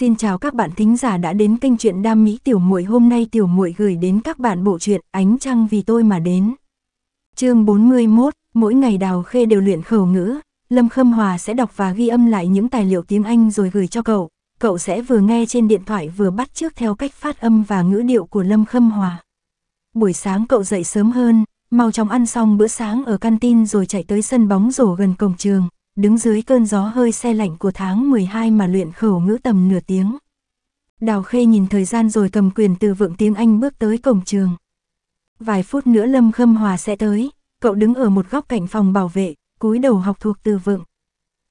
Xin chào các bạn thính giả đã đến kênh truyện Đam Mỹ Tiểu Muội. Hôm nay Tiểu Muội gửi đến các bạn bộ truyện Ánh Trăng Vì Tôi Mà Đến. Chương 41, mỗi ngày Đào Khê đều luyện khẩu ngữ, Lâm Khâm Hòa sẽ đọc và ghi âm lại những tài liệu tiếng Anh rồi gửi cho cậu. Cậu sẽ vừa nghe trên điện thoại vừa bắt chước theo cách phát âm và ngữ điệu của Lâm Khâm Hòa. Buổi sáng cậu dậy sớm hơn, mau chóng ăn xong bữa sáng ở căn tin rồi chạy tới sân bóng rổ gần cổng trường, đứng dưới cơn gió hơi xe lạnh của tháng 12 mà luyện khẩu ngữ tầm nửa tiếng. Đào Khê nhìn thời gian rồi cầm quyền từ vựng tiếng Anh bước tới cổng trường. Vài phút nữa Lâm Khâm Hòa sẽ tới, cậu đứng ở một góc cạnh phòng bảo vệ, cúi đầu học thuộc từ vựng.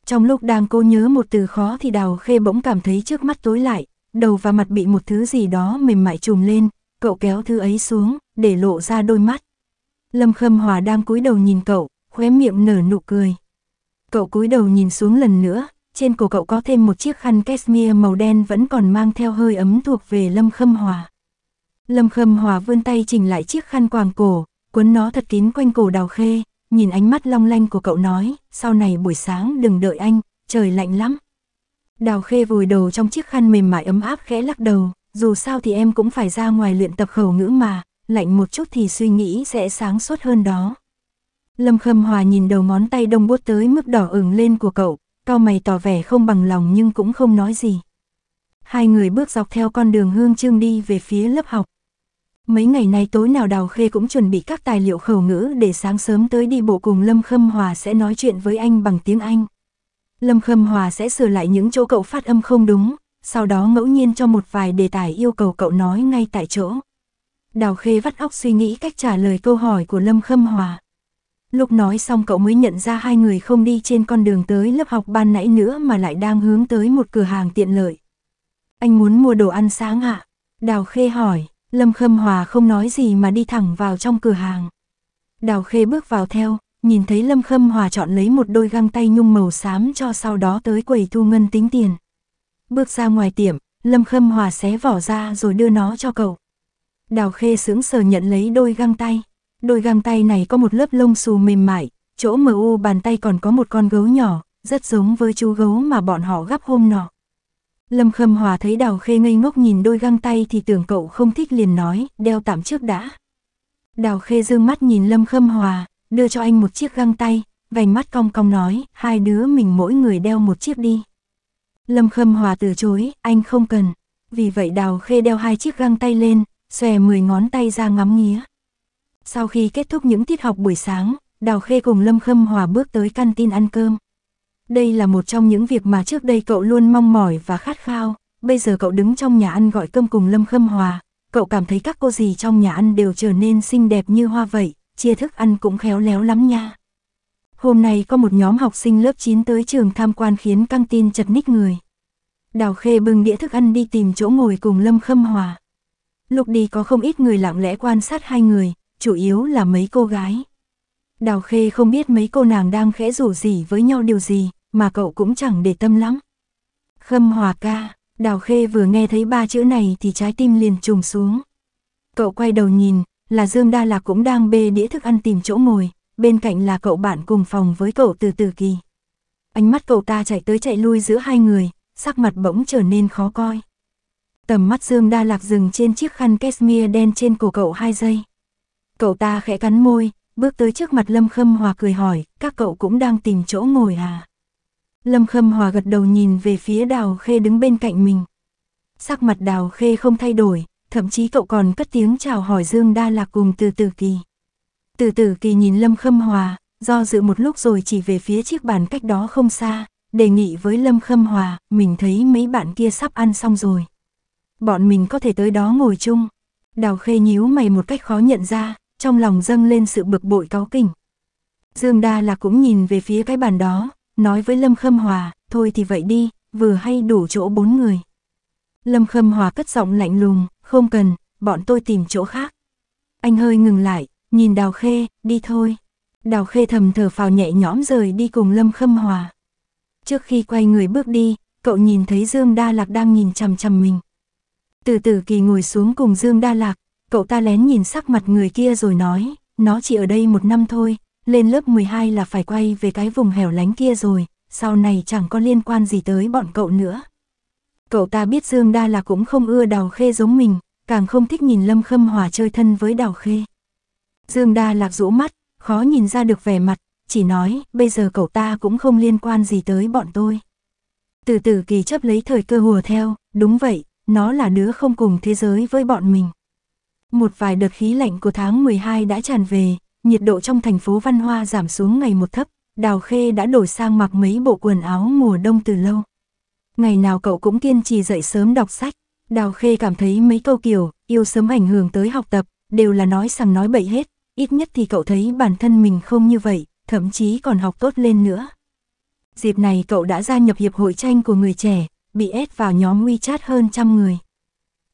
Trong lúc đang cố nhớ một từ khó thì Đào Khê bỗng cảm thấy trước mắt tối lại, đầu và mặt bị một thứ gì đó mềm mại trùm lên, cậu kéo thứ ấy xuống, để lộ ra đôi mắt. Lâm Khâm Hòa đang cúi đầu nhìn cậu, khóe miệng nở nụ cười. Cậu cúi đầu nhìn xuống lần nữa, trên cổ cậu có thêm một chiếc khăn cashmere màu đen vẫn còn mang theo hơi ấm thuộc về Lâm Khâm Hòa. Lâm Khâm Hòa vươn tay chỉnh lại chiếc khăn quàng cổ, quấn nó thật kín quanh cổ đào khê, nhìn ánh mắt long lanh của cậu nói, sau này buổi sáng đừng đợi anh, trời lạnh lắm. Đào khê vùi đầu trong chiếc khăn mềm mại ấm áp khẽ lắc đầu, dù sao thì em cũng phải ra ngoài luyện tập khẩu ngữ mà, lạnh một chút thì suy nghĩ sẽ sáng suốt hơn đó. Lâm Khâm Hòa nhìn đầu ngón tay đông bút tới mức đỏ ửng lên của cậu, cao mày tỏ vẻ không bằng lòng nhưng cũng không nói gì. Hai người bước dọc theo con đường hương trương đi về phía lớp học. Mấy ngày nay tối nào Đào Khê cũng chuẩn bị các tài liệu khẩu ngữ để sáng sớm tới đi bộ cùng Lâm Khâm Hòa sẽ nói chuyện với anh bằng tiếng Anh. Lâm Khâm Hòa sẽ sửa lại những chỗ cậu phát âm không đúng, sau đó ngẫu nhiên cho một vài đề tài yêu cầu cậu nói ngay tại chỗ. Đào Khê vắt óc suy nghĩ cách trả lời câu hỏi của Lâm Khâm Hòa. Lúc nói xong cậu mới nhận ra hai người không đi trên con đường tới lớp học ban nãy nữa mà lại đang hướng tới một cửa hàng tiện lợi. Anh muốn mua đồ ăn sáng ạ? À? Đào Khê hỏi, Lâm Khâm Hòa không nói gì mà đi thẳng vào trong cửa hàng. Đào Khê bước vào theo, nhìn thấy Lâm Khâm Hòa chọn lấy một đôi găng tay nhung màu xám cho sau đó tới quầy thu ngân tính tiền. Bước ra ngoài tiệm, Lâm Khâm Hòa xé vỏ ra rồi đưa nó cho cậu. Đào Khê sướng sờ nhận lấy đôi găng tay. Đôi găng tay này có một lớp lông xù mềm mại, chỗ mờ u bàn tay còn có một con gấu nhỏ, rất giống với chú gấu mà bọn họ gắp hôm nọ. Lâm Khâm Hòa thấy Đào Khê ngây ngốc nhìn đôi găng tay thì tưởng cậu không thích liền nói, đeo tạm trước đã. Đào Khê dương mắt nhìn Lâm Khâm Hòa, đưa cho anh một chiếc găng tay, vành mắt cong cong nói, hai đứa mình mỗi người đeo một chiếc đi. Lâm Khâm Hòa từ chối, anh không cần. Vì vậy Đào Khê đeo hai chiếc găng tay lên, xòe mười ngón tay ra ngắm nghía. Sau khi kết thúc những tiết học buổi sáng, Đào Khê cùng Lâm Khâm Hòa bước tới căn tin ăn cơm. Đây là một trong những việc mà trước đây cậu luôn mong mỏi và khát khao, bây giờ cậu đứng trong nhà ăn gọi cơm cùng Lâm Khâm Hòa, cậu cảm thấy các cô dì trong nhà ăn đều trở nên xinh đẹp như hoa vậy, chia thức ăn cũng khéo léo lắm nha. Hôm nay có một nhóm học sinh lớp 9 tới trường tham quan khiến căng tin chật ních người. Đào Khê bưng đĩa thức ăn đi tìm chỗ ngồi cùng Lâm Khâm Hòa. Lúc đi có không ít người lặng lẽ quan sát hai người, chủ yếu là mấy cô gái. Đào Khê không biết mấy cô nàng đang khẽ rủ gì với nhau điều gì, mà cậu cũng chẳng để tâm lắm. Khâm Hòa ca, Đào Khê vừa nghe thấy ba chữ này thì trái tim liền trùng xuống. Cậu quay đầu nhìn, là Dương Đa Lạc cũng đang bê đĩa thức ăn tìm chỗ ngồi, bên cạnh là cậu bạn cùng phòng với cậu từ từ kỳ. Ánh mắt cậu ta chạy tới chạy lui giữa hai người, sắc mặt bỗng trở nên khó coi. Tầm mắt Dương Đa Lạc dừng trên chiếc khăn cashmere đen trên cổ cậu hai giây. Cậu ta khẽ cắn môi, bước tới trước mặt Lâm Khâm Hòa cười hỏi, các cậu cũng đang tìm chỗ ngồi à? Lâm Khâm Hòa gật đầu nhìn về phía Đào Khê đứng bên cạnh mình. Sắc mặt Đào Khê không thay đổi, thậm chí cậu còn cất tiếng chào hỏi Dương Đa Lạc cùng từ Tử kỳ. Từ Tử kỳ nhìn Lâm Khâm Hòa, do dự một lúc rồi chỉ về phía chiếc bàn cách đó không xa, đề nghị với Lâm Khâm Hòa, mình thấy mấy bạn kia sắp ăn xong rồi. Bọn mình có thể tới đó ngồi chung. Đào Khê nhíu mày một cách khó nhận ra, trong lòng dâng lên sự bực bội cáu kỉnh. Dương Đa là cũng nhìn về phía cái bàn đó, nói với Lâm Khâm Hòa, thôi thì vậy đi, vừa hay đủ chỗ bốn người. Lâm Khâm Hòa cất giọng lạnh lùng, không cần, bọn tôi tìm chỗ khác. Anh hơi ngừng lại, nhìn Đào Khê, đi thôi. Đào Khê thầm thở phào nhẹ nhõm rời đi cùng Lâm Khâm Hòa. Trước khi quay người bước đi, cậu nhìn thấy Dương Đa Lạc đang nhìn chằm chằm mình. Từ từ kỳ ngồi xuống cùng Dương Đa Lạc, Cậu ta lén nhìn sắc mặt người kia rồi nói, nó chỉ ở đây một năm thôi, lên lớp 12 là phải quay về cái vùng hẻo lánh kia rồi, sau này chẳng có liên quan gì tới bọn cậu nữa. Cậu ta biết Dương Đa là cũng không ưa đào khê giống mình, càng không thích nhìn Lâm Khâm Hòa chơi thân với đào khê. Dương Đa lạc rũ mắt, khó nhìn ra được vẻ mặt, chỉ nói bây giờ cậu ta cũng không liên quan gì tới bọn tôi. Từ từ kỳ chấp lấy thời cơ hùa theo, đúng vậy, nó là đứa không cùng thế giới với bọn mình. Một vài đợt khí lạnh của tháng 12 đã tràn về, nhiệt độ trong thành phố Văn Hoa giảm xuống ngày một thấp, Đào Khê đã đổi sang mặc mấy bộ quần áo mùa đông từ lâu. Ngày nào cậu cũng kiên trì dậy sớm đọc sách, Đào Khê cảm thấy mấy câu kiểu, yêu sớm ảnh hưởng tới học tập, đều là nói sằng nói bậy hết, ít nhất thì cậu thấy bản thân mình không như vậy, thậm chí còn học tốt lên nữa. Dịp này cậu đã gia nhập hiệp hội tranh của người trẻ, bị ép vào nhóm WeChat hơn trăm người.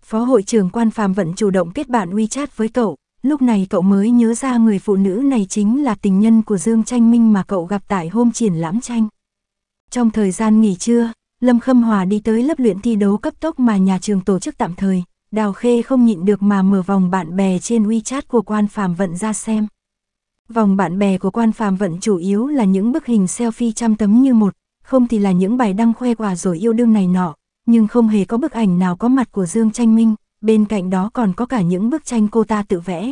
Phó hội trưởng quan phàm Vận chủ động kết bạn WeChat với cậu, lúc này cậu mới nhớ ra người phụ nữ này chính là tình nhân của Dương Tranh Minh mà cậu gặp tại hôm triển lãm tranh. Trong thời gian nghỉ trưa, Lâm Khâm Hòa đi tới lớp luyện thi đấu cấp tốc mà nhà trường tổ chức tạm thời, Đào Khê không nhịn được mà mở vòng bạn bè trên WeChat của quan phàm vận ra xem. Vòng bạn bè của quan phàm vận chủ yếu là những bức hình selfie trăm tấm như một, không thì là những bài đăng khoe quà rồi yêu đương này nọ, nhưng không hề có bức ảnh nào có mặt của Dương Tranh Minh, bên cạnh đó còn có cả những bức tranh cô ta tự vẽ.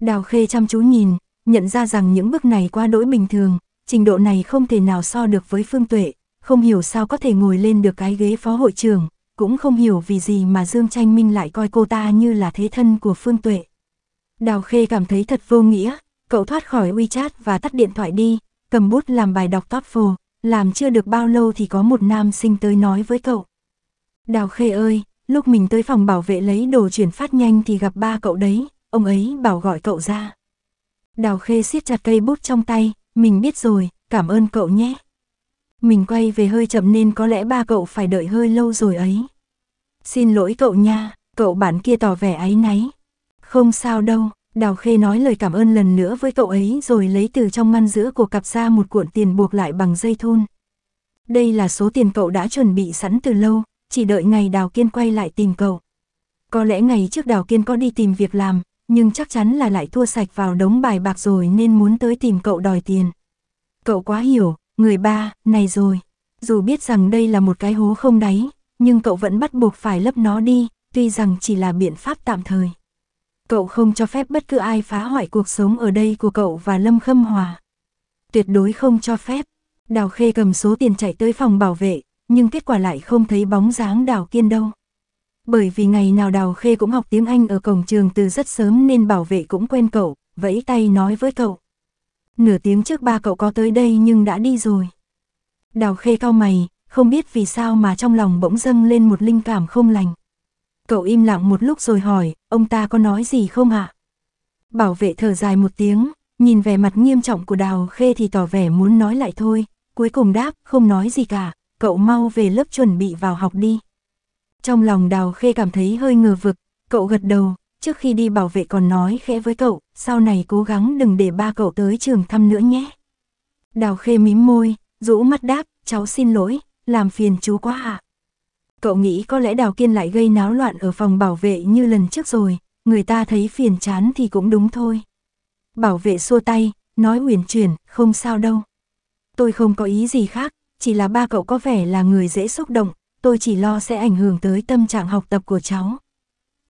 Đào Khê chăm chú nhìn, nhận ra rằng những bức này quá đỗi bình thường, trình độ này không thể nào so được với Phương Tuệ, không hiểu sao có thể ngồi lên được cái ghế phó hội trưởng, cũng không hiểu vì gì mà Dương Tranh Minh lại coi cô ta như là thế thân của Phương Tuệ. Đào Khê cảm thấy thật vô nghĩa, cậu thoát khỏi WeChat và tắt điện thoại đi, cầm bút làm bài đọc TOEFL, làm chưa được bao lâu thì có một nam sinh tới nói với cậu. Đào Khê ơi, lúc mình tới phòng bảo vệ lấy đồ chuyển phát nhanh thì gặp ba cậu đấy, ông ấy bảo gọi cậu ra. Đào Khê siết chặt cây bút trong tay, mình biết rồi, cảm ơn cậu nhé. Mình quay về hơi chậm nên có lẽ ba cậu phải đợi hơi lâu rồi ấy. Xin lỗi cậu nha, cậu bạn kia tỏ vẻ áy náy. Không sao đâu, Đào Khê nói lời cảm ơn lần nữa với cậu ấy rồi lấy từ trong ngăn giữa của cặp ra một cuộn tiền buộc lại bằng dây thun. Đây là số tiền cậu đã chuẩn bị sẵn từ lâu, chỉ đợi ngày Đào Kiên quay lại tìm cậu. Có lẽ ngày trước Đào Kiên có đi tìm việc làm, nhưng chắc chắn là lại thua sạch vào đống bài bạc rồi nên muốn tới tìm cậu đòi tiền. Cậu quá hiểu, người ba, này rồi. Dù biết rằng đây là một cái hố không đáy, nhưng cậu vẫn bắt buộc phải lấp nó đi, tuy rằng chỉ là biện pháp tạm thời. Cậu không cho phép bất cứ ai phá hoại cuộc sống ở đây của cậu và Lâm Khâm Hòa. Tuyệt đối không cho phép. Đào Khê cầm số tiền chạy tới phòng bảo vệ, nhưng kết quả lại không thấy bóng dáng Đào Kiên đâu. Bởi vì ngày nào Đào Khê cũng học tiếng Anh ở cổng trường từ rất sớm nên bảo vệ cũng quen cậu, vẫy tay nói với cậu. Nửa tiếng trước ba cậu có tới đây nhưng đã đi rồi. Đào Khê cau mày, không biết vì sao mà trong lòng bỗng dâng lên một linh cảm không lành. Cậu im lặng một lúc rồi hỏi, ông ta có nói gì không ạ? Bảo vệ thở dài một tiếng, nhìn vẻ mặt nghiêm trọng của Đào Khê thì tỏ vẻ muốn nói lại thôi, cuối cùng đáp, không nói gì cả, cậu mau về lớp chuẩn bị vào học đi. Trong lòng đào khê cảm thấy hơi ngờ vực, cậu gật đầu, trước khi đi bảo vệ còn nói khẽ với cậu, sau này cố gắng đừng để ba cậu tới trường thăm nữa nhé. Đào khê mím môi, rũ mắt đáp, cháu xin lỗi, làm phiền chú quá ạ. À. Cậu nghĩ có lẽ đào kiên lại gây náo loạn ở phòng bảo vệ như lần trước rồi, người ta thấy phiền chán thì cũng đúng thôi. Bảo vệ xua tay, nói uyển chuyển, không sao đâu. Tôi không có ý gì khác, chỉ là ba cậu có vẻ là người dễ xúc động, tôi chỉ lo sẽ ảnh hưởng tới tâm trạng học tập của cháu.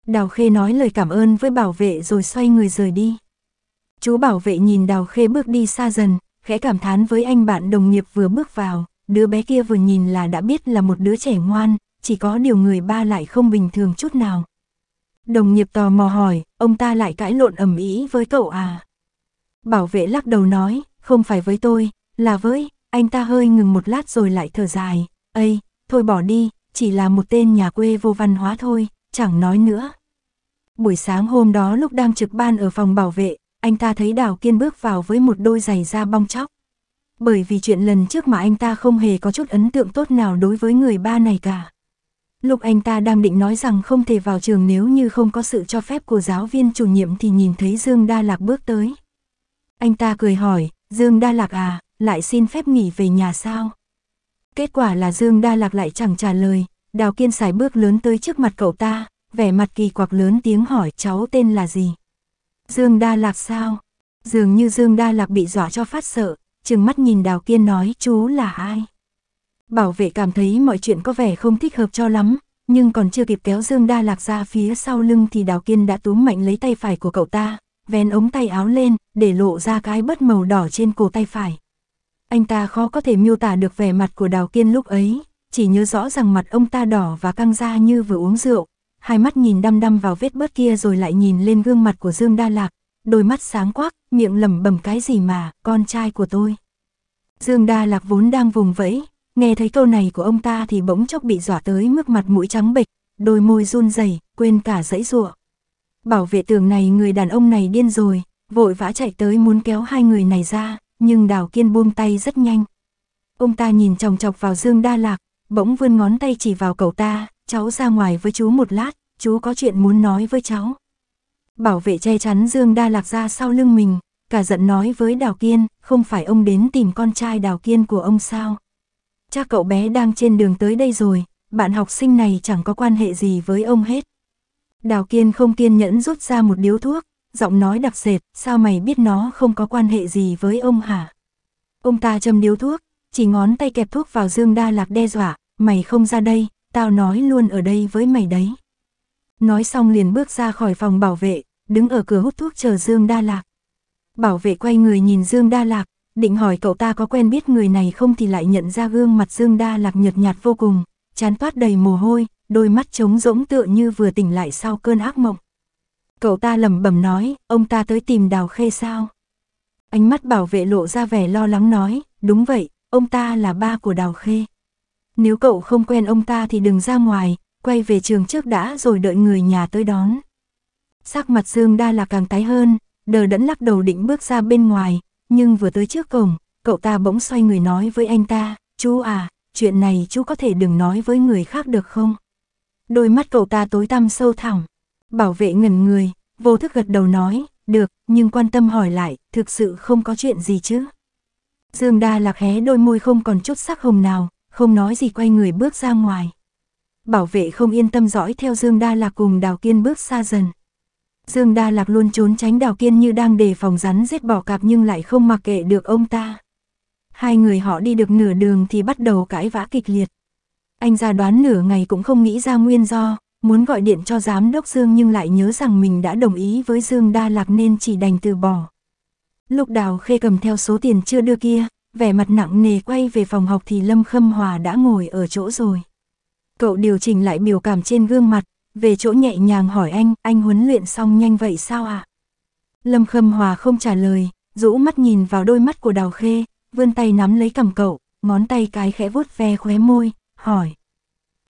Đào Khê nói lời cảm ơn với bảo vệ rồi xoay người rời đi. Chú bảo vệ nhìn Đào Khê bước đi xa dần, khẽ cảm thán với anh bạn đồng nghiệp vừa bước vào, đứa bé kia vừa nhìn là đã biết là một đứa trẻ ngoan, chỉ có điều người ba lại không bình thường chút nào. Đồng nghiệp tò mò hỏi, ông ta lại cãi lộn ầm ĩ với cậu à? Bảo vệ lắc đầu nói, không phải với tôi, là với, anh ta hơi ngừng một lát rồi lại thở dài, Ây, thôi bỏ đi, chỉ là một tên nhà quê vô văn hóa thôi, chẳng nói nữa. Buổi sáng hôm đó lúc đang trực ban ở phòng bảo vệ, anh ta thấy Đào Kiên bước vào với một đôi giày da bong chóc. Bởi vì chuyện lần trước mà anh ta không hề có chút ấn tượng tốt nào đối với người ba này cả. Lúc anh ta đang định nói rằng không thể vào trường nếu như không có sự cho phép của giáo viên chủ nhiệm thì nhìn thấy Dương Đa Lạc bước tới. Anh ta cười hỏi, Dương Đa Lạc à, lại xin phép nghỉ về nhà sao? Kết quả là Dương Đa Lạc lại chẳng trả lời, Đào Kiên xài bước lớn tới trước mặt cậu ta, vẻ mặt kỳ quặc lớn tiếng hỏi cháu tên là gì? Dương Đa Lạc sao? Dường như Dương Đa Lạc bị dọa cho phát sợ, chừng mắt nhìn Đào Kiên nói chú là ai? Bảo vệ cảm thấy mọi chuyện có vẻ không thích hợp cho lắm, nhưng còn chưa kịp kéo Dương Đa Lạc ra phía sau lưng thì Đào Kiên đã túm mạnh lấy tay phải của cậu ta, vén ống tay áo lên, để lộ ra cái bất màu đỏ trên cổ tay phải anh ta khó có thể miêu tả được vẻ mặt của Đào Kiên lúc ấy, chỉ nhớ rõ rằng mặt ông ta đỏ và căng ra như vừa uống rượu, hai mắt nhìn đăm đăm vào vết bớt kia rồi lại nhìn lên gương mặt của Dương Đa Lạc, đôi mắt sáng quắc, miệng lẩm bẩm cái gì mà, con trai của tôi. Dương Đa Lạc vốn đang vùng vẫy, nghe thấy câu này của ông ta thì bỗng chốc bị dọa tới mức mặt mũi trắng bệch, đôi môi run rẩy, quên cả dãy giụa. Bảo vệ tường này người đàn ông này điên rồi, vội vã chạy tới muốn kéo hai người này ra, nhưng Đào Kiên buông tay rất nhanh. Ông ta nhìn chòng chọc vào Dương Đa Lạc, bỗng vươn ngón tay chỉ vào cậu ta, cháu ra ngoài với chú một lát, chú có chuyện muốn nói với cháu. Bảo vệ che chắn Dương Đa Lạc ra sau lưng mình, cả giận nói với Đào Kiên, không phải ông đến tìm con trai Đào Kiên của ông sao. Cha cậu bé đang trên đường tới đây rồi, bạn học sinh này chẳng có quan hệ gì với ông hết. Đào Kiên không kiên nhẫn rút ra một điếu thuốc, giọng nói đặc sệt, sao mày biết nó không có quan hệ gì với ông hả? Ông ta châm điếu thuốc, chỉ ngón tay kẹp thuốc vào Dương Đa Lạc đe dọa, mày không ra đây, tao nói luôn ở đây với mày đấy. Nói xong liền bước ra khỏi phòng bảo vệ, đứng ở cửa hút thuốc chờ Dương Đa Lạc. Bảo vệ quay người nhìn Dương Đa Lạc, định hỏi cậu ta có quen biết người này không thì lại nhận ra gương mặt Dương Đa Lạc nhợt nhạt vô cùng, chán toát đầy mồ hôi, đôi mắt trống rỗng tựa như vừa tỉnh lại sau cơn ác mộng. Cậu ta lẩm bẩm nói, ông ta tới tìm đào khê sao? Ánh mắt bảo vệ lộ ra vẻ lo lắng nói, đúng vậy, ông ta là ba của đào khê. Nếu cậu không quen ông ta thì đừng ra ngoài, quay về trường trước đã rồi đợi người nhà tới đón. Sắc mặt Dương Đa là càng tái hơn, đờ đẫn lắc đầu định bước ra bên ngoài, nhưng vừa tới trước cổng, cậu ta bỗng xoay người nói với anh ta, chú à, chuyện này chú có thể đừng nói với người khác được không? Đôi mắt cậu ta tối tăm sâu thẳm, Bảo vệ ngẩn người, vô thức gật đầu nói, được, nhưng quan tâm hỏi lại, thực sự không có chuyện gì chứ. Dương Đa lạc hé đôi môi không còn chút sắc hồng nào, không nói gì quay người bước ra ngoài. Bảo vệ không yên tâm dõi theo Dương Đa lạc cùng Đào Kiên bước xa dần. Dương Đa lạc luôn trốn tránh Đào Kiên như đang đề phòng rắn giết bỏ cạp nhưng lại không mặc kệ được ông ta. Hai người họ đi được nửa đường thì bắt đầu cãi vã kịch liệt. Anh ra đoán nửa ngày cũng không nghĩ ra nguyên do, Muốn gọi điện cho giám đốc Dương nhưng lại nhớ rằng mình đã đồng ý với Dương Đa Lạc nên chỉ đành từ bỏ. Lúc đào khê cầm theo số tiền chưa đưa kia, vẻ mặt nặng nề quay về phòng học thì Lâm Khâm Hòa đã ngồi ở chỗ rồi. Cậu điều chỉnh lại biểu cảm trên gương mặt, về chỗ nhẹ nhàng hỏi anh, anh huấn luyện xong nhanh vậy sao ạ? À? Lâm Khâm Hòa không trả lời, rũ mắt nhìn vào đôi mắt của Đào Khê, vươn tay nắm lấy cầm cậu, ngón tay cái khẽ vuốt ve khóe môi, hỏi.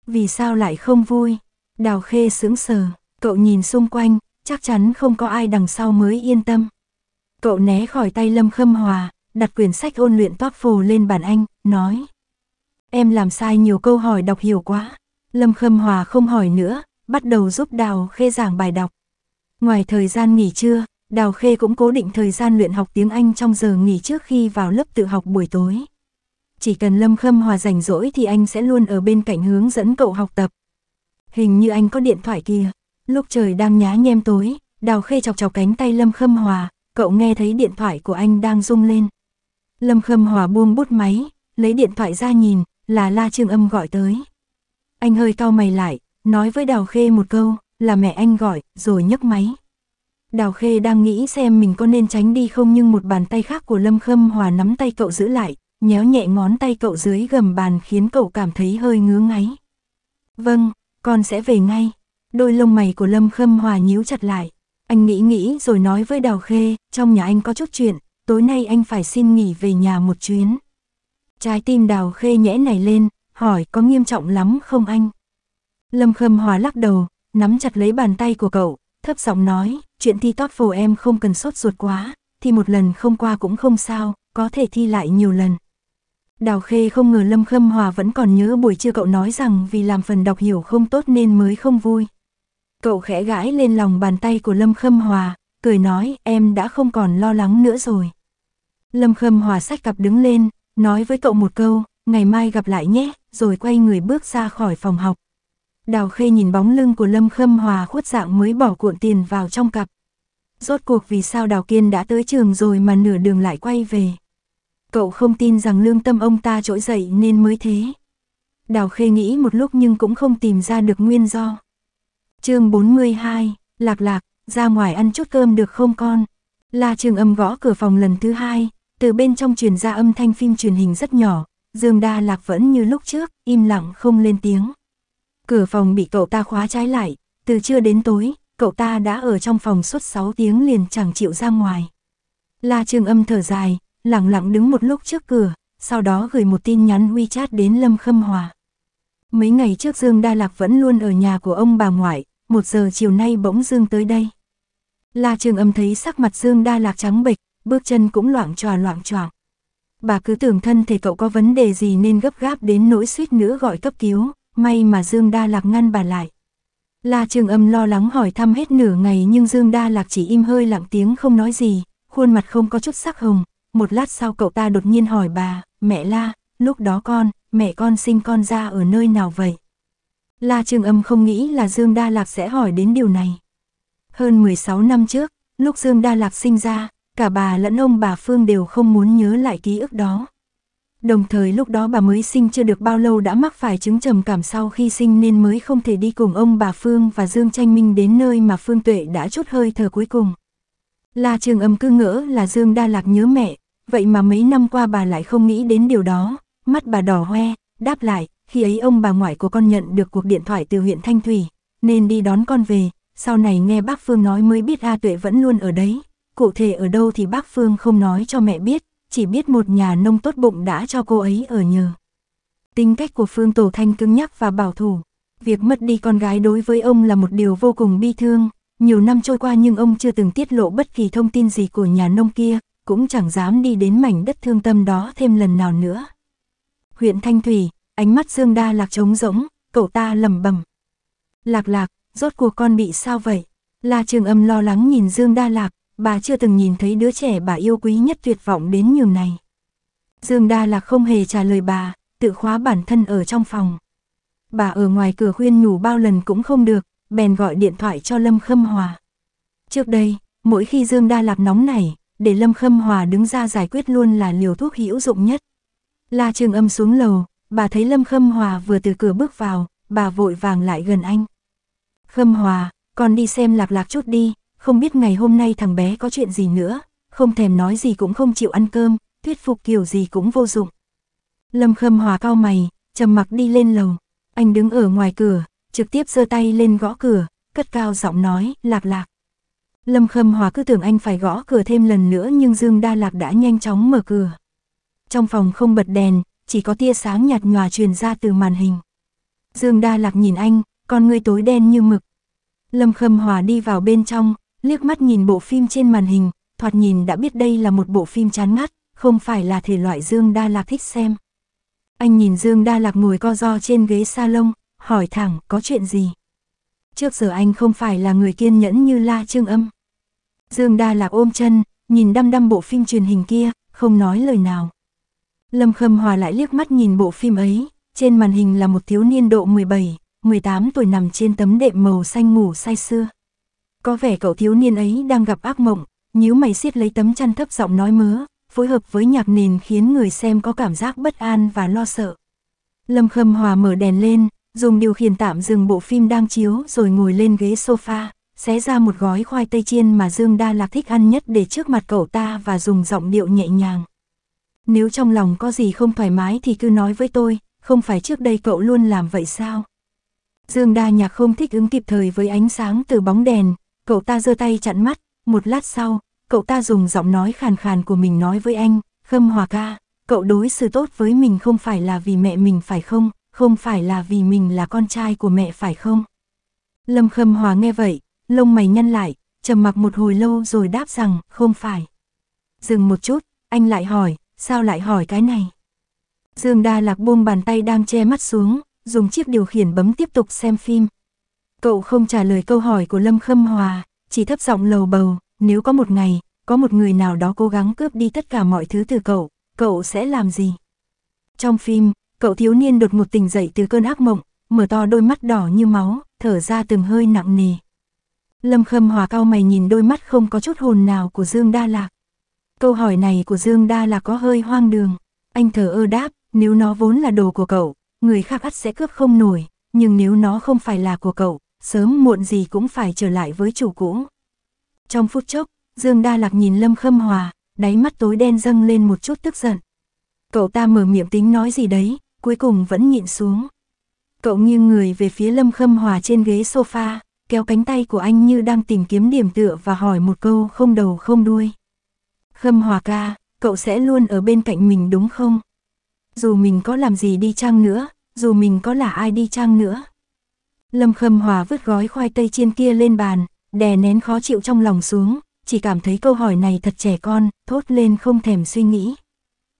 Vì sao lại không vui? Đào Khê sững sờ, cậu nhìn xung quanh, chắc chắn không có ai đằng sau mới yên tâm. Cậu né khỏi tay Lâm Khâm Hòa, đặt quyển sách ôn luyện toát phù lên bàn anh, nói. Em làm sai nhiều câu hỏi đọc hiểu quá. Lâm Khâm Hòa không hỏi nữa, bắt đầu giúp Đào Khê giảng bài đọc. Ngoài thời gian nghỉ trưa, Đào Khê cũng cố định thời gian luyện học tiếng Anh trong giờ nghỉ trước khi vào lớp tự học buổi tối. Chỉ cần Lâm Khâm Hòa rảnh rỗi thì anh sẽ luôn ở bên cạnh hướng dẫn cậu học tập, hình như anh có điện thoại kia. Lúc trời đang nhá nhem tối, Đào Khê chọc chọc cánh tay Lâm Khâm Hòa, cậu nghe thấy điện thoại của anh đang rung lên. Lâm Khâm Hòa buông bút máy, lấy điện thoại ra nhìn, là La Trương Âm gọi tới. Anh hơi cau mày lại, nói với Đào Khê một câu, là mẹ anh gọi, rồi nhấc máy. Đào Khê đang nghĩ xem mình có nên tránh đi không nhưng một bàn tay khác của Lâm Khâm Hòa nắm tay cậu giữ lại, nhéo nhẹ ngón tay cậu dưới gầm bàn khiến cậu cảm thấy hơi ngứa ngáy. Vâng, con sẽ về ngay. Đôi lông mày của Lâm Khâm Hòa nhíu chặt lại. Anh nghĩ nghĩ rồi nói với Đào Khê, trong nhà anh có chút chuyện, tối nay anh phải xin nghỉ về nhà một chuyến. Trái tim Đào Khê nhẽ này lên, hỏi có nghiêm trọng lắm không anh? Lâm Khâm Hòa lắc đầu, nắm chặt lấy bàn tay của cậu, thấp giọng nói, chuyện thi TOEFL em không cần sốt ruột quá, thì một lần không qua cũng không sao, có thể thi lại nhiều lần. Đào Khê không ngờ Lâm Khâm Hòa vẫn còn nhớ buổi trưa cậu nói rằng vì làm phần đọc hiểu không tốt nên mới không vui. Cậu khẽ gãi lên lòng bàn tay của Lâm Khâm Hòa, cười nói em đã không còn lo lắng nữa rồi. Lâm Khâm Hòa sách cặp đứng lên, nói với cậu một câu, ngày mai gặp lại nhé, rồi quay người bước ra khỏi phòng học. Đào Khê nhìn bóng lưng của Lâm Khâm Hòa khuất dạng mới bỏ cuộn tiền vào trong cặp. Rốt cuộc vì sao Đào Kiên đã tới trường rồi mà nửa đường lại quay về. Cậu không tin rằng lương tâm ông ta trỗi dậy nên mới thế. Đào Khê nghĩ một lúc nhưng cũng không tìm ra được nguyên do. chương 42, Lạc Lạc, ra ngoài ăn chút cơm được không con? La Trường Âm gõ cửa phòng lần thứ hai, từ bên trong truyền ra âm thanh phim truyền hình rất nhỏ, Dương Đa Lạc vẫn như lúc trước, im lặng không lên tiếng. Cửa phòng bị cậu ta khóa trái lại, từ trưa đến tối, cậu ta đã ở trong phòng suốt 6 tiếng liền chẳng chịu ra ngoài. La Trường Âm thở dài, lặng lặng đứng một lúc trước cửa, sau đó gửi một tin nhắn WeChat đến Lâm Khâm Hòa. Mấy ngày trước Dương Đa Lạc vẫn luôn ở nhà của ông bà ngoại, một giờ chiều nay bỗng Dương tới đây. La Trường Âm thấy sắc mặt Dương Đa Lạc trắng bệch, bước chân cũng loạn tròa loạn choạng. Bà cứ tưởng thân thể cậu có vấn đề gì nên gấp gáp đến nỗi suýt nữa gọi cấp cứu, may mà Dương Đa Lạc ngăn bà lại. La Trường Âm lo lắng hỏi thăm hết nửa ngày nhưng Dương Đa Lạc chỉ im hơi lặng tiếng không nói gì, khuôn mặt không có chút sắc hồng, một lát sau cậu ta đột nhiên hỏi bà, mẹ La, lúc đó con, mẹ con sinh con ra ở nơi nào vậy? La trường Âm không nghĩ là Dương Đa Lạc sẽ hỏi đến điều này. Hơn 16 năm trước, lúc Dương Đa Lạc sinh ra, cả bà lẫn ông bà Phương đều không muốn nhớ lại ký ức đó. Đồng thời lúc đó bà mới sinh chưa được bao lâu đã mắc phải chứng trầm cảm sau khi sinh nên mới không thể đi cùng ông bà Phương và Dương Tranh Minh đến nơi mà Phương Tuệ đã chút hơi thở cuối cùng. La Trường Âm cứ ngỡ là Dương Đa Lạc nhớ mẹ, Vậy mà mấy năm qua bà lại không nghĩ đến điều đó, mắt bà đỏ hoe, đáp lại, khi ấy ông bà ngoại của con nhận được cuộc điện thoại từ huyện Thanh Thủy, nên đi đón con về, sau này nghe bác Phương nói mới biết A Tuệ vẫn luôn ở đấy, cụ thể ở đâu thì bác Phương không nói cho mẹ biết, chỉ biết một nhà nông tốt bụng đã cho cô ấy ở nhờ. Tính cách của Phương Tổ Thanh cứng nhắc và bảo thủ, việc mất đi con gái đối với ông là một điều vô cùng bi thương, nhiều năm trôi qua nhưng ông chưa từng tiết lộ bất kỳ thông tin gì của nhà nông kia, cũng chẳng dám đi đến mảnh đất thương tâm đó thêm lần nào nữa. Huyện Thanh Thủy, ánh mắt Dương Đa Lạc trống rỗng, cậu ta lầm bầm. Lạc lạc, rốt cuộc con bị sao vậy? La Trường Âm lo lắng nhìn Dương Đa Lạc, bà chưa từng nhìn thấy đứa trẻ bà yêu quý nhất tuyệt vọng đến nhường này. Dương Đa Lạc không hề trả lời bà, tự khóa bản thân ở trong phòng. Bà ở ngoài cửa khuyên nhủ bao lần cũng không được, bèn gọi điện thoại cho Lâm Khâm Hòa. Trước đây, mỗi khi Dương Đa lạc nóng này, để Lâm Khâm Hòa đứng ra giải quyết luôn là liều thuốc hữu dụng nhất. La Trường Âm xuống lầu, bà thấy Lâm Khâm Hòa vừa từ cửa bước vào, bà vội vàng lại gần anh. Khâm Hòa, con đi xem lạc lạc chút đi, không biết ngày hôm nay thằng bé có chuyện gì nữa, không thèm nói gì cũng không chịu ăn cơm, thuyết phục kiểu gì cũng vô dụng. Lâm Khâm Hòa cao mày, trầm mặc đi lên lầu, anh đứng ở ngoài cửa, trực tiếp giơ tay lên gõ cửa, cất cao giọng nói, lạc lạc. Lâm Khâm Hòa cứ tưởng anh phải gõ cửa thêm lần nữa nhưng Dương Đa Lạc đã nhanh chóng mở cửa. Trong phòng không bật đèn, chỉ có tia sáng nhạt nhòa truyền ra từ màn hình. Dương Đa Lạc nhìn anh, con ngươi tối đen như mực. Lâm Khâm Hòa đi vào bên trong, liếc mắt nhìn bộ phim trên màn hình, thoạt nhìn đã biết đây là một bộ phim chán ngắt, không phải là thể loại Dương Đa Lạc thích xem. Anh nhìn Dương Đa Lạc ngồi co do trên ghế salon, hỏi thẳng có chuyện gì trước giờ anh không phải là người kiên nhẫn như La Trương Âm. Dương Đa Lạc ôm chân, nhìn đăm đăm bộ phim truyền hình kia, không nói lời nào. Lâm Khâm Hòa lại liếc mắt nhìn bộ phim ấy, trên màn hình là một thiếu niên độ 17, 18 tuổi nằm trên tấm đệm màu xanh ngủ say sưa. Có vẻ cậu thiếu niên ấy đang gặp ác mộng, nhíu mày siết lấy tấm chăn thấp giọng nói mớ, phối hợp với nhạc nền khiến người xem có cảm giác bất an và lo sợ. Lâm Khâm Hòa mở đèn lên, Dùng điều khiển tạm dừng bộ phim đang chiếu rồi ngồi lên ghế sofa, xé ra một gói khoai tây chiên mà Dương Đa Lạc thích ăn nhất để trước mặt cậu ta và dùng giọng điệu nhẹ nhàng. Nếu trong lòng có gì không thoải mái thì cứ nói với tôi, không phải trước đây cậu luôn làm vậy sao? Dương Đa Nhạc không thích ứng kịp thời với ánh sáng từ bóng đèn, cậu ta giơ tay chặn mắt, một lát sau, cậu ta dùng giọng nói khàn khàn của mình nói với anh, Khâm Hòa ca, cậu đối xử tốt với mình không phải là vì mẹ mình phải không? không phải là vì mình là con trai của mẹ phải không? Lâm Khâm Hòa nghe vậy, lông mày nhăn lại, trầm mặc một hồi lâu rồi đáp rằng không phải. Dừng một chút, anh lại hỏi, sao lại hỏi cái này? Dương Đa Lạc buông bàn tay đang che mắt xuống, dùng chiếc điều khiển bấm tiếp tục xem phim. Cậu không trả lời câu hỏi của Lâm Khâm Hòa, chỉ thấp giọng lầu bầu, nếu có một ngày, có một người nào đó cố gắng cướp đi tất cả mọi thứ từ cậu, cậu sẽ làm gì? Trong phim, Cậu thiếu niên đột ngột tỉnh dậy từ cơn ác mộng, mở to đôi mắt đỏ như máu, thở ra từng hơi nặng nề. Lâm Khâm Hòa cao mày nhìn đôi mắt không có chút hồn nào của Dương Đa Lạc. Câu hỏi này của Dương Đa Lạc có hơi hoang đường. Anh thở ơ đáp, nếu nó vốn là đồ của cậu, người khác ắt sẽ cướp không nổi, nhưng nếu nó không phải là của cậu, sớm muộn gì cũng phải trở lại với chủ cũ. Trong phút chốc, Dương Đa Lạc nhìn Lâm Khâm Hòa, đáy mắt tối đen dâng lên một chút tức giận. Cậu ta mở miệng tính nói gì đấy, cuối cùng vẫn nhịn xuống. Cậu nghiêng người về phía Lâm Khâm Hòa trên ghế sofa, kéo cánh tay của anh như đang tìm kiếm điểm tựa và hỏi một câu không đầu không đuôi. Khâm Hòa ca, cậu sẽ luôn ở bên cạnh mình đúng không? Dù mình có làm gì đi chăng nữa, dù mình có là ai đi chăng nữa. Lâm Khâm Hòa vứt gói khoai tây chiên kia lên bàn, đè nén khó chịu trong lòng xuống, chỉ cảm thấy câu hỏi này thật trẻ con, thốt lên không thèm suy nghĩ.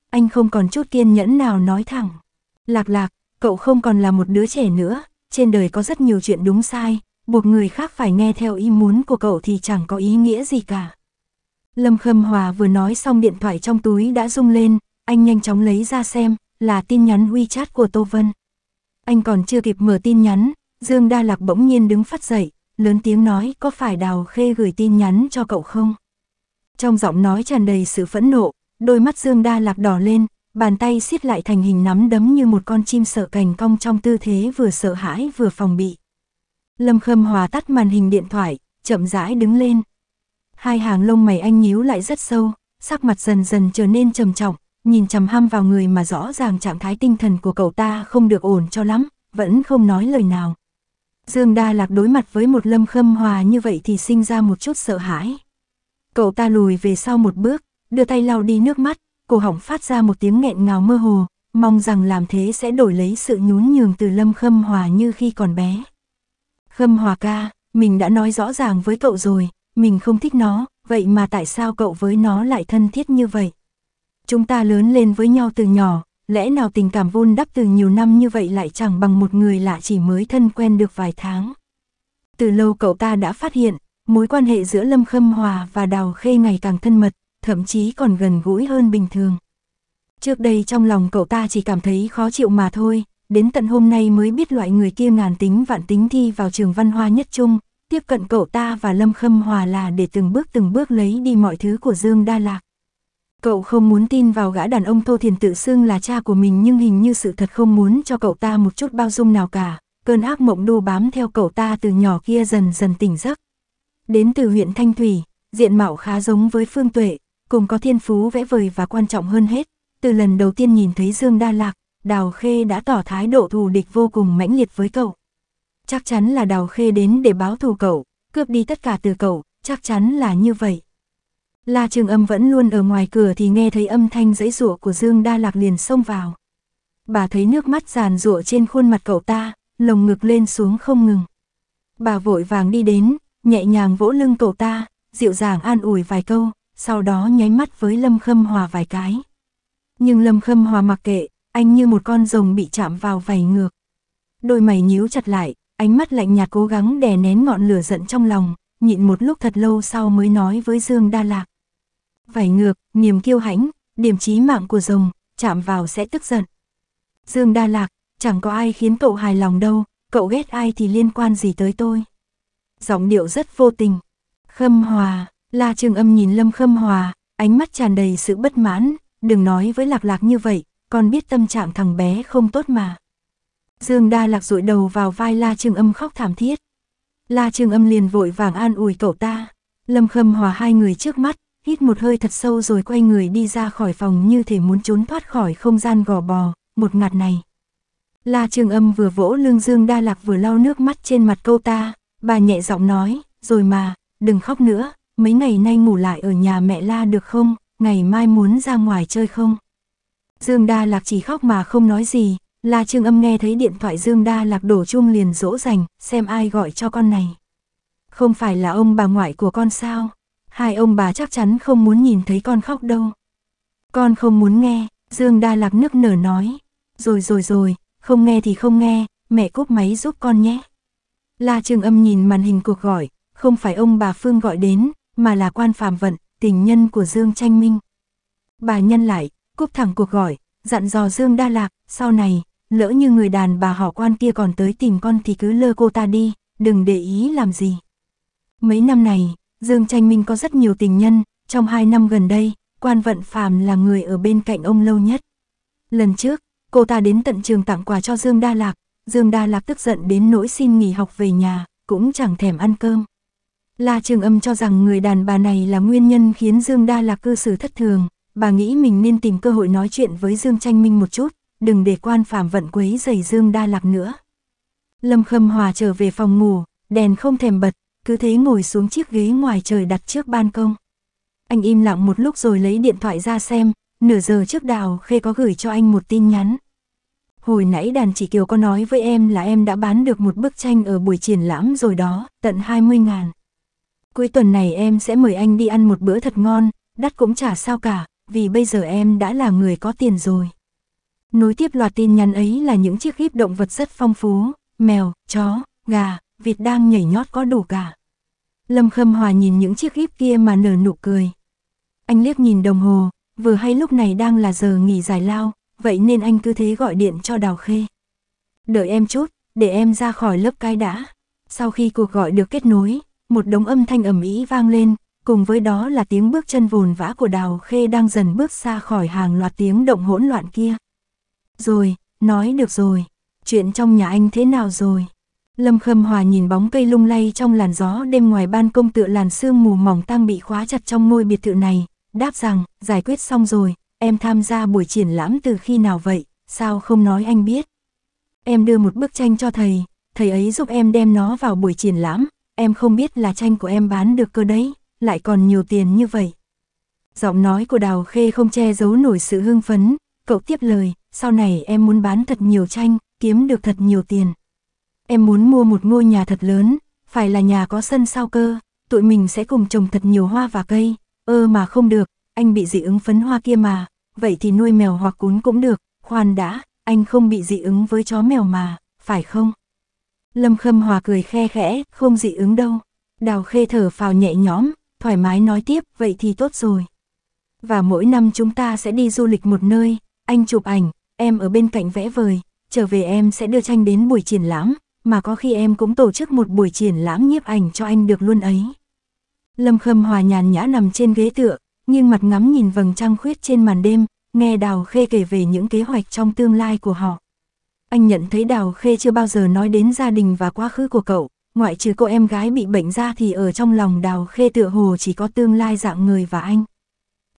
Anh không còn chút kiên nhẫn nào nói thẳng. Lạc lạc, cậu không còn là một đứa trẻ nữa, trên đời có rất nhiều chuyện đúng sai, buộc người khác phải nghe theo ý muốn của cậu thì chẳng có ý nghĩa gì cả. Lâm Khâm Hòa vừa nói xong điện thoại trong túi đã rung lên, anh nhanh chóng lấy ra xem, là tin nhắn WeChat của Tô Vân. Anh còn chưa kịp mở tin nhắn, Dương Đa Lạc bỗng nhiên đứng phát dậy, lớn tiếng nói có phải Đào Khê gửi tin nhắn cho cậu không? Trong giọng nói tràn đầy sự phẫn nộ, đôi mắt Dương Đa Lạc đỏ lên, Bàn tay siết lại thành hình nắm đấm như một con chim sợ cành cong trong tư thế vừa sợ hãi vừa phòng bị. Lâm Khâm Hòa tắt màn hình điện thoại, chậm rãi đứng lên. Hai hàng lông mày anh nhíu lại rất sâu, sắc mặt dần dần trở nên trầm trọng, nhìn chằm ham vào người mà rõ ràng trạng thái tinh thần của cậu ta không được ổn cho lắm, vẫn không nói lời nào. Dương Đa Lạc đối mặt với một Lâm Khâm Hòa như vậy thì sinh ra một chút sợ hãi. Cậu ta lùi về sau một bước, đưa tay lau đi nước mắt, cổ họng phát ra một tiếng nghẹn ngào mơ hồ, mong rằng làm thế sẽ đổi lấy sự nhún nhường từ Lâm Khâm Hòa như khi còn bé. Khâm Hòa ca, mình đã nói rõ ràng với cậu rồi, mình không thích nó, vậy mà tại sao cậu với nó lại thân thiết như vậy? Chúng ta lớn lên với nhau từ nhỏ, lẽ nào tình cảm vun đắp từ nhiều năm như vậy lại chẳng bằng một người lạ chỉ mới thân quen được vài tháng. Từ lâu cậu ta đã phát hiện, mối quan hệ giữa Lâm Khâm Hòa và Đào Khê ngày càng thân mật, thậm chí còn gần gũi hơn bình thường. Trước đây trong lòng cậu ta chỉ cảm thấy khó chịu mà thôi, đến tận hôm nay mới biết loại người kia ngàn tính vạn tính thi vào trường văn hoa nhất trung, tiếp cận cậu ta và Lâm Khâm Hòa là để từng bước từng bước lấy đi mọi thứ của Dương Đa Lạc. Cậu không muốn tin vào gã đàn ông thô Thiền tự xưng là cha của mình nhưng hình như sự thật không muốn cho cậu ta một chút bao dung nào cả, cơn ác mộng đu bám theo cậu ta từ nhỏ kia dần dần tỉnh giấc. Đến từ huyện Thanh Thủy, diện mạo khá giống với Phương Tuệ, cùng có thiên phú vẽ vời và quan trọng hơn hết, từ lần đầu tiên nhìn thấy Dương Đa Lạc, Đào Khê đã tỏ thái độ thù địch vô cùng mãnh liệt với cậu. Chắc chắn là Đào Khê đến để báo thù cậu, cướp đi tất cả từ cậu, chắc chắn là như vậy. La Trường Âm vẫn luôn ở ngoài cửa thì nghe thấy âm thanh dãy rủa của Dương Đa Lạc liền xông vào. Bà thấy nước mắt giàn rủa trên khuôn mặt cậu ta, lồng ngực lên xuống không ngừng. Bà vội vàng đi đến, nhẹ nhàng vỗ lưng cậu ta, dịu dàng an ủi vài câu, sau đó nháy mắt với Lâm Khâm Hòa vài cái. Nhưng Lâm Khâm Hòa mặc kệ, anh như một con rồng bị chạm vào vảy ngược. Đôi mày nhíu chặt lại, ánh mắt lạnh nhạt cố gắng đè nén ngọn lửa giận trong lòng, nhịn một lúc thật lâu sau mới nói với Dương Đa Lạc. Vảy ngược, niềm kiêu hãnh, điểm trí mạng của rồng, chạm vào sẽ tức giận. Dương Đa Lạc, chẳng có ai khiến cậu hài lòng đâu, cậu ghét ai thì liên quan gì tới tôi. Giọng điệu rất vô tình. Khâm Hòa, La Trường Âm nhìn Lâm Khâm Hòa, ánh mắt tràn đầy sự bất mãn, đừng nói với lạc lạc như vậy, còn biết tâm trạng thằng bé không tốt mà. Dương Đa Lạc rụi đầu vào vai La Trường Âm khóc thảm thiết. La Trường Âm liền vội vàng an ủi cậu ta. Lâm Khâm Hòa hai người trước mắt, hít một hơi thật sâu rồi quay người đi ra khỏi phòng như thể muốn trốn thoát khỏi không gian gò bò, một ngạt này. La Trường Âm vừa vỗ lưng Dương Đa Lạc vừa lau nước mắt trên mặt cô ta, bà nhẹ giọng nói, rồi mà, đừng khóc nữa, mấy ngày nay ngủ lại ở nhà mẹ la được không, ngày mai muốn ra ngoài chơi không? Dương Đa Lạc chỉ khóc mà không nói gì, La Trương Âm nghe thấy điện thoại Dương Đa Lạc đổ chuông liền dỗ dành, xem ai gọi cho con này. Không phải là ông bà ngoại của con sao? Hai ông bà chắc chắn không muốn nhìn thấy con khóc đâu. Con không muốn nghe, Dương Đa Lạc nức nở nói. Rồi rồi rồi, không nghe thì không nghe, mẹ cúp máy giúp con nhé. La Trương Âm nhìn màn hình cuộc gọi, không phải ông bà Phương gọi đến, mà là quan phàm vận, tình nhân của Dương Tranh Minh. Bà nhân lại, cúp thẳng cuộc gọi, dặn dò Dương Đa Lạc, sau này, lỡ như người đàn bà họ quan kia còn tới tìm con thì cứ lơ cô ta đi, đừng để ý làm gì. Mấy năm này, Dương Tranh Minh có rất nhiều tình nhân, trong hai năm gần đây, quan vận phàm là người ở bên cạnh ông lâu nhất. Lần trước, cô ta đến tận trường tặng quà cho Dương Đa Lạc, Dương Đa Lạc tức giận đến nỗi xin nghỉ học về nhà, cũng chẳng thèm ăn cơm. La Trường Âm cho rằng người đàn bà này là nguyên nhân khiến Dương Đa Lạc cư xử thất thường, bà nghĩ mình nên tìm cơ hội nói chuyện với Dương Tranh Minh một chút, đừng để quan phạm vận quấy giày Dương Đa Lạc nữa. Lâm Khâm Hòa trở về phòng ngủ, đèn không thèm bật, cứ thế ngồi xuống chiếc ghế ngoài trời đặt trước ban công. Anh im lặng một lúc rồi lấy điện thoại ra xem, nửa giờ trước đào khê có gửi cho anh một tin nhắn. Hồi nãy đàn chị Kiều có nói với em là em đã bán được một bức tranh ở buổi triển lãm rồi đó, tận 20 ngàn cuối tuần này em sẽ mời anh đi ăn một bữa thật ngon, đắt cũng chả sao cả, vì bây giờ em đã là người có tiền rồi. Nối tiếp loạt tin nhắn ấy là những chiếc gíp động vật rất phong phú, mèo, chó, gà, vịt đang nhảy nhót có đủ cả. Lâm Khâm Hòa nhìn những chiếc gíp kia mà nở nụ cười. Anh liếc nhìn đồng hồ, vừa hay lúc này đang là giờ nghỉ giải lao, vậy nên anh cứ thế gọi điện cho Đào Khê. Đợi em chút, để em ra khỏi lớp cái đã. Sau khi cuộc gọi được kết nối, một đống âm thanh ầm ĩ vang lên, cùng với đó là tiếng bước chân vùn vã của đào khê đang dần bước xa khỏi hàng loạt tiếng động hỗn loạn kia. Rồi, nói được rồi, chuyện trong nhà anh thế nào rồi? Lâm Khâm Hòa nhìn bóng cây lung lay trong làn gió đêm ngoài ban công tựa làn sương mù mỏng tăng bị khóa chặt trong ngôi biệt thự này, đáp rằng, giải quyết xong rồi, em tham gia buổi triển lãm từ khi nào vậy, sao không nói anh biết? Em đưa một bức tranh cho thầy, thầy ấy giúp em đem nó vào buổi triển lãm, em không biết là tranh của em bán được cơ đấy, lại còn nhiều tiền như vậy. Giọng nói của Đào Khê không che giấu nổi sự hưng phấn, cậu tiếp lời, sau này em muốn bán thật nhiều tranh, kiếm được thật nhiều tiền. Em muốn mua một ngôi nhà thật lớn, phải là nhà có sân sau cơ, tụi mình sẽ cùng trồng thật nhiều hoa và cây, ơ mà không được, anh bị dị ứng phấn hoa kia mà, vậy thì nuôi mèo hoặc cún cũng được, khoan đã, anh không bị dị ứng với chó mèo mà, phải không? Lâm Khâm Hòa cười khe khẽ, không dị ứng đâu. Đào Khê thở phào nhẹ nhõm, thoải mái nói tiếp, vậy thì tốt rồi. Và mỗi năm chúng ta sẽ đi du lịch một nơi, anh chụp ảnh, em ở bên cạnh vẽ vời, trở về em sẽ đưa tranh đến buổi triển lãm, mà có khi em cũng tổ chức một buổi triển lãm nhiếp ảnh cho anh được luôn ấy. Lâm Khâm Hòa nhàn nhã nằm trên ghế tựa, nhưng mặt ngắm nhìn vầng trăng khuyết trên màn đêm, nghe Đào Khê kể về những kế hoạch trong tương lai của họ. Anh nhận thấy Đào Khê chưa bao giờ nói đến gia đình và quá khứ của cậu, ngoại trừ cô em gái bị bệnh ra thì ở trong lòng Đào Khê tựa hồ chỉ có tương lai dạng người và anh.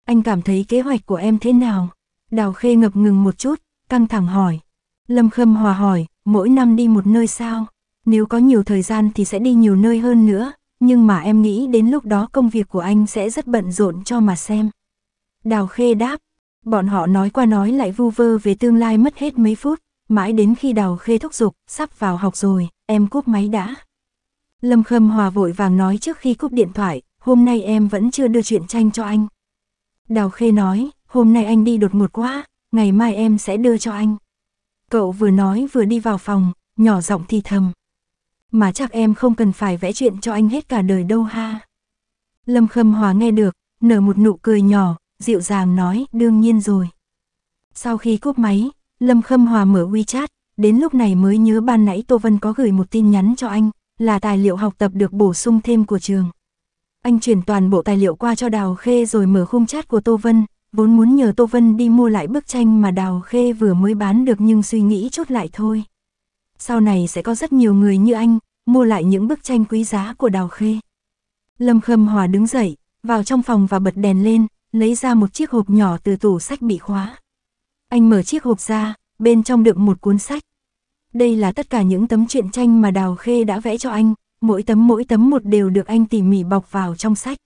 Anh cảm thấy kế hoạch của em thế nào? Đào Khê ngập ngừng một chút, căng thẳng hỏi. Lâm Khâm Hòa hỏi, mỗi năm đi một nơi sao? Nếu có nhiều thời gian thì sẽ đi nhiều nơi hơn nữa, nhưng mà em nghĩ đến lúc đó công việc của anh sẽ rất bận rộn cho mà xem. Đào Khê đáp, bọn họ nói qua nói lại vu vơ về tương lai mất hết mấy phút, mãi đến khi đào khê thúc giục, sắp vào học rồi, em cúp máy đã. Lâm Khâm Hòa vội vàng nói trước khi cúp điện thoại, hôm nay em vẫn chưa đưa chuyện tranh cho anh. Đào khê nói, hôm nay anh đi đột ngột quá, ngày mai em sẽ đưa cho anh. Cậu vừa nói vừa đi vào phòng, nhỏ giọng thì thầm. Mà chắc em không cần phải vẽ chuyện cho anh hết cả đời đâu ha. Lâm Khâm Hòa nghe được, nở một nụ cười nhỏ, dịu dàng nói, đương nhiên rồi. Sau khi cúp máy, Lâm Khâm Hòa mở WeChat, đến lúc này mới nhớ ban nãy Tô Vân có gửi một tin nhắn cho anh, là tài liệu học tập được bổ sung thêm của trường. Anh chuyển toàn bộ tài liệu qua cho Đào Khê rồi mở khung chat của Tô Vân, vốn muốn nhờ Tô Vân đi mua lại bức tranh mà Đào Khê vừa mới bán được nhưng suy nghĩ chút lại thôi. Sau này sẽ có rất nhiều người như anh, mua lại những bức tranh quý giá của Đào Khê. Lâm Khâm Hòa đứng dậy, vào trong phòng và bật đèn lên, lấy ra một chiếc hộp nhỏ từ tủ sách bị khóa. Anh mở chiếc hộp ra, bên trong đựng một cuốn sách. Đây là tất cả những tấm truyện tranh mà Đào Khê đã vẽ cho anh, mỗi tấm mỗi tấm một đều được anh tỉ mỉ bọc vào trong sách.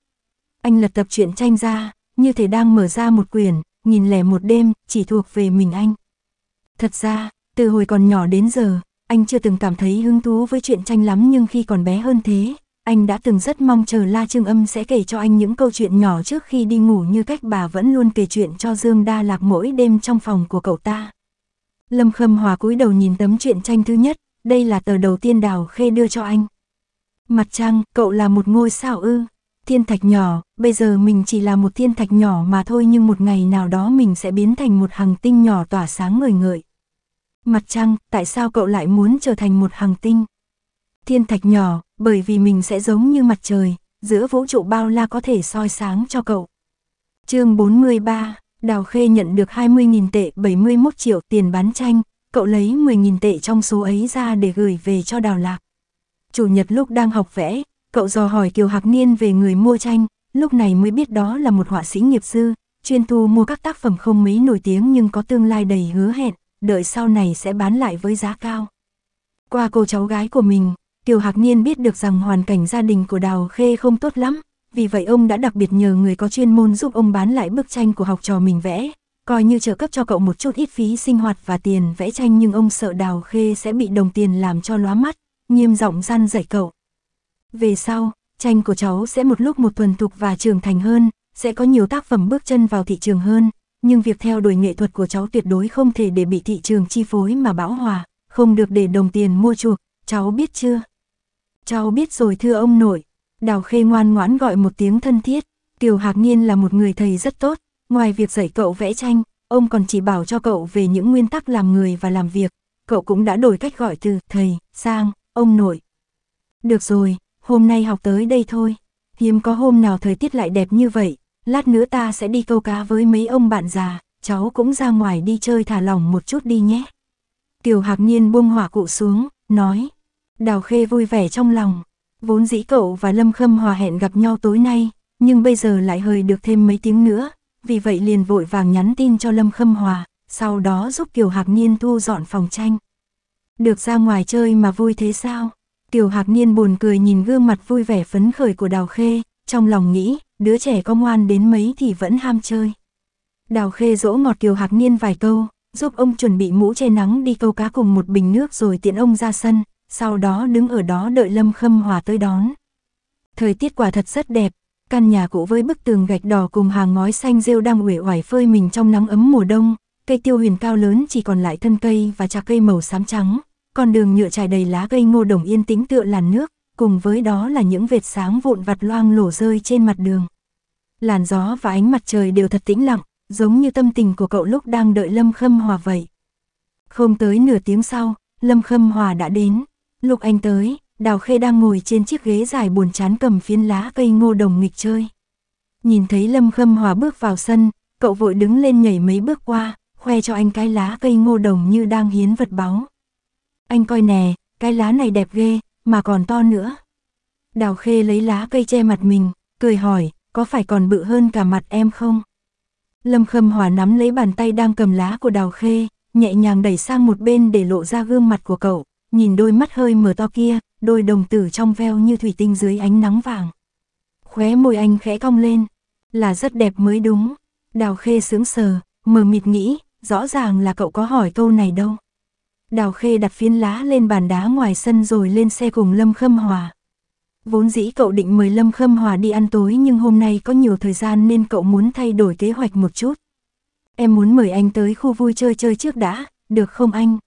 Anh lật tập truyện tranh ra, như thể đang mở ra một quyển, nhìn lẻ một đêm, chỉ thuộc về mình anh. Thật ra, từ hồi còn nhỏ đến giờ, anh chưa từng cảm thấy hứng thú với truyện tranh lắm nhưng khi còn bé hơn thế, anh đã từng rất mong chờ La Trương Âm sẽ kể cho anh những câu chuyện nhỏ trước khi đi ngủ như cách bà vẫn luôn kể chuyện cho Dương Đa Lạc mỗi đêm trong phòng của cậu ta. Lâm Khâm Hòa cúi đầu nhìn tấm truyện tranh thứ nhất, đây là tờ đầu tiên Đào Khê đưa cho anh. Mặt trăng, cậu là một ngôi sao ư? Thiên thạch nhỏ, bây giờ mình chỉ là một thiên thạch nhỏ mà thôi nhưng một ngày nào đó mình sẽ biến thành một hàng tinh nhỏ tỏa sáng ngời ngợi. Mặt trăng, tại sao cậu lại muốn trở thành một hàng tinh? thiên thạch nhỏ, bởi vì mình sẽ giống như mặt trời, giữa vũ trụ bao la có thể soi sáng cho cậu. chương 43, Đào Khê nhận được 20.000 tệ 71 triệu tiền bán tranh, cậu lấy 10.000 tệ trong số ấy ra để gửi về cho Đào Lạc. Chủ nhật lúc đang học vẽ, cậu dò hỏi Kiều Hạc Niên về người mua tranh, lúc này mới biết đó là một họa sĩ nghiệp dư, chuyên thu mua các tác phẩm không mấy nổi tiếng nhưng có tương lai đầy hứa hẹn, đợi sau này sẽ bán lại với giá cao. Qua cô cháu gái của mình, Kiều Hạc Niên biết được rằng hoàn cảnh gia đình của Đào Khê không tốt lắm, vì vậy ông đã đặc biệt nhờ người có chuyên môn giúp ông bán lại bức tranh của học trò mình vẽ, coi như trợ cấp cho cậu một chút ít phí sinh hoạt và tiền vẽ tranh nhưng ông sợ Đào Khê sẽ bị đồng tiền làm cho lóa mắt, nghiêm giọng răn dạy cậu. Về sau, tranh của cháu sẽ một lúc một tuần thục và trưởng thành hơn, sẽ có nhiều tác phẩm bước chân vào thị trường hơn, nhưng việc theo đuổi nghệ thuật của cháu tuyệt đối không thể để bị thị trường chi phối mà bão hòa, không được để đồng tiền mua chuộc, cháu biết chưa? Cháu biết rồi thưa ông nội. Đào khê ngoan ngoãn gọi một tiếng thân thiết. Tiểu Hạc Niên là một người thầy rất tốt. Ngoài việc dạy cậu vẽ tranh, ông còn chỉ bảo cho cậu về những nguyên tắc làm người và làm việc. Cậu cũng đã đổi cách gọi từ thầy sang ông nội. Được rồi, hôm nay học tới đây thôi. Hiếm có hôm nào thời tiết lại đẹp như vậy. Lát nữa ta sẽ đi câu cá với mấy ông bạn già. Cháu cũng ra ngoài đi chơi thả lỏng một chút đi nhé. Tiểu Hạc Niên buông hỏa cụ xuống, nói. Đào Khê vui vẻ trong lòng. Vốn dĩ cậu và Lâm Khâm hòa hẹn gặp nhau tối nay, nhưng bây giờ lại hơi được thêm mấy tiếng nữa, vì vậy liền vội vàng nhắn tin cho Lâm Khâm Hòa, sau đó giúp Kiều Hạc Niên thu dọn phòng tranh. Được ra ngoài chơi mà vui thế sao? Kiều Hạc Niên buồn cười nhìn gương mặt vui vẻ phấn khởi của Đào Khê, trong lòng nghĩ, đứa trẻ có ngoan đến mấy thì vẫn ham chơi. Đào Khê dỗ ngọt Kiều Hạc Niên vài câu, giúp ông chuẩn bị mũ che nắng đi câu cá cùng một bình nước rồi tiện ông ra sân, sau đó đứng ở đó đợi Lâm Khâm Hòa tới đón. Thời tiết quả thật rất đẹp, căn nhà cũ với bức tường gạch đỏ cùng hàng ngói xanh rêu đang uể oải phơi mình trong nắng ấm mùa đông, cây tiêu huyền cao lớn chỉ còn lại thân cây và trà cây màu xám trắng, con đường nhựa trải đầy lá cây ngô đồng yên tĩnh tựa làn nước, cùng với đó là những vệt sáng vụn vặt loang lổ rơi trên mặt đường. Làn gió và ánh mặt trời đều thật tĩnh lặng, giống như tâm tình của cậu lúc đang đợi Lâm Khâm Hòa vậy. Không tới nửa tiếng sau, Lâm Khâm Hòa đã đến. Lục anh tới, Đào Khê đang ngồi trên chiếc ghế dài buồn chán cầm phiến lá cây ngô đồng nghịch chơi. Nhìn thấy Lâm Khâm Hòa bước vào sân, cậu vội đứng lên nhảy mấy bước qua, khoe cho anh cái lá cây ngô đồng như đang hiến vật báu. Anh coi nè, cái lá này đẹp ghê, mà còn to nữa. Đào Khê lấy lá cây che mặt mình, cười hỏi, có phải còn bự hơn cả mặt em không? Lâm Khâm Hòa nắm lấy bàn tay đang cầm lá của Đào Khê, nhẹ nhàng đẩy sang một bên để lộ ra gương mặt của cậu nhìn đôi mắt hơi mở to kia, đôi đồng tử trong veo như thủy tinh dưới ánh nắng vàng. Khóe môi anh khẽ cong lên, là rất đẹp mới đúng. Đào Khê sướng sờ, mờ mịt nghĩ, rõ ràng là cậu có hỏi câu này đâu. Đào Khê đặt phiến lá lên bàn đá ngoài sân rồi lên xe cùng Lâm Khâm Hòa. Vốn dĩ cậu định mời Lâm Khâm Hòa đi ăn tối nhưng hôm nay có nhiều thời gian nên cậu muốn thay đổi kế hoạch một chút. Em muốn mời anh tới khu vui chơi chơi trước đã, được không anh?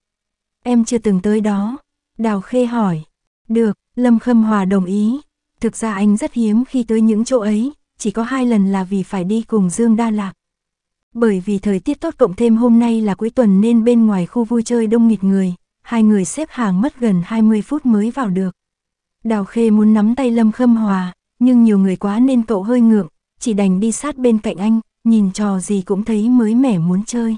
Em chưa từng tới đó. Đào Khê hỏi. Được, Lâm Khâm Hòa đồng ý. Thực ra anh rất hiếm khi tới những chỗ ấy, chỉ có hai lần là vì phải đi cùng Dương Đa Lạc. Bởi vì thời tiết tốt cộng thêm hôm nay là cuối tuần nên bên ngoài khu vui chơi đông nghịt người, hai người xếp hàng mất gần 20 phút mới vào được. Đào Khê muốn nắm tay Lâm Khâm Hòa, nhưng nhiều người quá nên cậu hơi ngượng, chỉ đành đi sát bên cạnh anh, nhìn trò gì cũng thấy mới mẻ muốn chơi.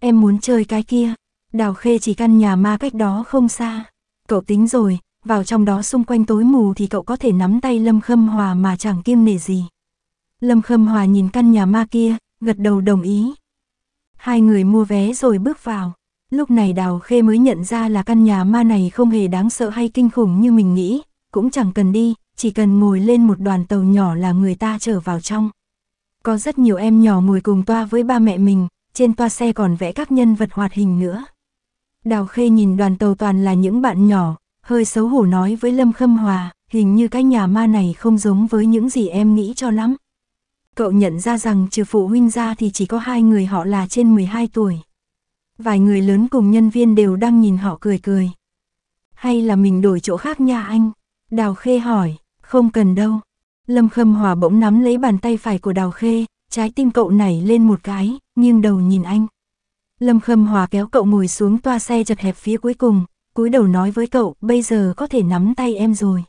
Em muốn chơi cái kia, Đào Khê chỉ căn nhà ma cách đó không xa. Cậu tính rồi, vào trong đó xung quanh tối mù thì cậu có thể nắm tay Lâm Khâm Hòa mà chẳng kiêng nể gì. Lâm Khâm Hòa nhìn căn nhà ma kia, gật đầu đồng ý. Hai người mua vé rồi bước vào. Lúc này Đào Khê mới nhận ra là căn nhà ma này không hề đáng sợ hay kinh khủng như mình nghĩ, cũng chẳng cần đi, chỉ cần ngồi lên một đoàn tàu nhỏ là người ta trở vào trong. Có rất nhiều em nhỏ ngồi cùng toa với ba mẹ mình, trên toa xe còn vẽ các nhân vật hoạt hình nữa. Đào Khê nhìn đoàn tàu toàn là những bạn nhỏ, hơi xấu hổ nói với Lâm Khâm Hòa, hình như cái nhà ma này không giống với những gì em nghĩ cho lắm. Cậu nhận ra rằng trừ phụ huynh ra thì chỉ có hai người họ là trên 12 tuổi. Vài người lớn cùng nhân viên đều đang nhìn họ cười cười. Hay là mình đổi chỗ khác nha anh? Đào Khê hỏi, không cần đâu. Lâm Khâm Hòa bỗng nắm lấy bàn tay phải của Đào Khê, trái tim cậu nảy lên một cái, nghiêng đầu nhìn anh. Lâm Khâm Hòa kéo cậu ngồi xuống toa xe chật hẹp phía cuối cùng, cúi đầu nói với cậu, bây giờ có thể nắm tay em rồi.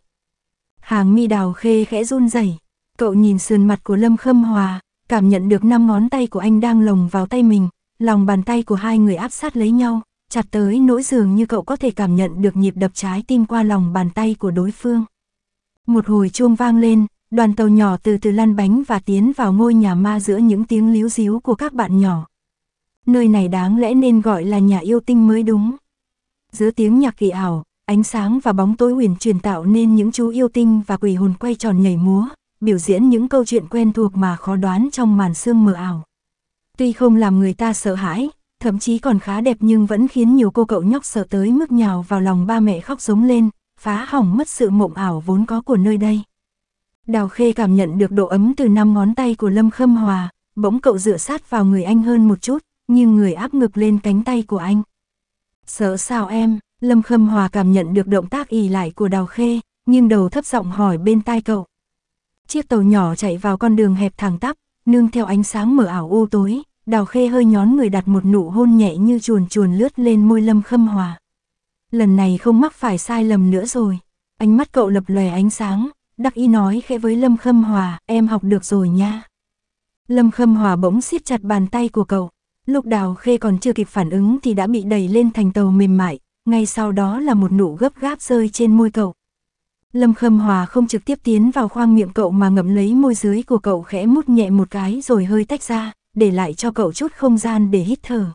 Hàng mi đào khê khẽ run rẩy, cậu nhìn sườn mặt của Lâm Khâm Hòa, cảm nhận được năm ngón tay của anh đang lồng vào tay mình, lòng bàn tay của hai người áp sát lấy nhau, chặt tới nỗi dường như cậu có thể cảm nhận được nhịp đập trái tim qua lòng bàn tay của đối phương. Một hồi chuông vang lên, đoàn tàu nhỏ từ từ lăn bánh và tiến vào ngôi nhà ma giữa những tiếng líu díu của các bạn nhỏ nơi này đáng lẽ nên gọi là nhà yêu tinh mới đúng. Giữa tiếng nhạc kỳ ảo, ánh sáng và bóng tối huyền truyền tạo nên những chú yêu tinh và quỷ hồn quay tròn nhảy múa, biểu diễn những câu chuyện quen thuộc mà khó đoán trong màn sương mờ ảo. Tuy không làm người ta sợ hãi, thậm chí còn khá đẹp nhưng vẫn khiến nhiều cô cậu nhóc sợ tới mức nhào vào lòng ba mẹ khóc giống lên, phá hỏng mất sự mộng ảo vốn có của nơi đây. Đào Khê cảm nhận được độ ấm từ năm ngón tay của Lâm Khâm Hòa, bỗng cậu dựa sát vào người anh hơn một chút, nghiêng người áp ngực lên cánh tay của anh. Sợ sao em, Lâm Khâm Hòa cảm nhận được động tác ỉ lại của Đào Khê, nghiêng đầu thấp giọng hỏi bên tai cậu. Chiếc tàu nhỏ chạy vào con đường hẹp thẳng tắp, nương theo ánh sáng mờ ảo u tối, Đào Khê hơi nhón người đặt một nụ hôn nhẹ như chuồn chuồn lướt lên môi Lâm Khâm Hòa. Lần này không mắc phải sai lầm nữa rồi. Ánh mắt cậu lập lòe ánh sáng, đắc ý nói khẽ với Lâm Khâm Hòa, em học được rồi nha. Lâm Khâm Hòa bỗng siết chặt bàn tay của cậu, Lúc đào khê còn chưa kịp phản ứng thì đã bị đẩy lên thành tàu mềm mại, ngay sau đó là một nụ gấp gáp rơi trên môi cậu. Lâm Khâm Hòa không trực tiếp tiến vào khoang miệng cậu mà ngậm lấy môi dưới của cậu khẽ mút nhẹ một cái rồi hơi tách ra, để lại cho cậu chút không gian để hít thở.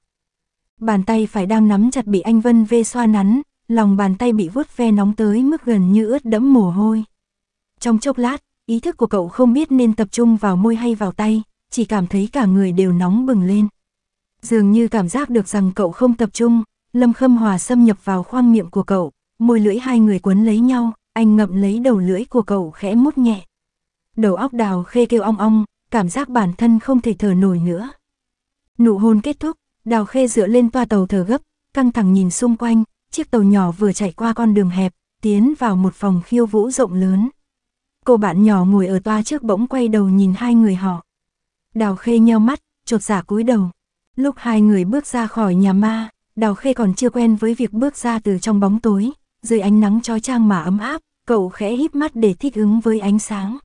Bàn tay phải đang nắm chặt bị anh Vân vê xoa nắn, lòng bàn tay bị vuốt ve nóng tới mức gần như ướt đẫm mồ hôi. Trong chốc lát, ý thức của cậu không biết nên tập trung vào môi hay vào tay, chỉ cảm thấy cả người đều nóng bừng lên. Dường như cảm giác được rằng cậu không tập trung, Lâm Khâm Hòa xâm nhập vào khoang miệng của cậu, môi lưỡi hai người quấn lấy nhau, anh ngậm lấy đầu lưỡi của cậu khẽ mút nhẹ. Đầu óc đào khê kêu ong ong, cảm giác bản thân không thể thở nổi nữa. Nụ hôn kết thúc, đào khê dựa lên toa tàu thở gấp, căng thẳng nhìn xung quanh, chiếc tàu nhỏ vừa chạy qua con đường hẹp, tiến vào một phòng khiêu vũ rộng lớn. Cô bạn nhỏ ngồi ở toa trước bỗng quay đầu nhìn hai người họ. Đào khê nheo mắt, trột giả dạ cúi đầu. Lúc hai người bước ra khỏi nhà ma, Đào Khê còn chưa quen với việc bước ra từ trong bóng tối, dưới ánh nắng trói trang mà ấm áp, cậu khẽ híp mắt để thích ứng với ánh sáng.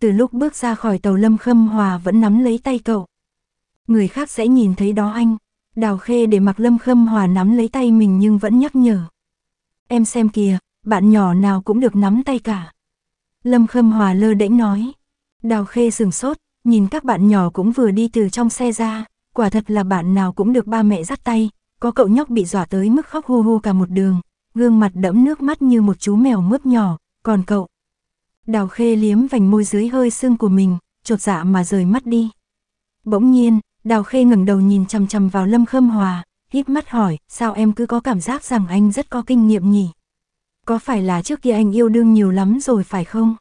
Từ lúc bước ra khỏi tàu Lâm Khâm Hòa vẫn nắm lấy tay cậu. Người khác sẽ nhìn thấy đó anh. Đào Khê để mặc Lâm Khâm Hòa nắm lấy tay mình nhưng vẫn nhắc nhở. Em xem kìa, bạn nhỏ nào cũng được nắm tay cả. Lâm Khâm Hòa lơ đễnh nói. Đào Khê sừng sốt, nhìn các bạn nhỏ cũng vừa đi từ trong xe ra, Quả thật là bạn nào cũng được ba mẹ dắt tay, có cậu nhóc bị dọa tới mức khóc hu hu cả một đường, gương mặt đẫm nước mắt như một chú mèo mướp nhỏ, còn cậu. Đào khê liếm vành môi dưới hơi sưng của mình, chột dạ mà rời mắt đi. Bỗng nhiên, đào khê ngẩng đầu nhìn chằm chằm vào lâm khâm hòa, híp mắt hỏi, sao em cứ có cảm giác rằng anh rất có kinh nghiệm nhỉ? Có phải là trước kia anh yêu đương nhiều lắm rồi phải không?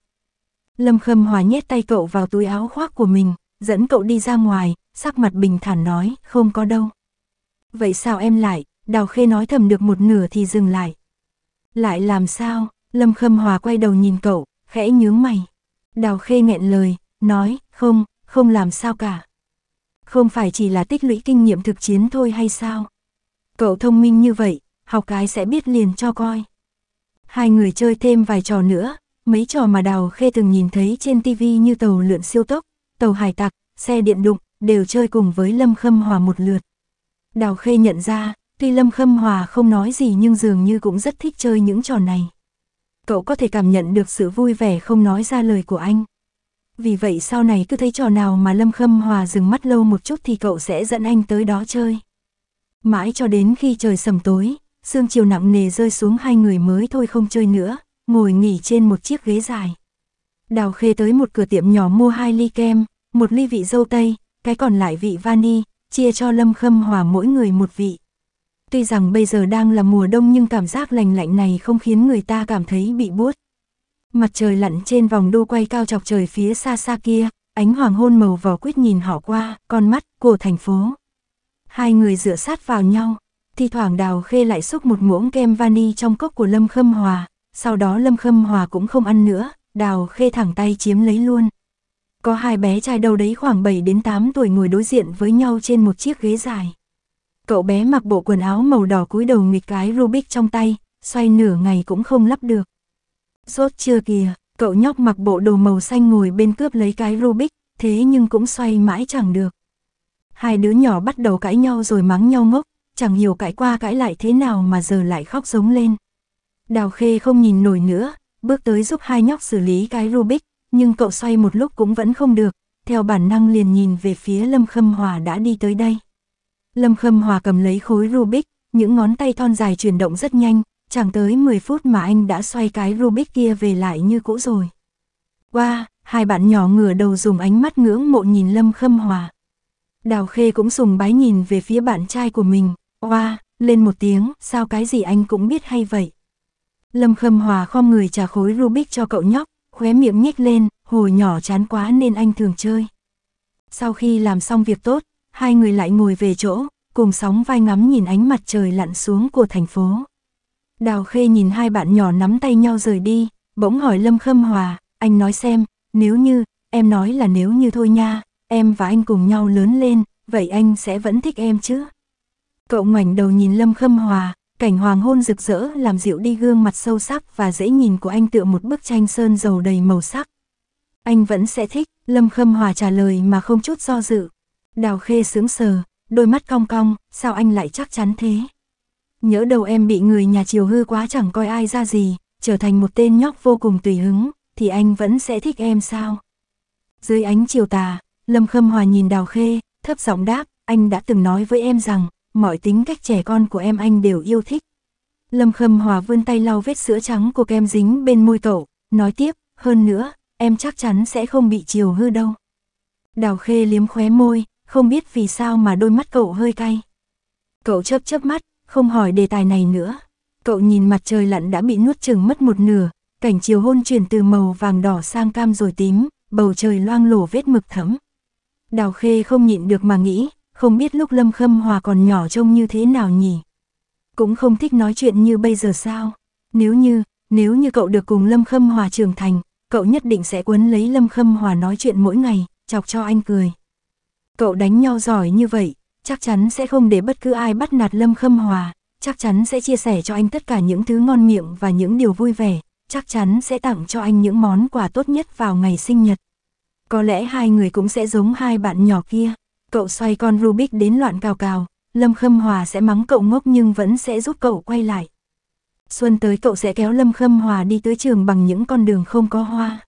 Lâm Khâm Hòa nhét tay cậu vào túi áo khoác của mình, dẫn cậu đi ra ngoài, sắc mặt bình thản nói, không có đâu. Vậy sao em lại, đào khê nói thầm được một nửa thì dừng lại. Lại làm sao, Lâm Khâm Hòa quay đầu nhìn cậu, khẽ nhướng mày. Đào khê nghẹn lời, nói, không, không làm sao cả. Không phải chỉ là tích lũy kinh nghiệm thực chiến thôi hay sao? Cậu thông minh như vậy, học cái sẽ biết liền cho coi. Hai người chơi thêm vài trò nữa, mấy trò mà Đào Khê từng nhìn thấy trên tivi như tàu lượn siêu tốc, tàu hải tặc, xe điện đụng, đều chơi cùng với Lâm Khâm Hòa một lượt. Đào Khê nhận ra, tuy Lâm Khâm Hòa không nói gì nhưng dường như cũng rất thích chơi những trò này. Cậu có thể cảm nhận được sự vui vẻ không nói ra lời của anh. Vì vậy sau này cứ thấy trò nào mà Lâm Khâm Hòa dừng mắt lâu một chút thì cậu sẽ dẫn anh tới đó chơi. Mãi cho đến khi trời sầm tối, sương chiều nặng nề rơi xuống hai người mới thôi không chơi nữa, ngồi nghỉ trên một chiếc ghế dài. Đào Khê tới một cửa tiệm nhỏ mua hai ly kem, một ly vị dâu tây, cái còn lại vị vani, chia cho Lâm Khâm Hòa mỗi người một vị. Tuy rằng bây giờ đang là mùa đông nhưng cảm giác lành lạnh này không khiến người ta cảm thấy bị buốt. Mặt trời lặn trên vòng đu quay cao chọc trời phía xa xa kia, ánh hoàng hôn màu vỏ quyết nhìn họ qua, con mắt, của thành phố. Hai người dựa sát vào nhau, thi thoảng đào khê lại xúc một muỗng kem vani trong cốc của Lâm Khâm Hòa, sau đó Lâm Khâm Hòa cũng không ăn nữa, đào khê thẳng tay chiếm lấy luôn. Có hai bé trai đâu đấy khoảng 7 đến 8 tuổi ngồi đối diện với nhau trên một chiếc ghế dài. Cậu bé mặc bộ quần áo màu đỏ cúi đầu nghịch cái Rubik trong tay, xoay nửa ngày cũng không lắp được. Rốt chưa kìa, cậu nhóc mặc bộ đồ màu xanh ngồi bên cướp lấy cái Rubik, thế nhưng cũng xoay mãi chẳng được. Hai đứa nhỏ bắt đầu cãi nhau rồi mắng nhau ngốc, chẳng hiểu cãi qua cãi lại thế nào mà giờ lại khóc giống lên. Đào Khê không nhìn nổi nữa, bước tới giúp hai nhóc xử lý cái Rubik, nhưng cậu xoay một lúc cũng vẫn không được, theo bản năng liền nhìn về phía Lâm Khâm Hòa đã đi tới đây. Lâm Khâm Hòa cầm lấy khối Rubik, những ngón tay thon dài chuyển động rất nhanh, chẳng tới 10 phút mà anh đã xoay cái Rubik kia về lại như cũ rồi. Wow, hai bạn nhỏ ngửa đầu dùng ánh mắt ngưỡng mộ nhìn Lâm Khâm Hòa. Đào Khê cũng sùng bái nhìn về phía bạn trai của mình, wow, lên một tiếng, sao cái gì anh cũng biết hay vậy. Lâm Khâm Hòa khom người trả khối Rubik cho cậu nhóc, khóe miệng nhếch lên, hồi nhỏ chán quá nên anh thường chơi. Sau khi làm xong việc tốt, hai người lại ngồi về chỗ, cùng sóng vai ngắm nhìn ánh mặt trời lặn xuống của thành phố. Đào Khê nhìn hai bạn nhỏ nắm tay nhau rời đi, bỗng hỏi Lâm Khâm Hòa, anh nói xem, nếu như, em nói là nếu như thôi nha, em và anh cùng nhau lớn lên, vậy anh sẽ vẫn thích em chứ? Cậu ngoảnh đầu nhìn Lâm Khâm Hòa, Cảnh hoàng hôn rực rỡ làm dịu đi gương mặt sâu sắc và dễ nhìn của anh tựa một bức tranh sơn dầu đầy màu sắc. Anh vẫn sẽ thích, Lâm Khâm Hòa trả lời mà không chút do dự. Đào Khê sướng sờ, đôi mắt cong cong, sao anh lại chắc chắn thế? Nhớ đầu em bị người nhà chiều hư quá chẳng coi ai ra gì, trở thành một tên nhóc vô cùng tùy hứng, thì anh vẫn sẽ thích em sao? Dưới ánh chiều tà, Lâm Khâm Hòa nhìn Đào Khê, thấp giọng đáp, anh đã từng nói với em rằng, mọi tính cách trẻ con của em anh đều yêu thích. Lâm Khâm Hòa vươn tay lau vết sữa trắng của kem dính bên môi cậu, nói tiếp, hơn nữa, em chắc chắn sẽ không bị chiều hư đâu. Đào Khê liếm khóe môi, không biết vì sao mà đôi mắt cậu hơi cay. Cậu chớp chớp mắt, không hỏi đề tài này nữa. Cậu nhìn mặt trời lặn đã bị nuốt chừng mất một nửa, cảnh chiều hôn chuyển từ màu vàng đỏ sang cam rồi tím, bầu trời loang lổ vết mực thấm. Đào Khê không nhịn được mà nghĩ, không biết lúc Lâm Khâm Hòa còn nhỏ trông như thế nào nhỉ? Cũng không thích nói chuyện như bây giờ sao? Nếu như, nếu như cậu được cùng Lâm Khâm Hòa trưởng thành, cậu nhất định sẽ quấn lấy Lâm Khâm Hòa nói chuyện mỗi ngày, chọc cho anh cười. Cậu đánh nhau giỏi như vậy, chắc chắn sẽ không để bất cứ ai bắt nạt Lâm Khâm Hòa, chắc chắn sẽ chia sẻ cho anh tất cả những thứ ngon miệng và những điều vui vẻ, chắc chắn sẽ tặng cho anh những món quà tốt nhất vào ngày sinh nhật. Có lẽ hai người cũng sẽ giống hai bạn nhỏ kia cậu xoay con Rubik đến loạn cào cào, Lâm Khâm Hòa sẽ mắng cậu ngốc nhưng vẫn sẽ giúp cậu quay lại. Xuân tới cậu sẽ kéo Lâm Khâm Hòa đi tới trường bằng những con đường không có hoa.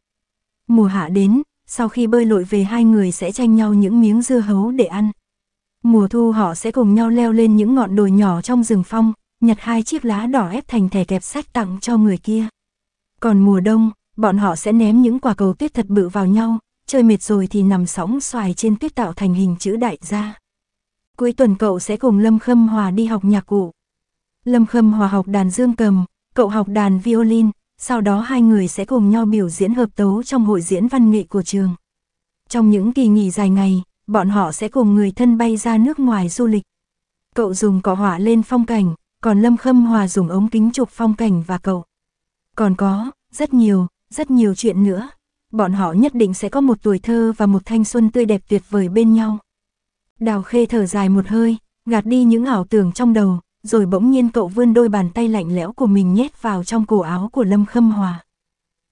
Mùa hạ đến, sau khi bơi lội về hai người sẽ tranh nhau những miếng dưa hấu để ăn. Mùa thu họ sẽ cùng nhau leo lên những ngọn đồi nhỏ trong rừng phong, nhặt hai chiếc lá đỏ ép thành thẻ kẹp sách tặng cho người kia. Còn mùa đông, bọn họ sẽ ném những quả cầu tuyết thật bự vào nhau, chơi mệt rồi thì nằm sóng xoài trên tuyết tạo thành hình chữ đại gia. Cuối tuần cậu sẽ cùng Lâm Khâm Hòa đi học nhạc cụ. Lâm Khâm Hòa học đàn dương cầm, cậu học đàn violin, sau đó hai người sẽ cùng nhau biểu diễn hợp tấu trong hội diễn văn nghệ của trường. Trong những kỳ nghỉ dài ngày, bọn họ sẽ cùng người thân bay ra nước ngoài du lịch. Cậu dùng cỏ họa lên phong cảnh, còn Lâm Khâm Hòa dùng ống kính chụp phong cảnh và cậu. Còn có, rất nhiều, rất nhiều chuyện nữa bọn họ nhất định sẽ có một tuổi thơ và một thanh xuân tươi đẹp tuyệt vời bên nhau. Đào khê thở dài một hơi, gạt đi những ảo tưởng trong đầu, rồi bỗng nhiên cậu vươn đôi bàn tay lạnh lẽo của mình nhét vào trong cổ áo của Lâm Khâm Hòa.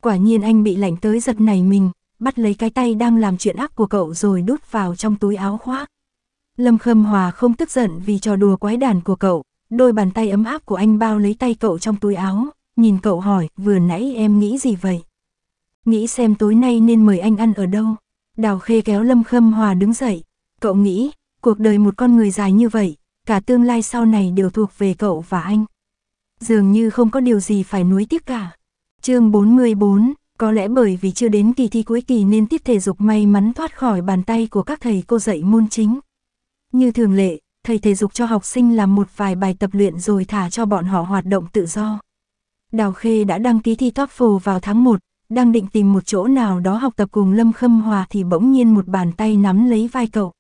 Quả nhiên anh bị lạnh tới giật này mình, bắt lấy cái tay đang làm chuyện ác của cậu rồi đút vào trong túi áo khoác. Lâm Khâm Hòa không tức giận vì trò đùa quái đàn của cậu, đôi bàn tay ấm áp của anh bao lấy tay cậu trong túi áo, nhìn cậu hỏi, vừa nãy em nghĩ gì vậy? Nghĩ xem tối nay nên mời anh ăn ở đâu. Đào khê kéo Lâm Khâm Hòa đứng dậy. Cậu nghĩ, cuộc đời một con người dài như vậy, cả tương lai sau này đều thuộc về cậu và anh. Dường như không có điều gì phải nuối tiếc cả. chương 44, có lẽ bởi vì chưa đến kỳ thi cuối kỳ nên tiết thể dục may mắn thoát khỏi bàn tay của các thầy cô dạy môn chính. Như thường lệ, thầy thể dục cho học sinh làm một vài bài tập luyện rồi thả cho bọn họ hoạt động tự do. Đào Khê đã đăng ký thi TOEFL vào tháng 1, đang định tìm một chỗ nào đó học tập cùng Lâm Khâm Hòa thì bỗng nhiên một bàn tay nắm lấy vai cậu.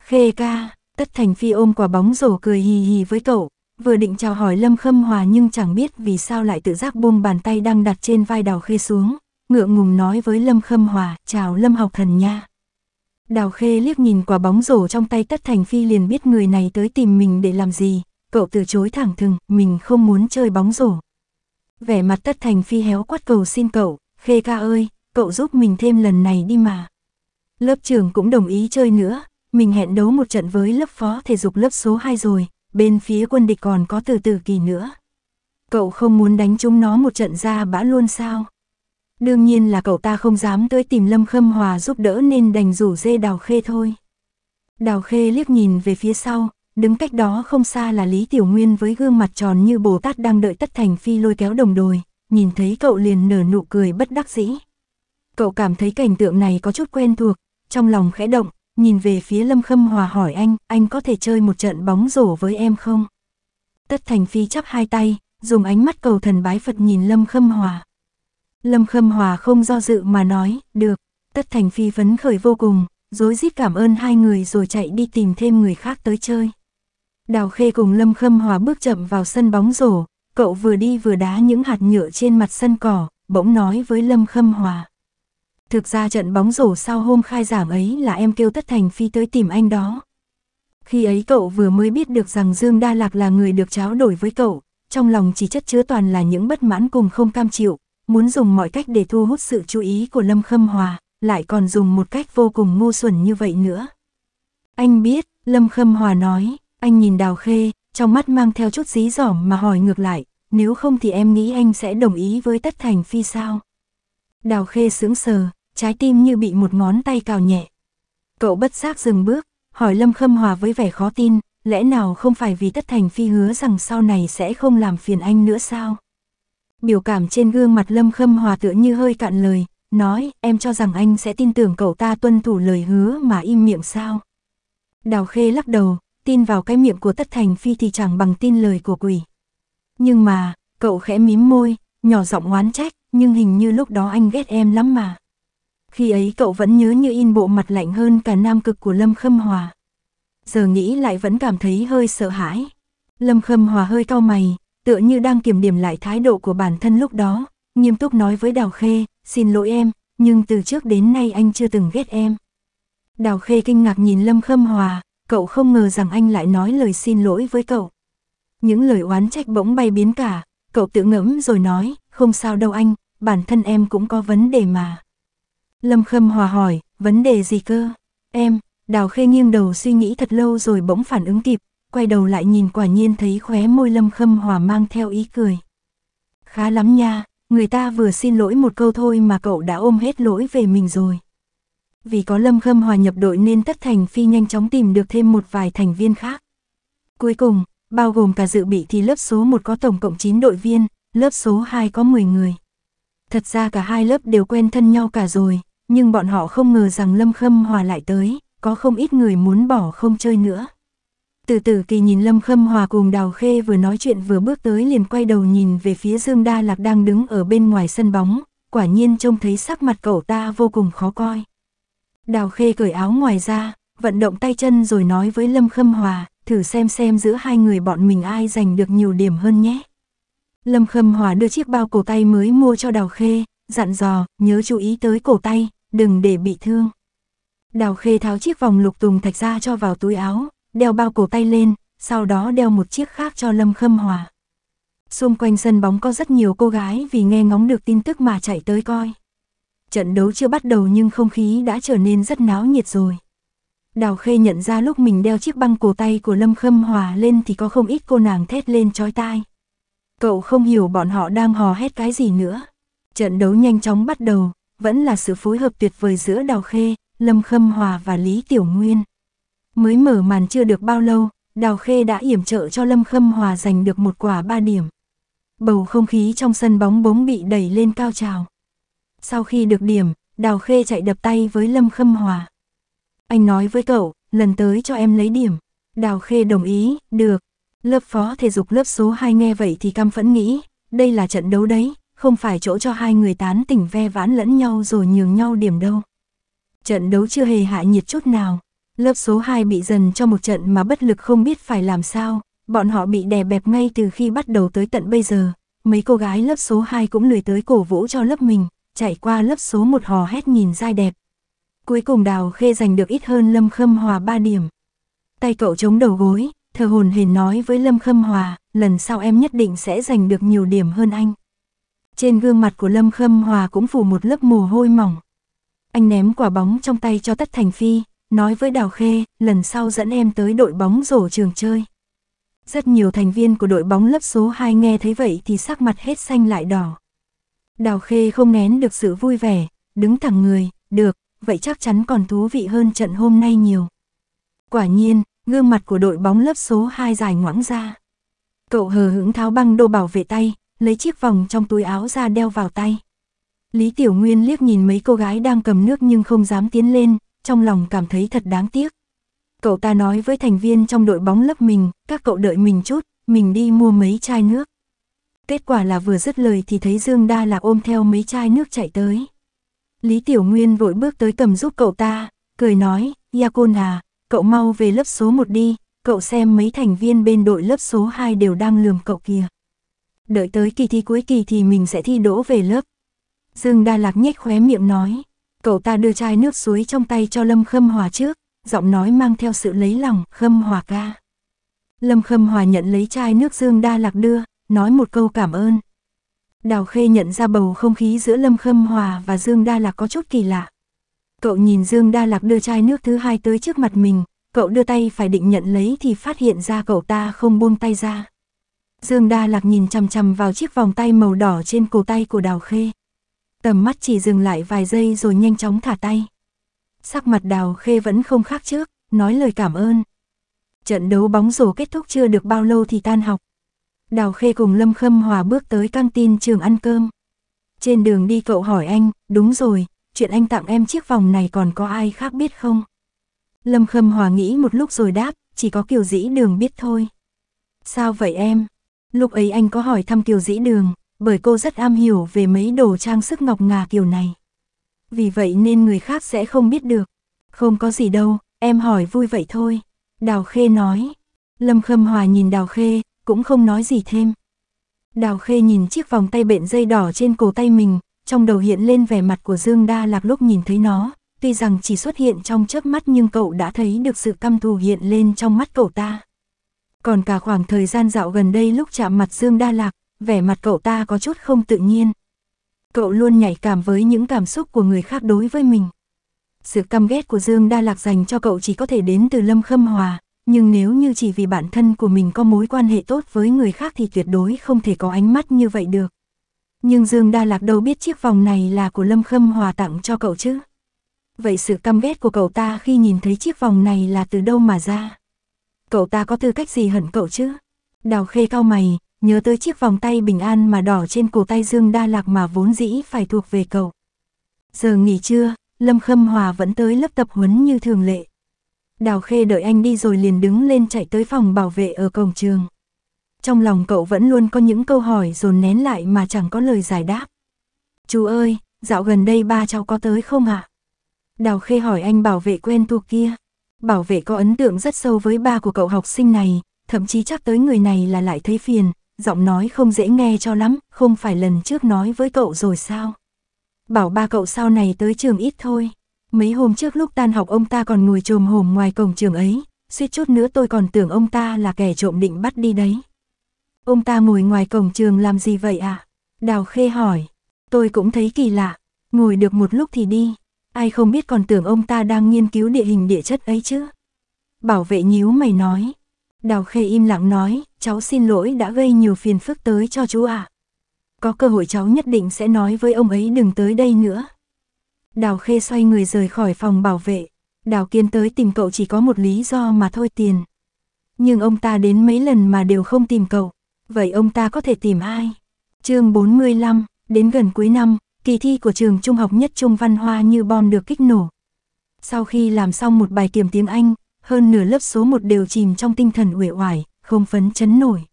Khê ca, Tất Thành Phi ôm quả bóng rổ cười hì hì với cậu, vừa định chào hỏi Lâm Khâm Hòa nhưng chẳng biết vì sao lại tự giác buông bàn tay đang đặt trên vai Đào Khê xuống, ngượng ngùng nói với Lâm Khâm Hòa, chào Lâm học thần nha. Đào Khê liếc nhìn quả bóng rổ trong tay Tất Thành Phi liền biết người này tới tìm mình để làm gì, cậu từ chối thẳng thừng, mình không muốn chơi bóng rổ. Vẻ mặt Tất Thành Phi héo quát cầu xin cậu, Khê ca ơi, cậu giúp mình thêm lần này đi mà. Lớp trưởng cũng đồng ý chơi nữa, mình hẹn đấu một trận với lớp phó thể dục lớp số 2 rồi, bên phía quân địch còn có từ từ kỳ nữa. Cậu không muốn đánh chúng nó một trận ra bã luôn sao? Đương nhiên là cậu ta không dám tới tìm Lâm Khâm Hòa giúp đỡ nên đành rủ dê Đào Khê thôi. Đào Khê liếc nhìn về phía sau, đứng cách đó không xa là Lý Tiểu Nguyên với gương mặt tròn như Bồ Tát đang đợi Tất Thành Phi lôi kéo đồng đồi, nhìn thấy cậu liền nở nụ cười bất đắc dĩ. Cậu cảm thấy cảnh tượng này có chút quen thuộc, trong lòng khẽ động, nhìn về phía Lâm Khâm Hòa hỏi anh, anh có thể chơi một trận bóng rổ với em không? Tất Thành Phi chắp hai tay, dùng ánh mắt cầu thần bái Phật nhìn Lâm Khâm Hòa. Lâm Khâm Hòa không do dự mà nói, được, Tất Thành Phi phấn khởi vô cùng, dối rít cảm ơn hai người rồi chạy đi tìm thêm người khác tới chơi. Đào Khê cùng Lâm Khâm Hòa bước chậm vào sân bóng rổ, Cậu vừa đi vừa đá những hạt nhựa trên mặt sân cỏ, bỗng nói với Lâm Khâm Hòa. Thực ra trận bóng rổ sau hôm khai giảng ấy là em kêu Tất Thành Phi tới tìm anh đó. Khi ấy cậu vừa mới biết được rằng Dương Đa Lạc là người được tráo đổi với cậu, trong lòng chỉ chất chứa toàn là những bất mãn cùng không cam chịu, muốn dùng mọi cách để thu hút sự chú ý của Lâm Khâm Hòa, lại còn dùng một cách vô cùng ngu xuẩn như vậy nữa. Anh biết, Lâm Khâm Hòa nói, anh nhìn Đào Khê, trong mắt mang theo chút dí dỏm mà hỏi ngược lại, nếu không thì em nghĩ anh sẽ đồng ý với tất thành phi sao? Đào khê sững sờ, trái tim như bị một ngón tay cào nhẹ. Cậu bất giác dừng bước, hỏi Lâm Khâm Hòa với vẻ khó tin, lẽ nào không phải vì tất thành phi hứa rằng sau này sẽ không làm phiền anh nữa sao? Biểu cảm trên gương mặt Lâm Khâm Hòa tựa như hơi cạn lời, nói em cho rằng anh sẽ tin tưởng cậu ta tuân thủ lời hứa mà im miệng sao? Đào khê lắc đầu, tin vào cái miệng của Tất Thành Phi thì chẳng bằng tin lời của quỷ. Nhưng mà, cậu khẽ mím môi, nhỏ giọng oán trách, nhưng hình như lúc đó anh ghét em lắm mà. Khi ấy cậu vẫn nhớ như in bộ mặt lạnh hơn cả nam cực của Lâm Khâm Hòa. Giờ nghĩ lại vẫn cảm thấy hơi sợ hãi. Lâm Khâm Hòa hơi cau mày, tựa như đang kiểm điểm lại thái độ của bản thân lúc đó, nghiêm túc nói với Đào Khê, xin lỗi em, nhưng từ trước đến nay anh chưa từng ghét em. Đào Khê kinh ngạc nhìn Lâm Khâm Hòa, cậu không ngờ rằng anh lại nói lời xin lỗi với cậu. Những lời oán trách bỗng bay biến cả, cậu tự ngẫm rồi nói, không sao đâu anh, bản thân em cũng có vấn đề mà. Lâm Khâm hòa hỏi, vấn đề gì cơ? Em, Đào Khê nghiêng đầu suy nghĩ thật lâu rồi bỗng phản ứng kịp, quay đầu lại nhìn quả nhiên thấy khóe môi Lâm Khâm hòa mang theo ý cười. Khá lắm nha, người ta vừa xin lỗi một câu thôi mà cậu đã ôm hết lỗi về mình rồi vì có Lâm Khâm hòa nhập đội nên Tất Thành Phi nhanh chóng tìm được thêm một vài thành viên khác. Cuối cùng, bao gồm cả dự bị thì lớp số 1 có tổng cộng 9 đội viên, lớp số 2 có 10 người. Thật ra cả hai lớp đều quen thân nhau cả rồi, nhưng bọn họ không ngờ rằng Lâm Khâm Hòa lại tới, có không ít người muốn bỏ không chơi nữa. Từ từ kỳ nhìn Lâm Khâm Hòa cùng Đào Khê vừa nói chuyện vừa bước tới liền quay đầu nhìn về phía Dương Đa Lạc đang đứng ở bên ngoài sân bóng, quả nhiên trông thấy sắc mặt cậu ta vô cùng khó coi. Đào Khê cởi áo ngoài ra, vận động tay chân rồi nói với Lâm Khâm Hòa, thử xem xem giữa hai người bọn mình ai giành được nhiều điểm hơn nhé. Lâm Khâm Hòa đưa chiếc bao cổ tay mới mua cho Đào Khê, dặn dò, nhớ chú ý tới cổ tay, đừng để bị thương. Đào Khê tháo chiếc vòng lục tùng thạch ra cho vào túi áo, đeo bao cổ tay lên, sau đó đeo một chiếc khác cho Lâm Khâm Hòa. Xung quanh sân bóng có rất nhiều cô gái vì nghe ngóng được tin tức mà chạy tới coi. Trận đấu chưa bắt đầu nhưng không khí đã trở nên rất náo nhiệt rồi. Đào Khê nhận ra lúc mình đeo chiếc băng cổ tay của Lâm Khâm Hòa lên thì có không ít cô nàng thét lên chói tai. Cậu không hiểu bọn họ đang hò hét cái gì nữa. Trận đấu nhanh chóng bắt đầu, vẫn là sự phối hợp tuyệt vời giữa Đào Khê, Lâm Khâm Hòa và Lý Tiểu Nguyên. Mới mở màn chưa được bao lâu, Đào Khê đã yểm trợ cho Lâm Khâm Hòa giành được một quả ba điểm. Bầu không khí trong sân bóng bóng bị đẩy lên cao trào. Sau khi được điểm, Đào Khê chạy đập tay với Lâm Khâm Hòa. Anh nói với cậu, lần tới cho em lấy điểm. Đào Khê đồng ý, được. Lớp phó thể dục lớp số 2 nghe vậy thì căm phẫn nghĩ, đây là trận đấu đấy, không phải chỗ cho hai người tán tỉnh ve vãn lẫn nhau rồi nhường nhau điểm đâu. Trận đấu chưa hề hạ nhiệt chút nào. Lớp số 2 bị dần cho một trận mà bất lực không biết phải làm sao, bọn họ bị đè bẹp ngay từ khi bắt đầu tới tận bây giờ. Mấy cô gái lớp số 2 cũng lười tới cổ vũ cho lớp mình, chạy qua lớp số 1 hò hét nhìn dai đẹp. Cuối cùng Đào Khê giành được ít hơn Lâm Khâm Hòa 3 điểm. Tay cậu chống đầu gối, thờ hồn hề nói với Lâm Khâm Hòa, lần sau em nhất định sẽ giành được nhiều điểm hơn anh. Trên gương mặt của Lâm Khâm Hòa cũng phủ một lớp mồ hôi mỏng. Anh ném quả bóng trong tay cho Tất Thành Phi, nói với Đào Khê, lần sau dẫn em tới đội bóng rổ trường chơi. Rất nhiều thành viên của đội bóng lớp số 2 nghe thấy vậy thì sắc mặt hết xanh lại đỏ. Đào Khê không nén được sự vui vẻ, đứng thẳng người, được, vậy chắc chắn còn thú vị hơn trận hôm nay nhiều. Quả nhiên, gương mặt của đội bóng lớp số 2 dài ngoãng ra. Cậu hờ hững tháo băng đô bảo vệ tay, lấy chiếc vòng trong túi áo ra đeo vào tay. Lý Tiểu Nguyên liếc nhìn mấy cô gái đang cầm nước nhưng không dám tiến lên, trong lòng cảm thấy thật đáng tiếc. Cậu ta nói với thành viên trong đội bóng lớp mình, các cậu đợi mình chút, mình đi mua mấy chai nước. Kết quả là vừa dứt lời thì thấy Dương Đa Lạc ôm theo mấy chai nước chạy tới. Lý Tiểu Nguyên vội bước tới cầm giúp cậu ta, cười nói, Ya à, cậu mau về lớp số 1 đi, cậu xem mấy thành viên bên đội lớp số 2 đều đang lườm cậu kìa. Đợi tới kỳ thi cuối kỳ thì mình sẽ thi đỗ về lớp. Dương Đa Lạc nhếch khóe miệng nói, cậu ta đưa chai nước suối trong tay cho Lâm Khâm Hòa trước, giọng nói mang theo sự lấy lòng, Khâm Hòa ca. Lâm Khâm Hòa nhận lấy chai nước Dương Đa Lạc đưa, nói một câu cảm ơn. Đào Khê nhận ra bầu không khí giữa Lâm Khâm Hòa và Dương Đa Lạc có chút kỳ lạ. Cậu nhìn Dương Đa Lạc đưa chai nước thứ hai tới trước mặt mình, cậu đưa tay phải định nhận lấy thì phát hiện ra cậu ta không buông tay ra. Dương Đa Lạc nhìn chằm chằm vào chiếc vòng tay màu đỏ trên cổ tay của Đào Khê. Tầm mắt chỉ dừng lại vài giây rồi nhanh chóng thả tay. Sắc mặt Đào Khê vẫn không khác trước, nói lời cảm ơn. Trận đấu bóng rổ kết thúc chưa được bao lâu thì tan học. Đào Khê cùng Lâm Khâm Hòa bước tới căng tin trường ăn cơm. Trên đường đi cậu hỏi anh, đúng rồi, chuyện anh tặng em chiếc vòng này còn có ai khác biết không? Lâm Khâm Hòa nghĩ một lúc rồi đáp, chỉ có Kiều Dĩ Đường biết thôi. Sao vậy em? Lúc ấy anh có hỏi thăm Kiều Dĩ Đường, bởi cô rất am hiểu về mấy đồ trang sức ngọc ngà kiểu này. Vì vậy nên người khác sẽ không biết được. Không có gì đâu, em hỏi vui vậy thôi. Đào Khê nói. Lâm Khâm Hòa nhìn Đào Khê, cũng không nói gì thêm. Đào Khê nhìn chiếc vòng tay bện dây đỏ trên cổ tay mình, trong đầu hiện lên vẻ mặt của Dương Đa Lạc lúc nhìn thấy nó, tuy rằng chỉ xuất hiện trong chớp mắt nhưng cậu đã thấy được sự căm thù hiện lên trong mắt cậu ta. Còn cả khoảng thời gian dạo gần đây lúc chạm mặt Dương Đa Lạc, vẻ mặt cậu ta có chút không tự nhiên. Cậu luôn nhạy cảm với những cảm xúc của người khác đối với mình. Sự căm ghét của Dương Đa Lạc dành cho cậu chỉ có thể đến từ Lâm Khâm Hòa, nhưng nếu như chỉ vì bản thân của mình có mối quan hệ tốt với người khác thì tuyệt đối không thể có ánh mắt như vậy được. Nhưng Dương Đa Lạc đâu biết chiếc vòng này là của Lâm Khâm Hòa tặng cho cậu chứ. Vậy sự căm ghét của cậu ta khi nhìn thấy chiếc vòng này là từ đâu mà ra? Cậu ta có tư cách gì hận cậu chứ? Đào khê cao mày, nhớ tới chiếc vòng tay bình an mà đỏ trên cổ tay Dương Đa Lạc mà vốn dĩ phải thuộc về cậu. Giờ nghỉ trưa, Lâm Khâm Hòa vẫn tới lớp tập huấn như thường lệ. Đào Khê đợi anh đi rồi liền đứng lên chạy tới phòng bảo vệ ở cổng trường. Trong lòng cậu vẫn luôn có những câu hỏi dồn nén lại mà chẳng có lời giải đáp. Chú ơi, dạo gần đây ba cháu có tới không ạ? Đào Khê hỏi anh bảo vệ quen thuộc kia. Bảo vệ có ấn tượng rất sâu với ba của cậu học sinh này, thậm chí chắc tới người này là lại thấy phiền, giọng nói không dễ nghe cho lắm, không phải lần trước nói với cậu rồi sao? Bảo ba cậu sau này tới trường ít thôi. Mấy hôm trước lúc tan học ông ta còn ngồi trồm hổm ngoài cổng trường ấy, suýt chút nữa tôi còn tưởng ông ta là kẻ trộm định bắt đi đấy. Ông ta ngồi ngoài cổng trường làm gì vậy à? Đào Khê hỏi. Tôi cũng thấy kỳ lạ, ngồi được một lúc thì đi, ai không biết còn tưởng ông ta đang nghiên cứu địa hình địa chất ấy chứ. Bảo vệ nhíu mày nói. Đào Khê im lặng nói, cháu xin lỗi đã gây nhiều phiền phức tới cho chú À. Có cơ hội cháu nhất định sẽ nói với ông ấy đừng tới đây nữa. Đào Khê xoay người rời khỏi phòng bảo vệ. Đào Kiên tới tìm cậu chỉ có một lý do mà thôi tiền. Nhưng ông ta đến mấy lần mà đều không tìm cậu. Vậy ông ta có thể tìm ai? chương 45, đến gần cuối năm, kỳ thi của trường trung học nhất trung văn hoa như bom được kích nổ. Sau khi làm xong một bài kiểm tiếng Anh, hơn nửa lớp số 1 đều chìm trong tinh thần uể oải, không phấn chấn nổi.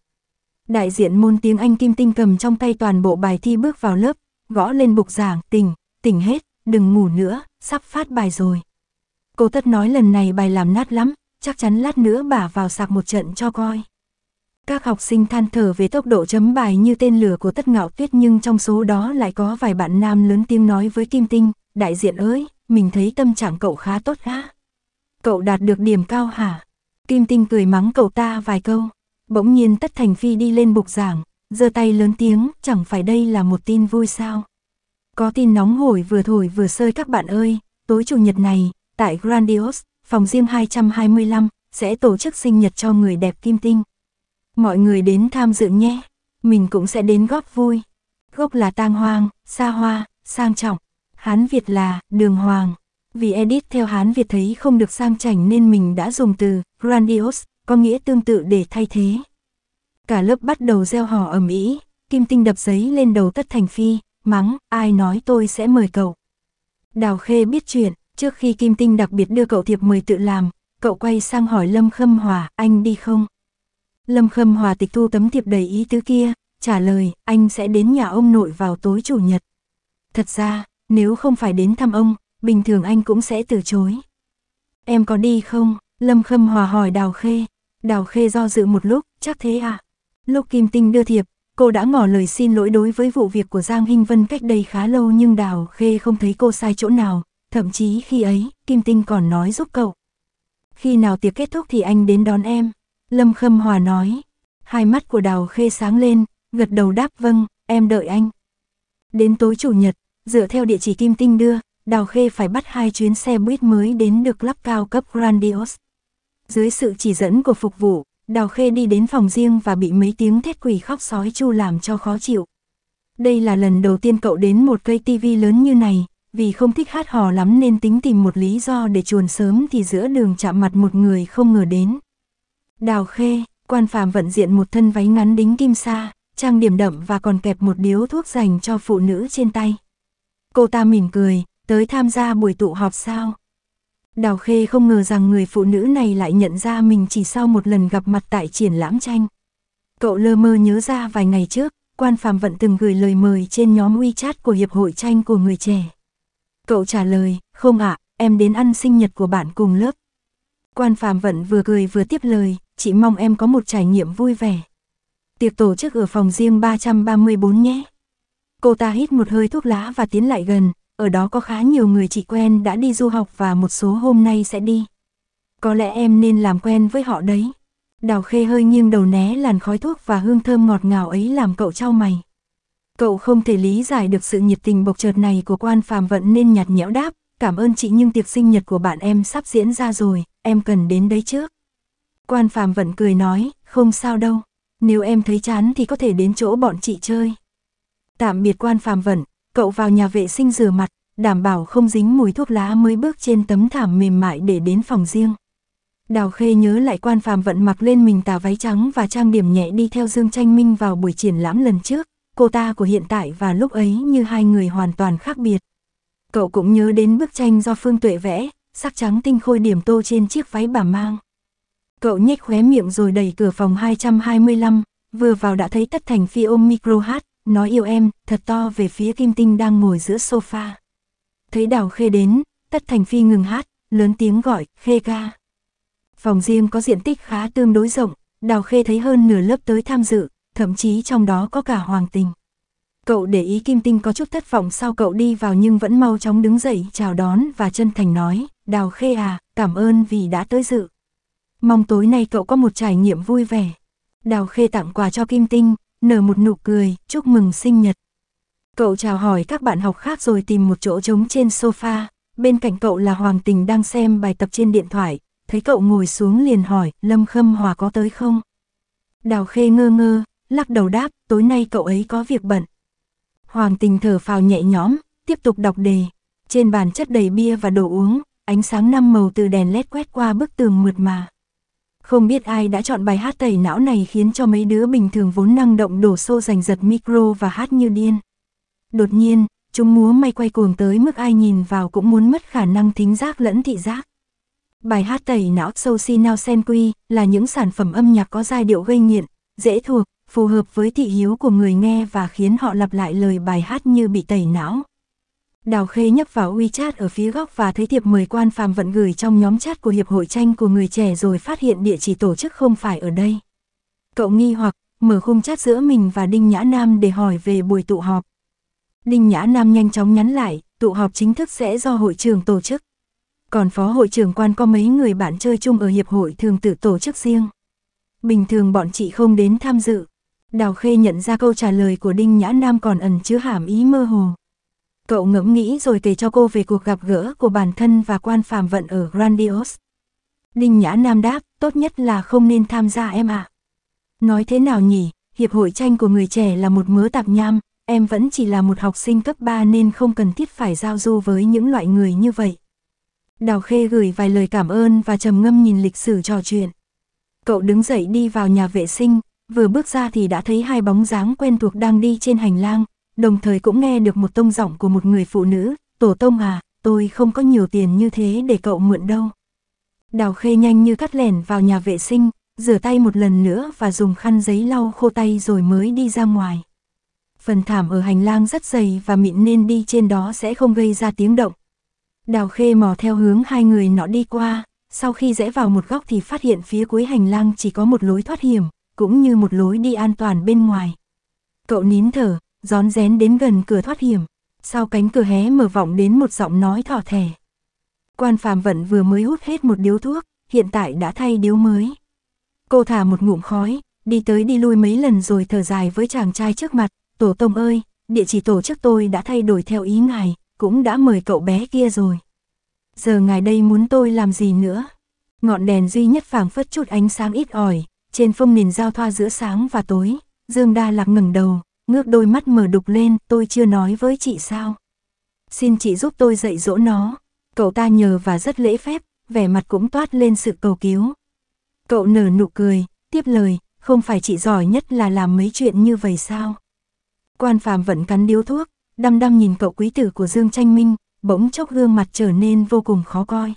Đại diện môn tiếng Anh Kim Tinh cầm trong tay toàn bộ bài thi bước vào lớp, gõ lên bục giảng, tỉnh, tỉnh hết, đừng ngủ nữa, sắp phát bài rồi. Cô tất nói lần này bài làm nát lắm, chắc chắn lát nữa bà vào sạc một trận cho coi. Các học sinh than thở về tốc độ chấm bài như tên lửa của tất ngạo tuyết nhưng trong số đó lại có vài bạn nam lớn tiếng nói với Kim Tinh, đại diện ơi, mình thấy tâm trạng cậu khá tốt hả? Cậu đạt được điểm cao hả? Kim Tinh cười mắng cậu ta vài câu. Bỗng nhiên Tất Thành Phi đi lên bục giảng, giơ tay lớn tiếng, chẳng phải đây là một tin vui sao? Có tin nóng hổi vừa thổi vừa sơi các bạn ơi, tối chủ nhật này, tại Grandios, phòng riêng 225, sẽ tổ chức sinh nhật cho người đẹp kim tinh. Mọi người đến tham dự nhé, mình cũng sẽ đến góp vui. Gốc là tang hoang, xa hoa, sang trọng. Hán Việt là đường hoàng. Vì edit theo Hán Việt thấy không được sang chảnh nên mình đã dùng từ grandios, có nghĩa tương tự để thay thế. Cả lớp bắt đầu gieo hò ầm ĩ, kim tinh đập giấy lên đầu tất thành phi, mắng, ai nói tôi sẽ mời cậu. Đào Khê biết chuyện, trước khi Kim Tinh đặc biệt đưa cậu thiệp mời tự làm, cậu quay sang hỏi Lâm Khâm Hòa, anh đi không? Lâm Khâm Hòa tịch thu tấm thiệp đầy ý tứ kia, trả lời, anh sẽ đến nhà ông nội vào tối chủ nhật. Thật ra, nếu không phải đến thăm ông, bình thường anh cũng sẽ từ chối. Em có đi không? Lâm Khâm Hòa hỏi Đào Khê. Đào Khê do dự một lúc, chắc thế à? Lúc Kim Tinh đưa thiệp, Cô đã ngỏ lời xin lỗi đối với vụ việc của Giang Hinh Vân cách đây khá lâu nhưng Đào Khê không thấy cô sai chỗ nào, thậm chí khi ấy, Kim Tinh còn nói giúp cậu. Khi nào tiệc kết thúc thì anh đến đón em, Lâm Khâm Hòa nói. Hai mắt của Đào Khê sáng lên, gật đầu đáp vâng, em đợi anh. Đến tối chủ nhật, dựa theo địa chỉ Kim Tinh đưa, Đào Khê phải bắt hai chuyến xe buýt mới đến được lắp cao cấp Grandios. Dưới sự chỉ dẫn của phục vụ, Đào Khê đi đến phòng riêng và bị mấy tiếng thét quỷ khóc sói chu làm cho khó chịu. Đây là lần đầu tiên cậu đến một cây tivi lớn như này, vì không thích hát hò lắm nên tính tìm một lý do để chuồn sớm thì giữa đường chạm mặt một người không ngờ đến. Đào Khê, quan phàm vận diện một thân váy ngắn đính kim sa, trang điểm đậm và còn kẹp một điếu thuốc dành cho phụ nữ trên tay. Cô ta mỉm cười, tới tham gia buổi tụ họp sao? Đào Khê không ngờ rằng người phụ nữ này lại nhận ra mình chỉ sau một lần gặp mặt tại triển lãm tranh. Cậu lơ mơ nhớ ra vài ngày trước, quan phàm vận từng gửi lời mời trên nhóm WeChat của Hiệp hội tranh của người trẻ. Cậu trả lời, không ạ, em đến ăn sinh nhật của bạn cùng lớp. Quan phàm vận vừa cười vừa tiếp lời, chị mong em có một trải nghiệm vui vẻ. Tiệc tổ chức ở phòng riêng 334 nhé. Cô ta hít một hơi thuốc lá và tiến lại gần, ở đó có khá nhiều người chị quen đã đi du học và một số hôm nay sẽ đi. Có lẽ em nên làm quen với họ đấy. Đào khê hơi nghiêng đầu né làn khói thuốc và hương thơm ngọt ngào ấy làm cậu trao mày. Cậu không thể lý giải được sự nhiệt tình bộc chợt này của quan phàm vận nên nhạt nhẽo đáp, cảm ơn chị nhưng tiệc sinh nhật của bạn em sắp diễn ra rồi, em cần đến đấy trước. Quan phàm vận cười nói, không sao đâu, nếu em thấy chán thì có thể đến chỗ bọn chị chơi. Tạm biệt quan phàm vận, cậu vào nhà vệ sinh rửa mặt, đảm bảo không dính mùi thuốc lá mới bước trên tấm thảm mềm mại để đến phòng riêng. Đào Khê nhớ lại quan phàm vận mặc lên mình tà váy trắng và trang điểm nhẹ đi theo Dương Tranh Minh vào buổi triển lãm lần trước, cô ta của hiện tại và lúc ấy như hai người hoàn toàn khác biệt. Cậu cũng nhớ đến bức tranh do Phương Tuệ vẽ, sắc trắng tinh khôi điểm tô trên chiếc váy bà mang. Cậu nhếch khóe miệng rồi đẩy cửa phòng 225, vừa vào đã thấy Tất Thành Phi ôm micro hát, nói yêu em, thật to về phía Kim Tinh đang ngồi giữa sofa. Thấy Đào Khê đến, Tất Thành Phi ngừng hát, lớn tiếng gọi, Khê ca. Phòng riêng có diện tích khá tương đối rộng, Đào Khê thấy hơn nửa lớp tới tham dự, thậm chí trong đó có cả Hoàng Tình. Cậu để ý Kim Tinh có chút thất vọng sau cậu đi vào nhưng vẫn mau chóng đứng dậy chào đón và chân thành nói, Đào Khê à, cảm ơn vì đã tới dự. Mong tối nay cậu có một trải nghiệm vui vẻ. Đào Khê tặng quà cho Kim Tinh, nở một nụ cười, chúc mừng sinh nhật. Cậu chào hỏi các bạn học khác rồi tìm một chỗ trống trên sofa, bên cạnh cậu là Hoàng Tình đang xem bài tập trên điện thoại, thấy cậu ngồi xuống liền hỏi, Lâm Khâm Hòa có tới không? Đào Khê ngơ ngơ, lắc đầu đáp, tối nay cậu ấy có việc bận. Hoàng Tình thở phào nhẹ nhõm, tiếp tục đọc đề. Trên bàn chất đầy bia và đồ uống, ánh sáng năm màu từ đèn led quét qua bức tường mượt mà. Không biết ai đã chọn bài hát tẩy não này khiến cho mấy đứa bình thường vốn năng động đổ xô giành giật micro và hát như điên. Đột nhiên, chúng múa may quay cuồng tới mức ai nhìn vào cũng muốn mất khả năng thính giác lẫn thị giác. Bài hát tẩy não sâu si nao sen quy là những sản phẩm âm nhạc có giai điệu gây nghiện, dễ thuộc, phù hợp với thị hiếu của người nghe và khiến họ lặp lại lời bài hát như bị tẩy não. Đào Khê nhấp vào WeChat ở phía góc và thấy thiệp mời quan phàm vận gửi trong nhóm chat của Hiệp hội tranh của người trẻ rồi phát hiện địa chỉ tổ chức không phải ở đây. Cậu nghi hoặc, mở khung chat giữa mình và Đinh Nhã Nam để hỏi về buổi tụ họp. Đinh Nhã Nam nhanh chóng nhắn lại, tụ họp chính thức sẽ do hội trường tổ chức. Còn phó hội trưởng quan có mấy người bạn chơi chung ở hiệp hội thường tự tổ chức riêng. Bình thường bọn chị không đến tham dự. Đào Khê nhận ra câu trả lời của Đinh Nhã Nam còn ẩn chứa hàm ý mơ hồ. Cậu ngẫm nghĩ rồi kể cho cô về cuộc gặp gỡ của bản thân và quan phàm vận ở Grandios. Đinh Nhã Nam đáp, tốt nhất là không nên tham gia em ạ. À. Nói thế nào nhỉ, hiệp hội tranh của người trẻ là một mớ tạp nham, em vẫn chỉ là một học sinh cấp 3 nên không cần thiết phải giao du với những loại người như vậy. Đào Khê gửi vài lời cảm ơn và trầm ngâm nhìn lịch sử trò chuyện. Cậu đứng dậy đi vào nhà vệ sinh, vừa bước ra thì đã thấy hai bóng dáng quen thuộc đang đi trên hành lang, đồng thời cũng nghe được một tông giọng của một người phụ nữ, tổ tông à, tôi không có nhiều tiền như thế để cậu mượn đâu. Đào khê nhanh như cắt lẻn vào nhà vệ sinh, rửa tay một lần nữa và dùng khăn giấy lau khô tay rồi mới đi ra ngoài. Phần thảm ở hành lang rất dày và mịn nên đi trên đó sẽ không gây ra tiếng động. Đào khê mò theo hướng hai người nó đi qua, sau khi rẽ vào một góc thì phát hiện phía cuối hành lang chỉ có một lối thoát hiểm, cũng như một lối đi an toàn bên ngoài. Cậu nín thở, rón rén đến gần cửa thoát hiểm. Sau cánh cửa hé mở vọng đến một giọng nói thỏ thẻ. Quan phàm vận vừa mới hút hết một điếu thuốc, hiện tại đã thay điếu mới. Cô thả một ngụm khói, đi tới đi lui mấy lần rồi thở dài với chàng trai trước mặt. Tổ tông ơi, địa chỉ tổ chức tôi đã thay đổi theo ý ngài, cũng đã mời cậu bé kia rồi. Giờ ngài đây muốn tôi làm gì nữa? Ngọn đèn duy nhất phảng phất chút ánh sáng ít ỏi, trên phông nền giao thoa giữa sáng và tối, Dương Đa Lạc ngẩng đầu, ngước đôi mắt mở đục lên, tôi chưa nói với chị sao. Xin chị giúp tôi dạy dỗ nó. Cậu ta nhờ và rất lễ phép, vẻ mặt cũng toát lên sự cầu cứu. Cậu nở nụ cười, tiếp lời, không phải chị giỏi nhất là làm mấy chuyện như vậy sao. Quan phàm vẫn cắn điếu thuốc, đăm đăm nhìn cậu quý tử của Dương Tranh Minh, bỗng chốc gương mặt trở nên vô cùng khó coi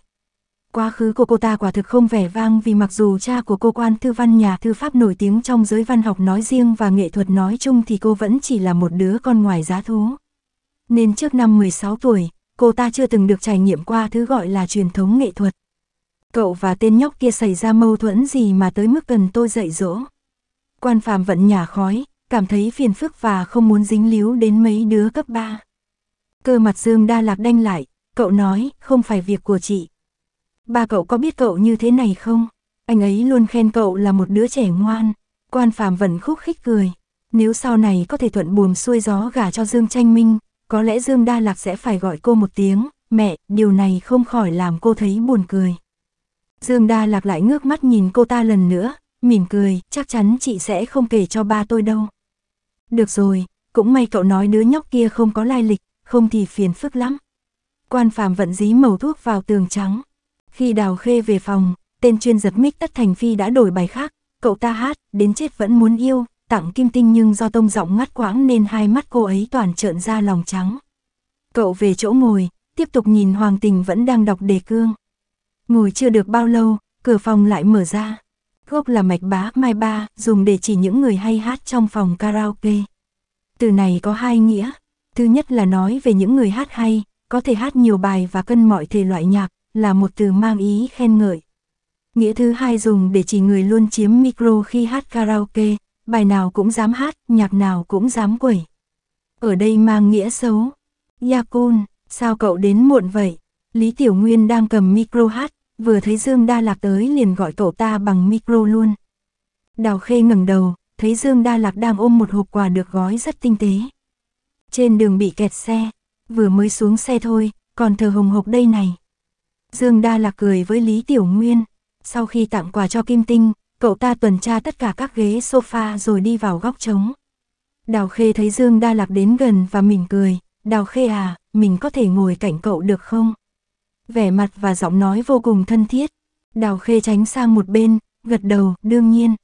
quá khứ của cô ta quả thực không vẻ vang vì mặc dù cha của cô quan thư văn nhà thư pháp nổi tiếng trong giới văn học nói riêng và nghệ thuật nói chung thì cô vẫn chỉ là một đứa con ngoài giá thú. Nên trước năm 16 tuổi, cô ta chưa từng được trải nghiệm qua thứ gọi là truyền thống nghệ thuật. Cậu và tên nhóc kia xảy ra mâu thuẫn gì mà tới mức cần tôi dạy dỗ. Quan phàm vẫn nhả khói, cảm thấy phiền phức và không muốn dính líu đến mấy đứa cấp 3. Cơ mặt Dương Đa Lạc đanh lại, cậu nói, không phải việc của chị, ba cậu có biết cậu như thế này không? Anh ấy luôn khen cậu là một đứa trẻ ngoan. Quan Phạm vẫn khúc khích cười. Nếu sau này có thể thuận buồm xuôi gió gả cho Dương Tranh Minh, có lẽ Dương Đa Lạc sẽ phải gọi cô một tiếng, mẹ, điều này không khỏi làm cô thấy buồn cười. Dương Đa Lạc lại ngước mắt nhìn cô ta lần nữa, mỉm cười, chắc chắn chị sẽ không kể cho ba tôi đâu. Được rồi, cũng may cậu nói đứa nhóc kia không có lai lịch, không thì phiền phức lắm. Quan Phạm vẫn dí màu thuốc vào tường trắng. Khi Đào Khê về phòng, tên chuyên giật mic tất thành phi đã đổi bài khác, cậu ta hát, đến chết vẫn muốn yêu, tặng kim tinh nhưng do tông giọng ngắt quãng nên hai mắt cô ấy toàn trợn ra lòng trắng. Cậu về chỗ ngồi, tiếp tục nhìn Hoàng Tình vẫn đang đọc đề cương. Ngồi chưa được bao lâu, cửa phòng lại mở ra. Gốc là mạch bá mai ba, dùng để chỉ những người hay hát trong phòng karaoke. Từ này có hai nghĩa. Thứ nhất là nói về những người hát hay, có thể hát nhiều bài và cân mọi thể loại nhạc, là một từ mang ý khen ngợi. Nghĩa thứ hai dùng để chỉ người luôn chiếm micro khi hát karaoke, bài nào cũng dám hát, nhạc nào cũng dám quẩy. Ở đây mang nghĩa xấu. Yakun, dạ sao cậu đến muộn vậy? Lý Tiểu Nguyên đang cầm micro hát, vừa thấy Dương Đa Lạc tới liền gọi tổ ta bằng micro luôn. Đào Khê ngẩng đầu, thấy Dương Đa Lạc đang ôm một hộp quà được gói rất tinh tế. Trên đường bị kẹt xe, vừa mới xuống xe thôi, còn thờ hồng hộc đây này. Dương Đa Lạc cười với Lý Tiểu Nguyên. Sau khi tặng quà cho Kim Tinh, cậu ta tuần tra tất cả các ghế sofa rồi đi vào góc trống. Đào Khê thấy Dương Đa Lạc đến gần và mỉm cười. Đào Khê à, mình có thể ngồi cạnh cậu được không? Vẻ mặt và giọng nói vô cùng thân thiết. Đào Khê tránh sang một bên, gật đầu, đương nhiên.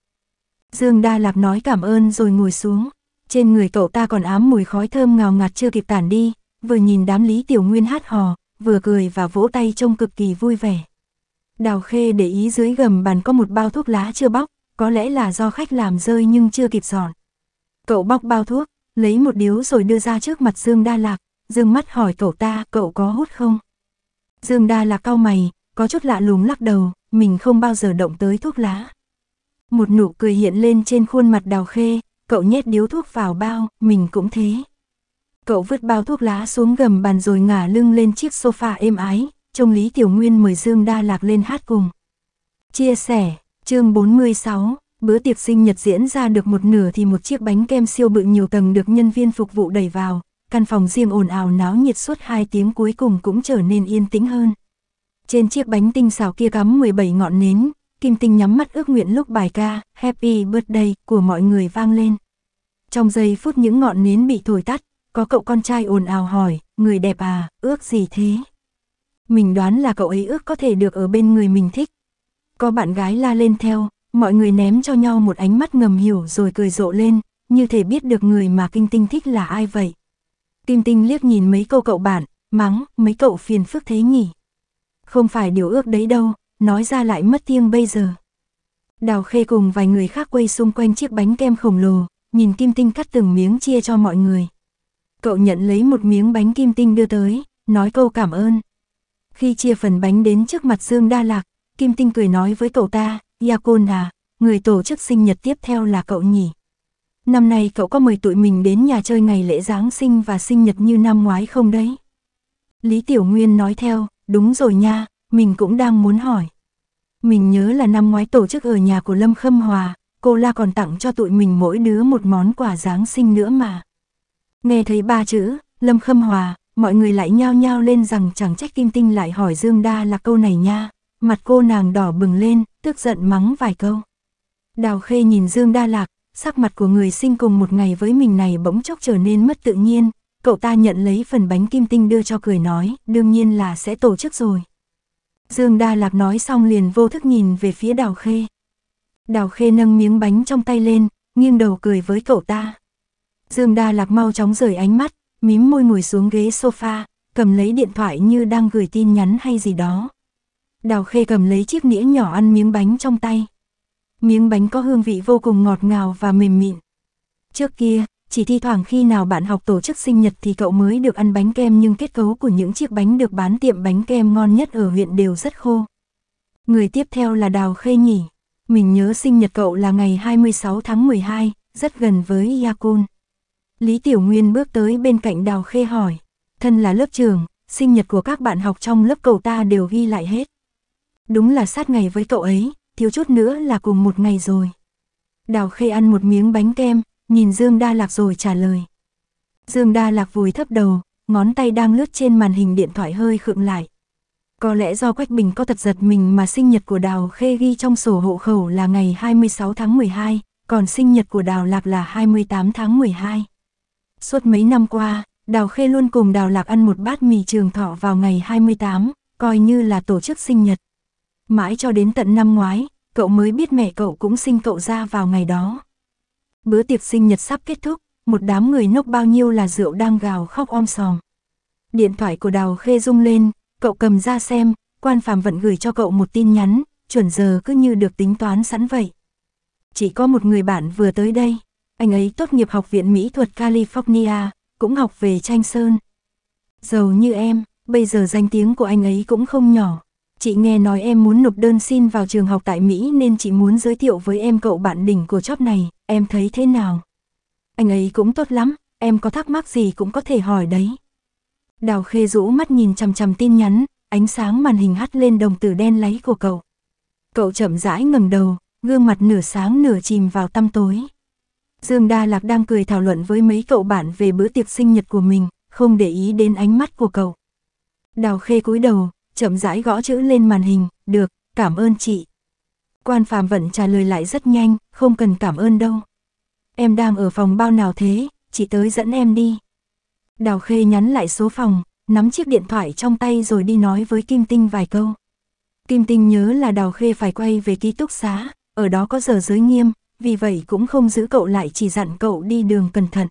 Dương Đa lạc nói cảm ơn rồi ngồi xuống. Trên người cậu ta còn ám mùi khói thơm ngào ngạt chưa kịp tản đi, vừa nhìn đám Lý Tiểu Nguyên hát hò, vừa cười và vỗ tay trông cực kỳ vui vẻ. Đào Khê để ý dưới gầm bàn có một bao thuốc lá chưa bóc, có lẽ là do khách làm rơi nhưng chưa kịp dọn. Cậu bóc bao thuốc, lấy một điếu rồi đưa ra trước mặt Dương Đa Lạc, Dương mắt hỏi cậu ta cậu có hút không? Dương Đa Lạc cau mày, có chút lạ lùng lắc đầu, mình không bao giờ động tới thuốc lá. Một nụ cười hiện lên trên khuôn mặt Đào Khê, cậu nhét điếu thuốc vào bao, mình cũng thế. Cậu vứt bao thuốc lá xuống gầm bàn rồi ngả lưng lên chiếc sofa êm ái, trông Lý Tiểu Nguyên mời Dương Đa Lạc lên hát cùng. Chia sẻ, chương 46, bữa tiệc sinh nhật diễn ra được một nửa thì một chiếc bánh kem siêu bự nhiều tầng được nhân viên phục vụ đẩy vào, căn phòng riêng ồn ào náo nhiệt suốt hai tiếng cuối cùng cũng trở nên yên tĩnh hơn. Trên chiếc bánh tinh xảo kia cắm 17 ngọn nến, Kim Tinh nhắm mắt ước nguyện lúc bài ca Happy Birthday của mọi người vang lên. Trong giây phút những ngọn nến bị thổi tắt, có cậu con trai ồn ào hỏi, người đẹp à, ước gì thế? Mình đoán là cậu ấy ước có thể được ở bên người mình thích. Có bạn gái la lên theo, mọi người ném cho nhau một ánh mắt ngầm hiểu rồi cười rộ lên, như thể biết được người mà Kinh Tinh thích là ai vậy. Kim Tinh liếc nhìn mấy câu cậu bạn, mắng, mấy cậu phiền phức thế nhỉ. Không phải điều ước đấy đâu, nói ra lại mất tiếng bây giờ. Đào Khê cùng vài người khác quay xung quanh chiếc bánh kem khổng lồ, nhìn Kim Tinh cắt từng miếng chia cho mọi người. Cậu nhận lấy một miếng bánh kim tinh đưa tới, nói câu cảm ơn. Khi chia phần bánh đến trước mặt Dương Đa Lạc, Kim Tinh cười nói với cậu ta, Yakon à, người tổ chức sinh nhật tiếp theo là cậu nhỉ. Năm nay cậu có mời tụi mình đến nhà chơi ngày lễ Giáng sinh và sinh nhật như năm ngoái không đấy? Lý Tiểu Nguyên nói theo, đúng rồi nha, mình cũng đang muốn hỏi. Mình nhớ là năm ngoái tổ chức ở nhà của Lâm Khâm Hòa, cô La còn tặng cho tụi mình mỗi đứa một món quà Giáng sinh nữa mà. Nghe thấy ba chữ, Lâm Khâm Hòa, mọi người lại nhao nhao lên rằng chẳng trách Kim Tinh lại hỏi Dương Đa là câu này nha. Mặt cô nàng đỏ bừng lên, tức giận mắng vài câu. Đào Khê nhìn Dương Đa Lạc, sắc mặt của người sinh cùng một ngày với mình này bỗng chốc trở nên mất tự nhiên. Cậu ta nhận lấy phần bánh Kim Tinh đưa cho cười nói, đương nhiên là sẽ tổ chức rồi. Dương Đa Lạc nói xong liền vô thức nhìn về phía Đào Khê. Đào Khê nâng miếng bánh trong tay lên, nghiêng đầu cười với cậu ta. Dương Đa Lạc mau chóng rời ánh mắt, mím môi ngồi xuống ghế sofa, cầm lấy điện thoại như đang gửi tin nhắn hay gì đó. Đào Khê cầm lấy chiếc nĩa nhỏ ăn miếng bánh trong tay. Miếng bánh có hương vị vô cùng ngọt ngào và mềm mịn. Trước kia, chỉ thi thoảng khi nào bạn học tổ chức sinh nhật thì cậu mới được ăn bánh kem nhưng kết cấu của những chiếc bánh được bán tiệm bánh kem ngon nhất ở huyện đều rất khô. Người tiếp theo là Đào Khê nhỉ. Mình nhớ sinh nhật cậu là ngày 26 tháng 12, rất gần với Yakun. Lý Tiểu Nguyên bước tới bên cạnh Đào Khê hỏi. Thân là lớp trường, sinh nhật của các bạn học trong lớp cậu ta đều ghi lại hết. Đúng là sát ngày với cậu ấy, thiếu chút nữa là cùng một ngày rồi. Đào Khê ăn một miếng bánh kem, nhìn Dương Đa Lạc rồi trả lời. Dương Đa Lạc vùi thấp đầu, ngón tay đang lướt trên màn hình điện thoại hơi khựng lại. Có lẽ do Quách Bình có thật giật mình mà sinh nhật của Đào Khê ghi trong sổ hộ khẩu là ngày 26 tháng 12, còn sinh nhật của Đào Lạc là 28 tháng 12. Suốt mấy năm qua, Đào Khê luôn cùng Đào Lạc ăn một bát mì trường thọ vào ngày 28, coi như là tổ chức sinh nhật. Mãi cho đến tận năm ngoái, cậu mới biết mẹ cậu cũng sinh cậu ra vào ngày đó. Bữa tiệc sinh nhật sắp kết thúc, một đám người nốc bao nhiêu là rượu đang gào khóc om sòm. Điện thoại của Đào Khê rung lên, cậu cầm ra xem, quan phàm vận gửi cho cậu một tin nhắn, chuẩn giờ cứ như được tính toán sẵn vậy. Chỉ có một người bạn vừa tới đây anh ấy tốt nghiệp Học viện Mỹ thuật California, cũng học về tranh sơn. Giàu như em, bây giờ danh tiếng của anh ấy cũng không nhỏ. Chị nghe nói em muốn nộp đơn xin vào trường học tại Mỹ nên chị muốn giới thiệu với em cậu bạn đỉnh của job này, em thấy thế nào? Anh ấy cũng tốt lắm, em có thắc mắc gì cũng có thể hỏi đấy. Đào Khê rũ mắt nhìn chằm chằm tin nhắn, ánh sáng màn hình hắt lên đồng tử đen láy của cậu. Cậu chậm rãi ngẩng đầu, gương mặt nửa sáng nửa chìm vào tăm tối. Dương Đa Lạc đang cười thảo luận với mấy cậu bạn về bữa tiệc sinh nhật của mình, không để ý đến ánh mắt của cậu. Đào Khê cúi đầu, chậm rãi gõ chữ lên màn hình, được, cảm ơn chị. Quan Phạm Vận trả lời lại rất nhanh, không cần cảm ơn đâu. Em đang ở phòng bao nào thế, chị tới dẫn em đi. Đào Khê nhắn lại số phòng, nắm chiếc điện thoại trong tay rồi đi nói với Kim Tinh vài câu. Kim Tinh nhớ là Đào Khê phải quay về ký túc xá, ở đó có giờ giới nghiêm, vì vậy cũng không giữ cậu lại chỉ dặn cậu đi đường cẩn thận.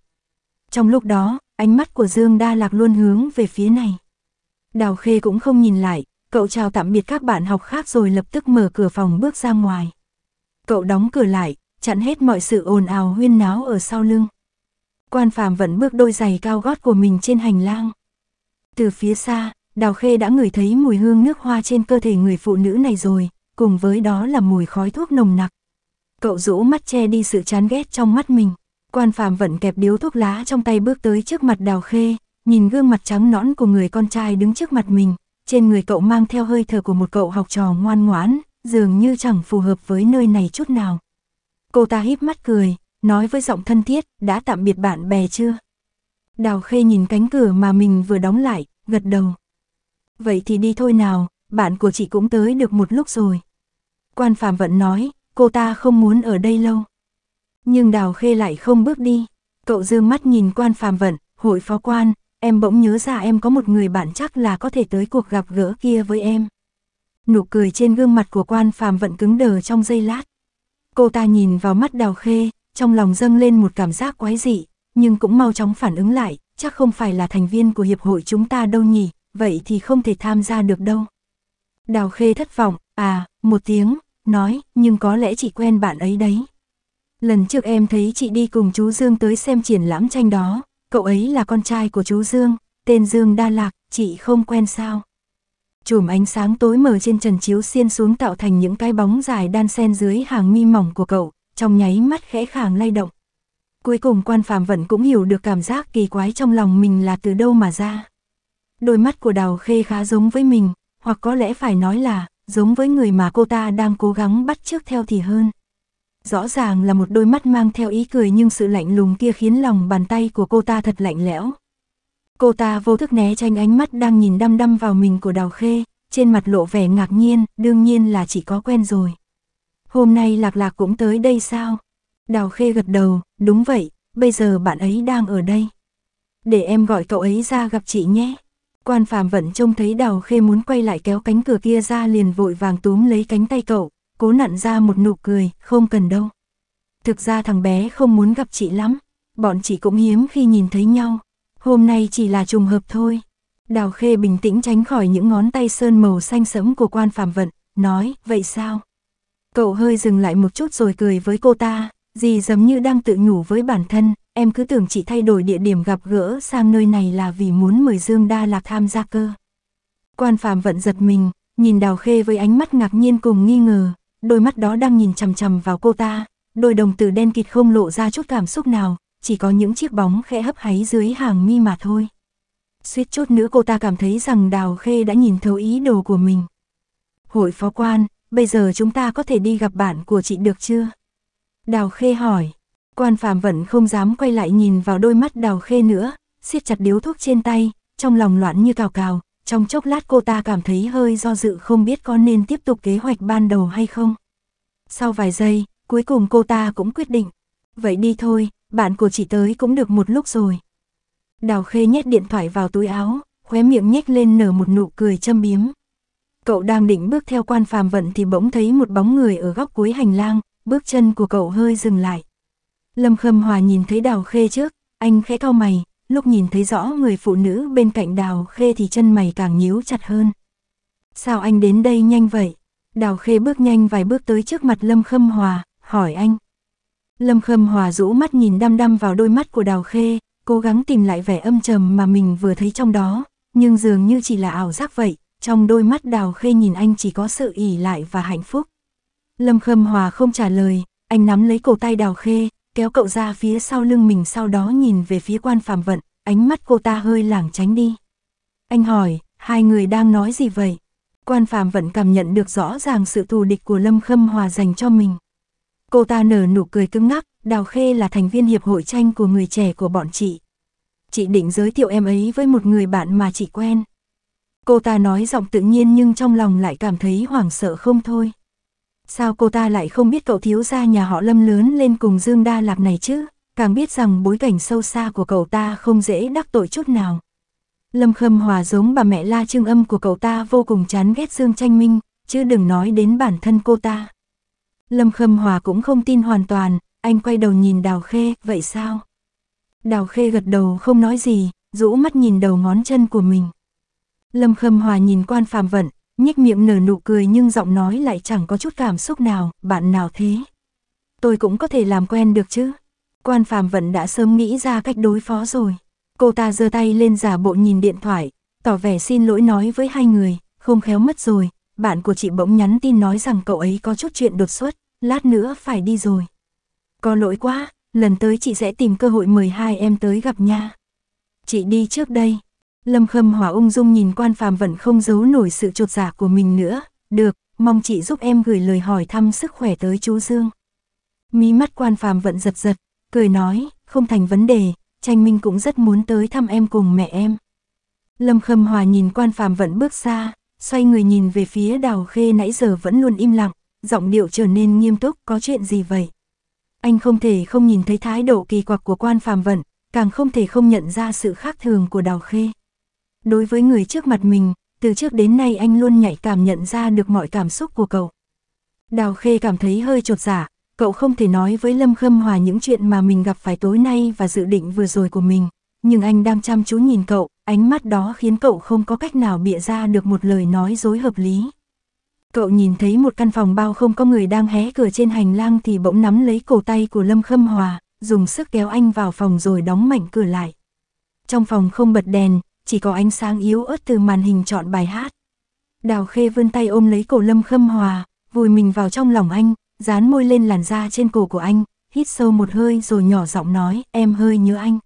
Trong lúc đó, ánh mắt của Dương Đa Lạc luôn hướng về phía này. Đào Khê cũng không nhìn lại, cậu chào tạm biệt các bạn học khác rồi lập tức mở cửa phòng bước ra ngoài. Cậu đóng cửa lại, chặn hết mọi sự ồn ào huyên náo ở sau lưng. Quan Phạm vẫn bước đôi giày cao gót của mình trên hành lang. Từ phía xa, Đào Khê đã ngửi thấy mùi hương nước hoa trên cơ thể người phụ nữ này rồi, cùng với đó là mùi khói thuốc nồng nặc. Cậu rũ mắt che đi sự chán ghét trong mắt mình. Quan phạm vẫn kẹp điếu thuốc lá trong tay bước tới trước mặt đào khê, nhìn gương mặt trắng nõn của người con trai đứng trước mặt mình. Trên người cậu mang theo hơi thở của một cậu học trò ngoan ngoãn, dường như chẳng phù hợp với nơi này chút nào. Cô ta híp mắt cười, nói với giọng thân thiết, đã tạm biệt bạn bè chưa? Đào khê nhìn cánh cửa mà mình vừa đóng lại, gật đầu. Vậy thì đi thôi nào, bạn của chị cũng tới được một lúc rồi. Quan Phạm Vận nói, cô ta không muốn ở đây lâu. Nhưng Đào Khê lại không bước đi, cậu dương mắt nhìn quan phàm vận, hội phó quan, em bỗng nhớ ra em có một người bạn chắc là có thể tới cuộc gặp gỡ kia với em. Nụ cười trên gương mặt của quan phàm vận cứng đờ trong giây lát. Cô ta nhìn vào mắt Đào Khê, trong lòng dâng lên một cảm giác quái dị, nhưng cũng mau chóng phản ứng lại, chắc không phải là thành viên của hiệp hội chúng ta đâu nhỉ, vậy thì không thể tham gia được đâu. Đào Khê thất vọng, à, một tiếng, nói, nhưng có lẽ chị quen bạn ấy đấy. Lần trước em thấy chị đi cùng chú Dương tới xem triển lãm tranh đó, cậu ấy là con trai của chú Dương, tên Dương Đa Lạc, chị không quen sao. Chùm ánh sáng tối mờ trên trần chiếu xiên xuống tạo thành những cái bóng dài đan xen dưới hàng mi mỏng của cậu, trong nháy mắt khẽ khàng lay động. Cuối cùng quan phàm vẫn cũng hiểu được cảm giác kỳ quái trong lòng mình là từ đâu mà ra. Đôi mắt của đào khê khá giống với mình, hoặc có lẽ phải nói là giống với người mà cô ta đang cố gắng bắt chước theo thì hơn. Rõ ràng là một đôi mắt mang theo ý cười nhưng sự lạnh lùng kia khiến lòng bàn tay của cô ta thật lạnh lẽo. Cô ta vô thức né tránh ánh mắt đang nhìn đăm đăm vào mình của Đào Khê, trên mặt lộ vẻ ngạc nhiên, đương nhiên là chỉ có quen rồi. Hôm nay Lạc Lạc cũng tới đây sao? Đào Khê gật đầu, đúng vậy, bây giờ bạn ấy đang ở đây. Để em gọi cậu ấy ra gặp chị nhé. Quan phàm Vận trông thấy đào khê muốn quay lại kéo cánh cửa kia ra liền vội vàng túm lấy cánh tay cậu, cố nặn ra một nụ cười, không cần đâu. Thực ra thằng bé không muốn gặp chị lắm, bọn chị cũng hiếm khi nhìn thấy nhau, hôm nay chỉ là trùng hợp thôi. Đào khê bình tĩnh tránh khỏi những ngón tay sơn màu xanh sẫm của quan phàm vận, nói, vậy sao? Cậu hơi dừng lại một chút rồi cười với cô ta, gì giống như đang tự nhủ với bản thân, em cứ tưởng chị thay đổi địa điểm gặp gỡ sang nơi này là vì muốn mời Dương Đa Lạc tham gia cơ. Quan Phạm Vận giật mình, nhìn Đào Khê với ánh mắt ngạc nhiên cùng nghi ngờ, đôi mắt đó đang nhìn chằm chằm vào cô ta, đôi đồng tử đen kịt không lộ ra chút cảm xúc nào, chỉ có những chiếc bóng khẽ hấp háy dưới hàng mi mà thôi. Suýt chút nữa cô ta cảm thấy rằng Đào Khê đã nhìn thấu ý đồ của mình. Hội phó quan, bây giờ chúng ta có thể đi gặp bạn của chị được chưa? Đào Khê hỏi, Quan phàm vẫn không dám quay lại nhìn vào đôi mắt đào khê nữa, siết chặt điếu thuốc trên tay, trong lòng loạn như cào cào, trong chốc lát cô ta cảm thấy hơi do dự không biết có nên tiếp tục kế hoạch ban đầu hay không. Sau vài giây, cuối cùng cô ta cũng quyết định. Vậy đi thôi, bạn của chị tới cũng được một lúc rồi. Đào khê nhét điện thoại vào túi áo, khóe miệng nhếch lên nở một nụ cười châm biếm. Cậu đang định bước theo quan phàm vận thì bỗng thấy một bóng người ở góc cuối hành lang, bước chân của cậu hơi dừng lại. Lâm Khâm Hòa nhìn thấy Đào Khê trước, anh khẽ cau mày, lúc nhìn thấy rõ người phụ nữ bên cạnh Đào Khê thì chân mày càng nhíu chặt hơn. Sao anh đến đây nhanh vậy? Đào Khê bước nhanh vài bước tới trước mặt Lâm Khâm Hòa, hỏi anh. Lâm Khâm Hòa rũ mắt nhìn đăm đăm vào đôi mắt của Đào Khê, cố gắng tìm lại vẻ âm trầm mà mình vừa thấy trong đó, nhưng dường như chỉ là ảo giác vậy, trong đôi mắt Đào Khê nhìn anh chỉ có sự ỉ lại và hạnh phúc. Lâm Khâm Hòa không trả lời, anh nắm lấy cổ tay Đào Khê, kéo cậu ra phía sau lưng mình sau đó nhìn về phía quan phàm vận, ánh mắt cô ta hơi lảng tránh đi. Anh hỏi, hai người đang nói gì vậy? Quan phàm vận cảm nhận được rõ ràng sự thù địch của Lâm Khâm Hòa dành cho mình. Cô ta nở nụ cười cứng ngắc, Đào Khê là thành viên hiệp hội tranh của người trẻ của bọn chị. Chị định giới thiệu em ấy với một người bạn mà chị quen. Cô ta nói giọng tự nhiên nhưng trong lòng lại cảm thấy hoảng sợ không thôi. Sao cô ta lại không biết cậu thiếu gia nhà họ lâm lớn lên cùng Dương Đa Lạp này chứ, càng biết rằng bối cảnh sâu xa của cậu ta không dễ đắc tội chút nào. Lâm Khâm Hòa giống bà mẹ La Trương Âm của cậu ta vô cùng chán ghét Dương Tranh Minh, chứ đừng nói đến bản thân cô ta. Lâm Khâm Hòa cũng không tin hoàn toàn, anh quay đầu nhìn Đào Khê, vậy sao? Đào Khê gật đầu không nói gì, rũ mắt nhìn đầu ngón chân của mình. Lâm Khâm Hòa nhìn quan phàm vận, nhếch miệng nở nụ cười nhưng giọng nói lại chẳng có chút cảm xúc nào, bạn nào thế? Tôi cũng có thể làm quen được chứ. Quan Phạm Vận đã sớm nghĩ ra cách đối phó rồi. Cô ta giơ tay lên giả bộ nhìn điện thoại, tỏ vẻ xin lỗi nói với hai người, không khéo mất rồi, bạn của chị bỗng nhắn tin nói rằng cậu ấy có chút chuyện đột xuất, lát nữa phải đi rồi. Có lỗi quá, lần tới chị sẽ tìm cơ hội mời hai em tới gặp nha. Chị đi trước đây. Lâm Khâm Hòa ung dung nhìn quan phàm vẫn không giấu nổi sự trột giả dạ của mình nữa, được, mong chị giúp em gửi lời hỏi thăm sức khỏe tới chú Dương. Mí mắt quan phàm vẫn giật giật, cười nói, không thành vấn đề, tranh minh cũng rất muốn tới thăm em cùng mẹ em. Lâm Khâm Hòa nhìn quan phàm vẫn bước xa, xoay người nhìn về phía đào khê nãy giờ vẫn luôn im lặng, giọng điệu trở nên nghiêm túc có chuyện gì vậy. Anh không thể không nhìn thấy thái độ kỳ quặc của quan phàm vận, càng không thể không nhận ra sự khác thường của đào khê. Đối với người trước mặt mình, từ trước đến nay anh luôn nhạy cảm nhận ra được mọi cảm xúc của cậu. Đào Khê cảm thấy hơi trột giả, dạ, cậu không thể nói với Lâm Khâm Hòa những chuyện mà mình gặp phải tối nay và dự định vừa rồi của mình. Nhưng anh đang chăm chú nhìn cậu, ánh mắt đó khiến cậu không có cách nào bịa ra được một lời nói dối hợp lý. Cậu nhìn thấy một căn phòng bao không có người đang hé cửa trên hành lang thì bỗng nắm lấy cổ tay của Lâm Khâm Hòa, dùng sức kéo anh vào phòng rồi đóng mạnh cửa lại. Trong phòng không bật đèn, chỉ có ánh sáng yếu ớt từ màn hình chọn bài hát. Đào Khê vươn tay ôm lấy cổ Lâm Khâm Hòa, vùi mình vào trong lòng anh, dán môi lên làn da trên cổ của anh, hít sâu một hơi rồi nhỏ giọng nói, em hơi nhớ anh.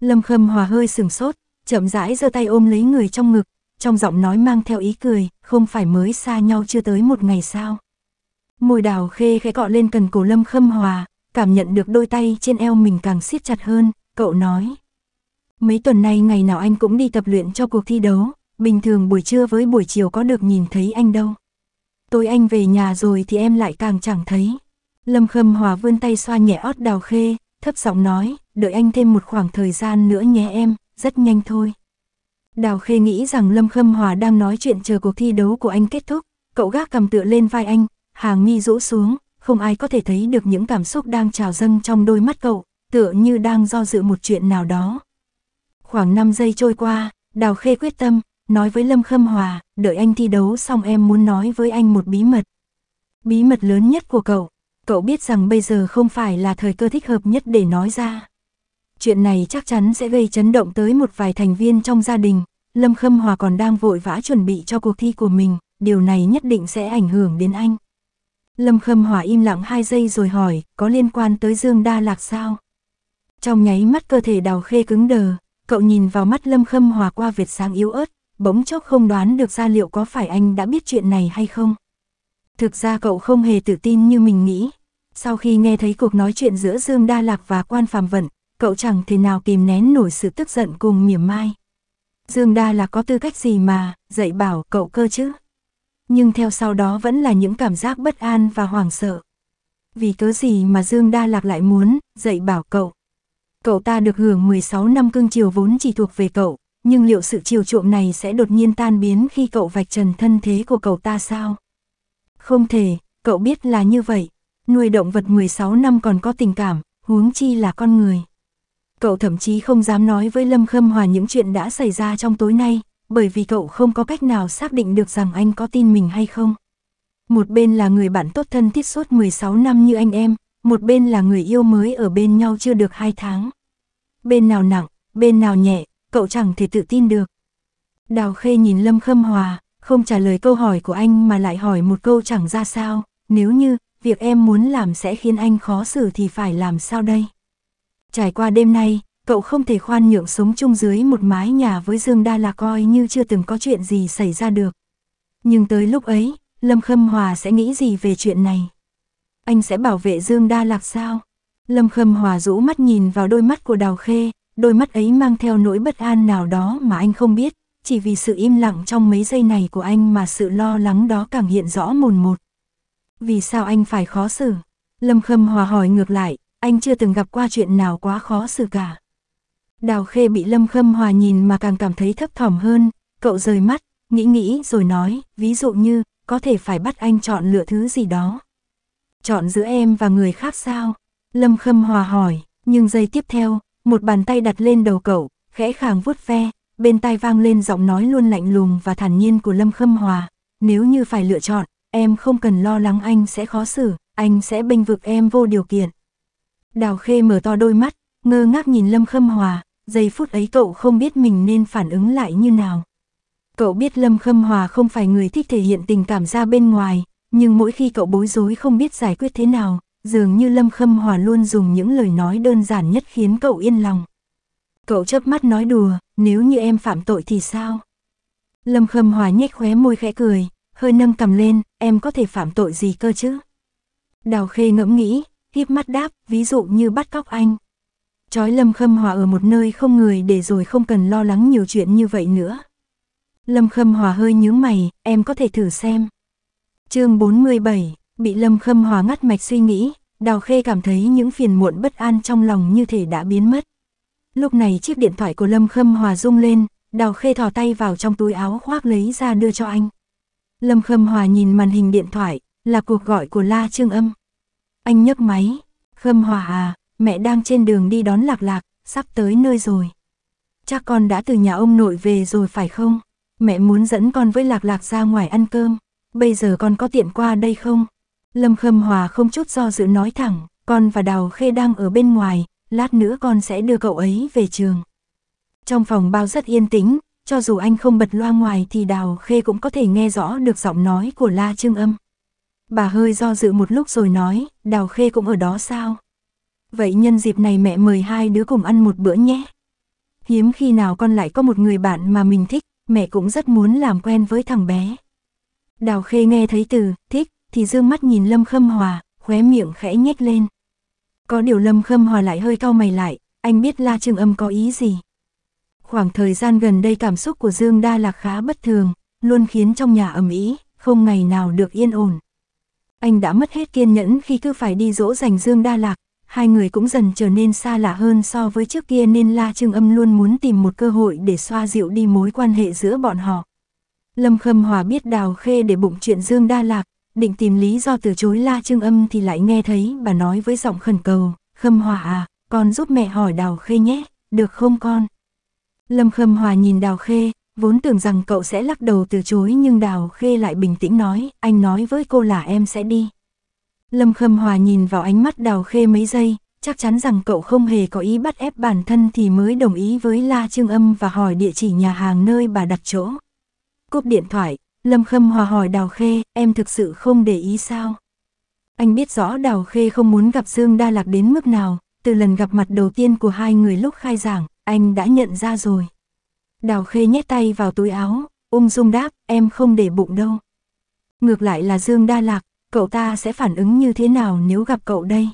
Lâm Khâm Hòa hơi sừng sốt, chậm rãi giơ tay ôm lấy người trong ngực, trong giọng nói mang theo ý cười, không phải mới xa nhau chưa tới một ngày sao. Môi đào khê khẽ cọ lên cần cổ Lâm Khâm Hòa, cảm nhận được đôi tay trên eo mình càng siết chặt hơn, cậu nói, Mấy tuần nay ngày nào anh cũng đi tập luyện cho cuộc thi đấu, bình thường buổi trưa với buổi chiều có được nhìn thấy anh đâu. Tối anh về nhà rồi thì em lại càng chẳng thấy. Lâm Khâm Hòa vươn tay xoa nhẹ ót đào khê, thấp giọng nói, đợi anh thêm một khoảng thời gian nữa nhé em, rất nhanh thôi. Đào khê nghĩ rằng Lâm Khâm Hòa đang nói chuyện chờ cuộc thi đấu của anh kết thúc, cậu gác cầm tựa lên vai anh, hàng mi rũ xuống, không ai có thể thấy được những cảm xúc đang trào dâng trong đôi mắt cậu, tựa như đang do dự một chuyện nào đó. Khoảng 5 giây trôi qua, Đào Khê quyết tâm, nói với Lâm Khâm Hòa, đợi anh thi đấu xong em muốn nói với anh một bí mật. Bí mật lớn nhất của cậu, cậu biết rằng bây giờ không phải là thời cơ thích hợp nhất để nói ra. Chuyện này chắc chắn sẽ gây chấn động tới một vài thành viên trong gia đình, Lâm Khâm Hòa còn đang vội vã chuẩn bị cho cuộc thi của mình, điều này nhất định sẽ ảnh hưởng đến anh. Lâm Khâm Hòa im lặng 2 giây rồi hỏi, có liên quan tới Dương Đa Lạc sao? Trong nháy mắt cơ thể đào khê cứng đờ, cậu nhìn vào mắt Lâm Khâm Hòa qua Việt sáng yếu ớt, bỗng chốc không đoán được ra liệu có phải anh đã biết chuyện này hay không. Thực ra cậu không hề tự tin như mình nghĩ. Sau khi nghe thấy cuộc nói chuyện giữa Dương Đa Lạc và Quan Phạm Vận, cậu chẳng thể nào kìm nén nổi sự tức giận cùng mỉa mai. Dương Đa Lạc có tư cách gì mà, dạy bảo cậu cơ chứ. Nhưng theo sau đó vẫn là những cảm giác bất an và hoảng sợ. Vì cớ gì mà Dương Đa Lạc lại muốn, dạy bảo cậu. Cậu ta được hưởng 16 năm cương chiều vốn chỉ thuộc về cậu, nhưng liệu sự chiều chuộng này sẽ đột nhiên tan biến khi cậu vạch trần thân thế của cậu ta sao? Không thể, cậu biết là như vậy. Nuôi động vật 16 năm còn có tình cảm, huống chi là con người. Cậu thậm chí không dám nói với Lâm Khâm Hòa những chuyện đã xảy ra trong tối nay, bởi vì cậu không có cách nào xác định được rằng anh có tin mình hay không. Một bên là người bạn tốt thân thiết suốt 16 năm như anh em, một bên là người yêu mới ở bên nhau chưa được hai tháng. Bên nào nặng, bên nào nhẹ, cậu chẳng thể tự tin được. Đào Khê nhìn Lâm Khâm Hòa, không trả lời câu hỏi của anh mà lại hỏi một câu chẳng ra sao, nếu như việc em muốn làm sẽ khiến anh khó xử thì phải làm sao đây? Trải qua đêm nay, cậu không thể khoan nhượng sống chung dưới một mái nhà với Dương Đa là coi như chưa từng có chuyện gì xảy ra được. Nhưng tới lúc ấy, Lâm Khâm Hòa sẽ nghĩ gì về chuyện này? Anh sẽ bảo vệ Dương Đa Lạc sao? Lâm Khâm Hòa rũ mắt nhìn vào đôi mắt của Đào Khê, đôi mắt ấy mang theo nỗi bất an nào đó mà anh không biết, chỉ vì sự im lặng trong mấy giây này của anh mà sự lo lắng đó càng hiện rõ mồn một. Vì sao anh phải khó xử? Lâm Khâm Hòa hỏi ngược lại, anh chưa từng gặp qua chuyện nào quá khó xử cả. Đào Khê bị Lâm Khâm Hòa nhìn mà càng cảm thấy thấp thỏm hơn, cậu rời mắt, nghĩ nghĩ rồi nói, ví dụ như, có thể phải bắt anh chọn lựa thứ gì đó. Chọn giữa em và người khác sao? Lâm Khâm Hòa hỏi, nhưng giây tiếp theo, một bàn tay đặt lên đầu cậu, khẽ khàng vuốt ve, bên tai vang lên giọng nói luôn lạnh lùng và thản nhiên của Lâm Khâm Hòa. Nếu như phải lựa chọn, em không cần lo lắng anh sẽ khó xử, anh sẽ bênh vực em vô điều kiện. Đào Khê mở to đôi mắt, ngơ ngác nhìn Lâm Khâm Hòa, giây phút ấy cậu không biết mình nên phản ứng lại như nào. Cậu biết Lâm Khâm Hòa không phải người thích thể hiện tình cảm ra bên ngoài, nhưng mỗi khi cậu bối rối không biết giải quyết thế nào, dường như Lâm Khâm Hòa luôn dùng những lời nói đơn giản nhất khiến cậu yên lòng. Cậu chớp mắt nói đùa, nếu như em phạm tội thì sao? Lâm Khâm Hòa nhếch khóe môi khẽ cười, hơi nâng cầm lên, em có thể phạm tội gì cơ chứ? Đào Khê ngẫm nghĩ, híp mắt đáp, ví dụ như bắt cóc anh. Chói Lâm Khâm Hòa ở một nơi không người để rồi không cần lo lắng nhiều chuyện như vậy nữa. Lâm Khâm Hòa hơi nhướng mày, em có thể thử xem chương 47, bị lâm khâm hòa ngắt mạch suy nghĩ, đào khê cảm thấy những phiền muộn bất an trong lòng như thể đã biến mất. Lúc này chiếc điện thoại của lâm khâm hòa rung lên, đào khê thò tay vào trong túi áo khoác lấy ra đưa cho anh. Lâm khâm hòa nhìn màn hình điện thoại, là cuộc gọi của La Trương Âm. Anh nhấc máy, khâm hòa à, mẹ đang trên đường đi đón lạc lạc, sắp tới nơi rồi. Cha con đã từ nhà ông nội về rồi phải không? Mẹ muốn dẫn con với lạc lạc ra ngoài ăn cơm bây giờ con có tiện qua đây không? Lâm Khâm Hòa không chút do dự nói thẳng, con và Đào Khê đang ở bên ngoài, lát nữa con sẽ đưa cậu ấy về trường. Trong phòng bao rất yên tĩnh, cho dù anh không bật loa ngoài thì Đào Khê cũng có thể nghe rõ được giọng nói của La Trương Âm. Bà hơi do dự một lúc rồi nói, Đào Khê cũng ở đó sao? Vậy nhân dịp này mẹ mời hai đứa cùng ăn một bữa nhé. Hiếm khi nào con lại có một người bạn mà mình thích, mẹ cũng rất muốn làm quen với thằng bé. Đào Khê nghe thấy từ thích thì dương mắt nhìn Lâm Khâm Hòa, khóe miệng khẽ nhếch lên. Có điều Lâm Khâm Hòa lại hơi cau mày lại, anh biết La Trương Âm có ý gì. Khoảng thời gian gần đây cảm xúc của Dương Đa Lạc khá bất thường, luôn khiến trong nhà ầm ĩ, không ngày nào được yên ổn. Anh đã mất hết kiên nhẫn khi cứ phải đi dỗ dành Dương Đa Lạc, hai người cũng dần trở nên xa lạ hơn so với trước kia nên La Trương Âm luôn muốn tìm một cơ hội để xoa dịu đi mối quan hệ giữa bọn họ. Lâm Khâm Hòa biết Đào Khê để bụng chuyện Dương Đa Lạc, định tìm lý do từ chối La Trương Âm thì lại nghe thấy bà nói với giọng khẩn cầu, Khâm Hòa à, con giúp mẹ hỏi Đào Khê nhé, được không con? Lâm Khâm Hòa nhìn Đào Khê, vốn tưởng rằng cậu sẽ lắc đầu từ chối nhưng Đào Khê lại bình tĩnh nói, anh nói với cô là em sẽ đi. Lâm Khâm Hòa nhìn vào ánh mắt Đào Khê mấy giây, chắc chắn rằng cậu không hề có ý bắt ép bản thân thì mới đồng ý với La Trương Âm và hỏi địa chỉ nhà hàng nơi bà đặt chỗ. Cúp điện thoại, Lâm Khâm hòa hỏi Đào Khê, em thực sự không để ý sao? Anh biết rõ Đào Khê không muốn gặp Dương Đa Lạc đến mức nào, từ lần gặp mặt đầu tiên của hai người lúc khai giảng, anh đã nhận ra rồi. Đào Khê nhét tay vào túi áo, ung dung đáp, em không để bụng đâu. Ngược lại là Dương Đa Lạc, cậu ta sẽ phản ứng như thế nào nếu gặp cậu đây?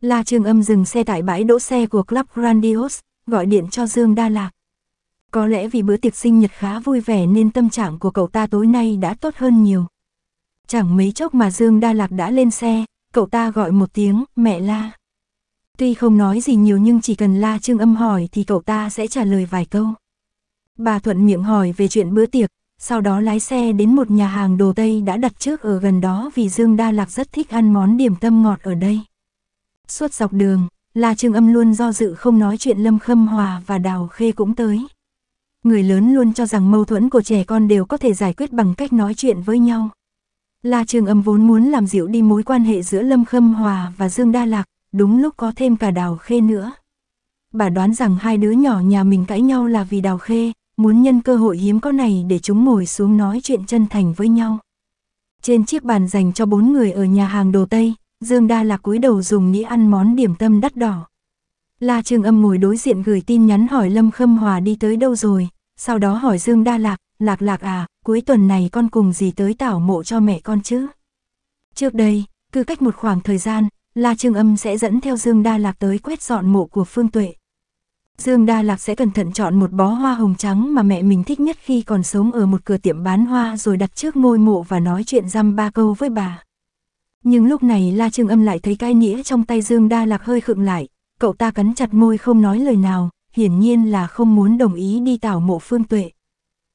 La trương Âm dừng xe tại bãi đỗ xe của Club Grandios, gọi điện cho Dương Đa Lạc. Có lẽ vì bữa tiệc sinh nhật khá vui vẻ nên tâm trạng của cậu ta tối nay đã tốt hơn nhiều. Chẳng mấy chốc mà Dương Đa Lạc đã lên xe, cậu ta gọi một tiếng, mẹ la. Tuy không nói gì nhiều nhưng chỉ cần la trương âm hỏi thì cậu ta sẽ trả lời vài câu. Bà thuận miệng hỏi về chuyện bữa tiệc, sau đó lái xe đến một nhà hàng đồ Tây đã đặt trước ở gần đó vì Dương Đa Lạc rất thích ăn món điểm tâm ngọt ở đây. Suốt dọc đường, La Trương Âm luôn do dự không nói chuyện Lâm Khâm Hòa và Đào Khê cũng tới người lớn luôn cho rằng mâu thuẫn của trẻ con đều có thể giải quyết bằng cách nói chuyện với nhau. La Trường Âm vốn muốn làm dịu đi mối quan hệ giữa Lâm Khâm Hòa và Dương Đa Lạc, đúng lúc có thêm cả Đào Khê nữa. Bà đoán rằng hai đứa nhỏ nhà mình cãi nhau là vì Đào Khê, muốn nhân cơ hội hiếm có này để chúng ngồi xuống nói chuyện chân thành với nhau. Trên chiếc bàn dành cho bốn người ở nhà hàng đồ Tây, Dương Đa Lạc cúi đầu dùng nĩa ăn món điểm tâm đắt đỏ. La Trương Âm ngồi đối diện gửi tin nhắn hỏi Lâm Khâm Hòa đi tới đâu rồi, sau đó hỏi Dương Đa Lạc, Lạc Lạc à, cuối tuần này con cùng gì tới tảo mộ cho mẹ con chứ? Trước đây, cứ cách một khoảng thời gian, La Trương Âm sẽ dẫn theo Dương Đa Lạc tới quét dọn mộ của Phương Tuệ. Dương Đa Lạc sẽ cẩn thận chọn một bó hoa hồng trắng mà mẹ mình thích nhất khi còn sống ở một cửa tiệm bán hoa rồi đặt trước ngôi mộ và nói chuyện răm ba câu với bà. Nhưng lúc này La Trương Âm lại thấy cái nĩa trong tay Dương Đa Lạc hơi khựng lại, cậu ta cắn chặt môi không nói lời nào, hiển nhiên là không muốn đồng ý đi tảo mộ phương tuệ.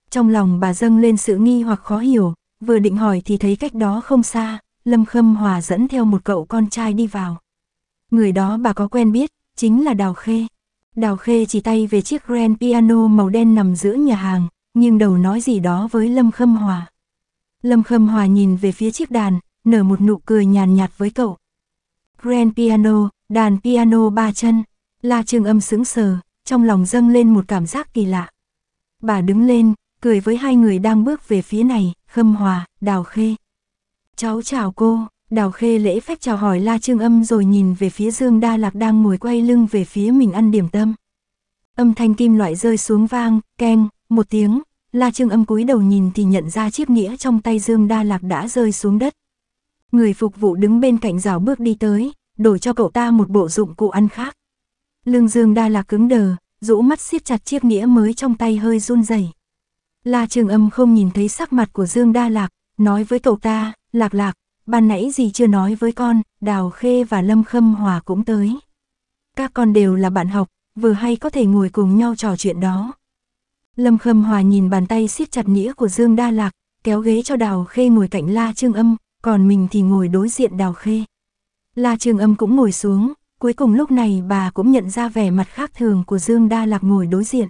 Trong lòng bà dâng lên sự nghi hoặc khó hiểu, vừa định hỏi thì thấy cách đó không xa, Lâm Khâm Hòa dẫn theo một cậu con trai đi vào. Người đó bà có quen biết, chính là Đào Khê. Đào Khê chỉ tay về chiếc grand piano màu đen nằm giữa nhà hàng, nhưng đầu nói gì đó với Lâm Khâm Hòa. Lâm Khâm Hòa nhìn về phía chiếc đàn, nở một nụ cười nhàn nhạt với cậu. Grand piano, Đàn piano ba chân, La Trường Âm sững sờ, trong lòng dâng lên một cảm giác kỳ lạ. Bà đứng lên, cười với hai người đang bước về phía này, Khâm Hòa, Đào Khê. Cháu chào cô, Đào Khê lễ phép chào hỏi La Trương Âm rồi nhìn về phía Dương Đa Lạc đang ngồi quay lưng về phía mình ăn điểm tâm. Âm thanh kim loại rơi xuống vang, keng, một tiếng, La Trương Âm cúi đầu nhìn thì nhận ra chiếc nghĩa trong tay Dương Đa Lạc đã rơi xuống đất. Người phục vụ đứng bên cạnh rào bước đi tới, đổi cho cậu ta một bộ dụng cụ ăn khác. Lương Dương đa là cứng đờ, rũ mắt siết chặt chiếc nghĩa mới trong tay hơi run rẩy. La Trường Âm không nhìn thấy sắc mặt của Dương Đa Lạc, nói với cậu ta, Lạc Lạc, ban nãy gì chưa nói với con, Đào Khê và Lâm Khâm Hòa cũng tới. Các con đều là bạn học, vừa hay có thể ngồi cùng nhau trò chuyện đó. Lâm Khâm Hòa nhìn bàn tay siết chặt nghĩa của Dương Đa Lạc, kéo ghế cho Đào Khê ngồi cạnh La Trương Âm, còn mình thì ngồi đối diện Đào Khê. La Trường Âm cũng ngồi xuống, cuối cùng lúc này bà cũng nhận ra vẻ mặt khác thường của Dương Đa Lạc ngồi đối diện.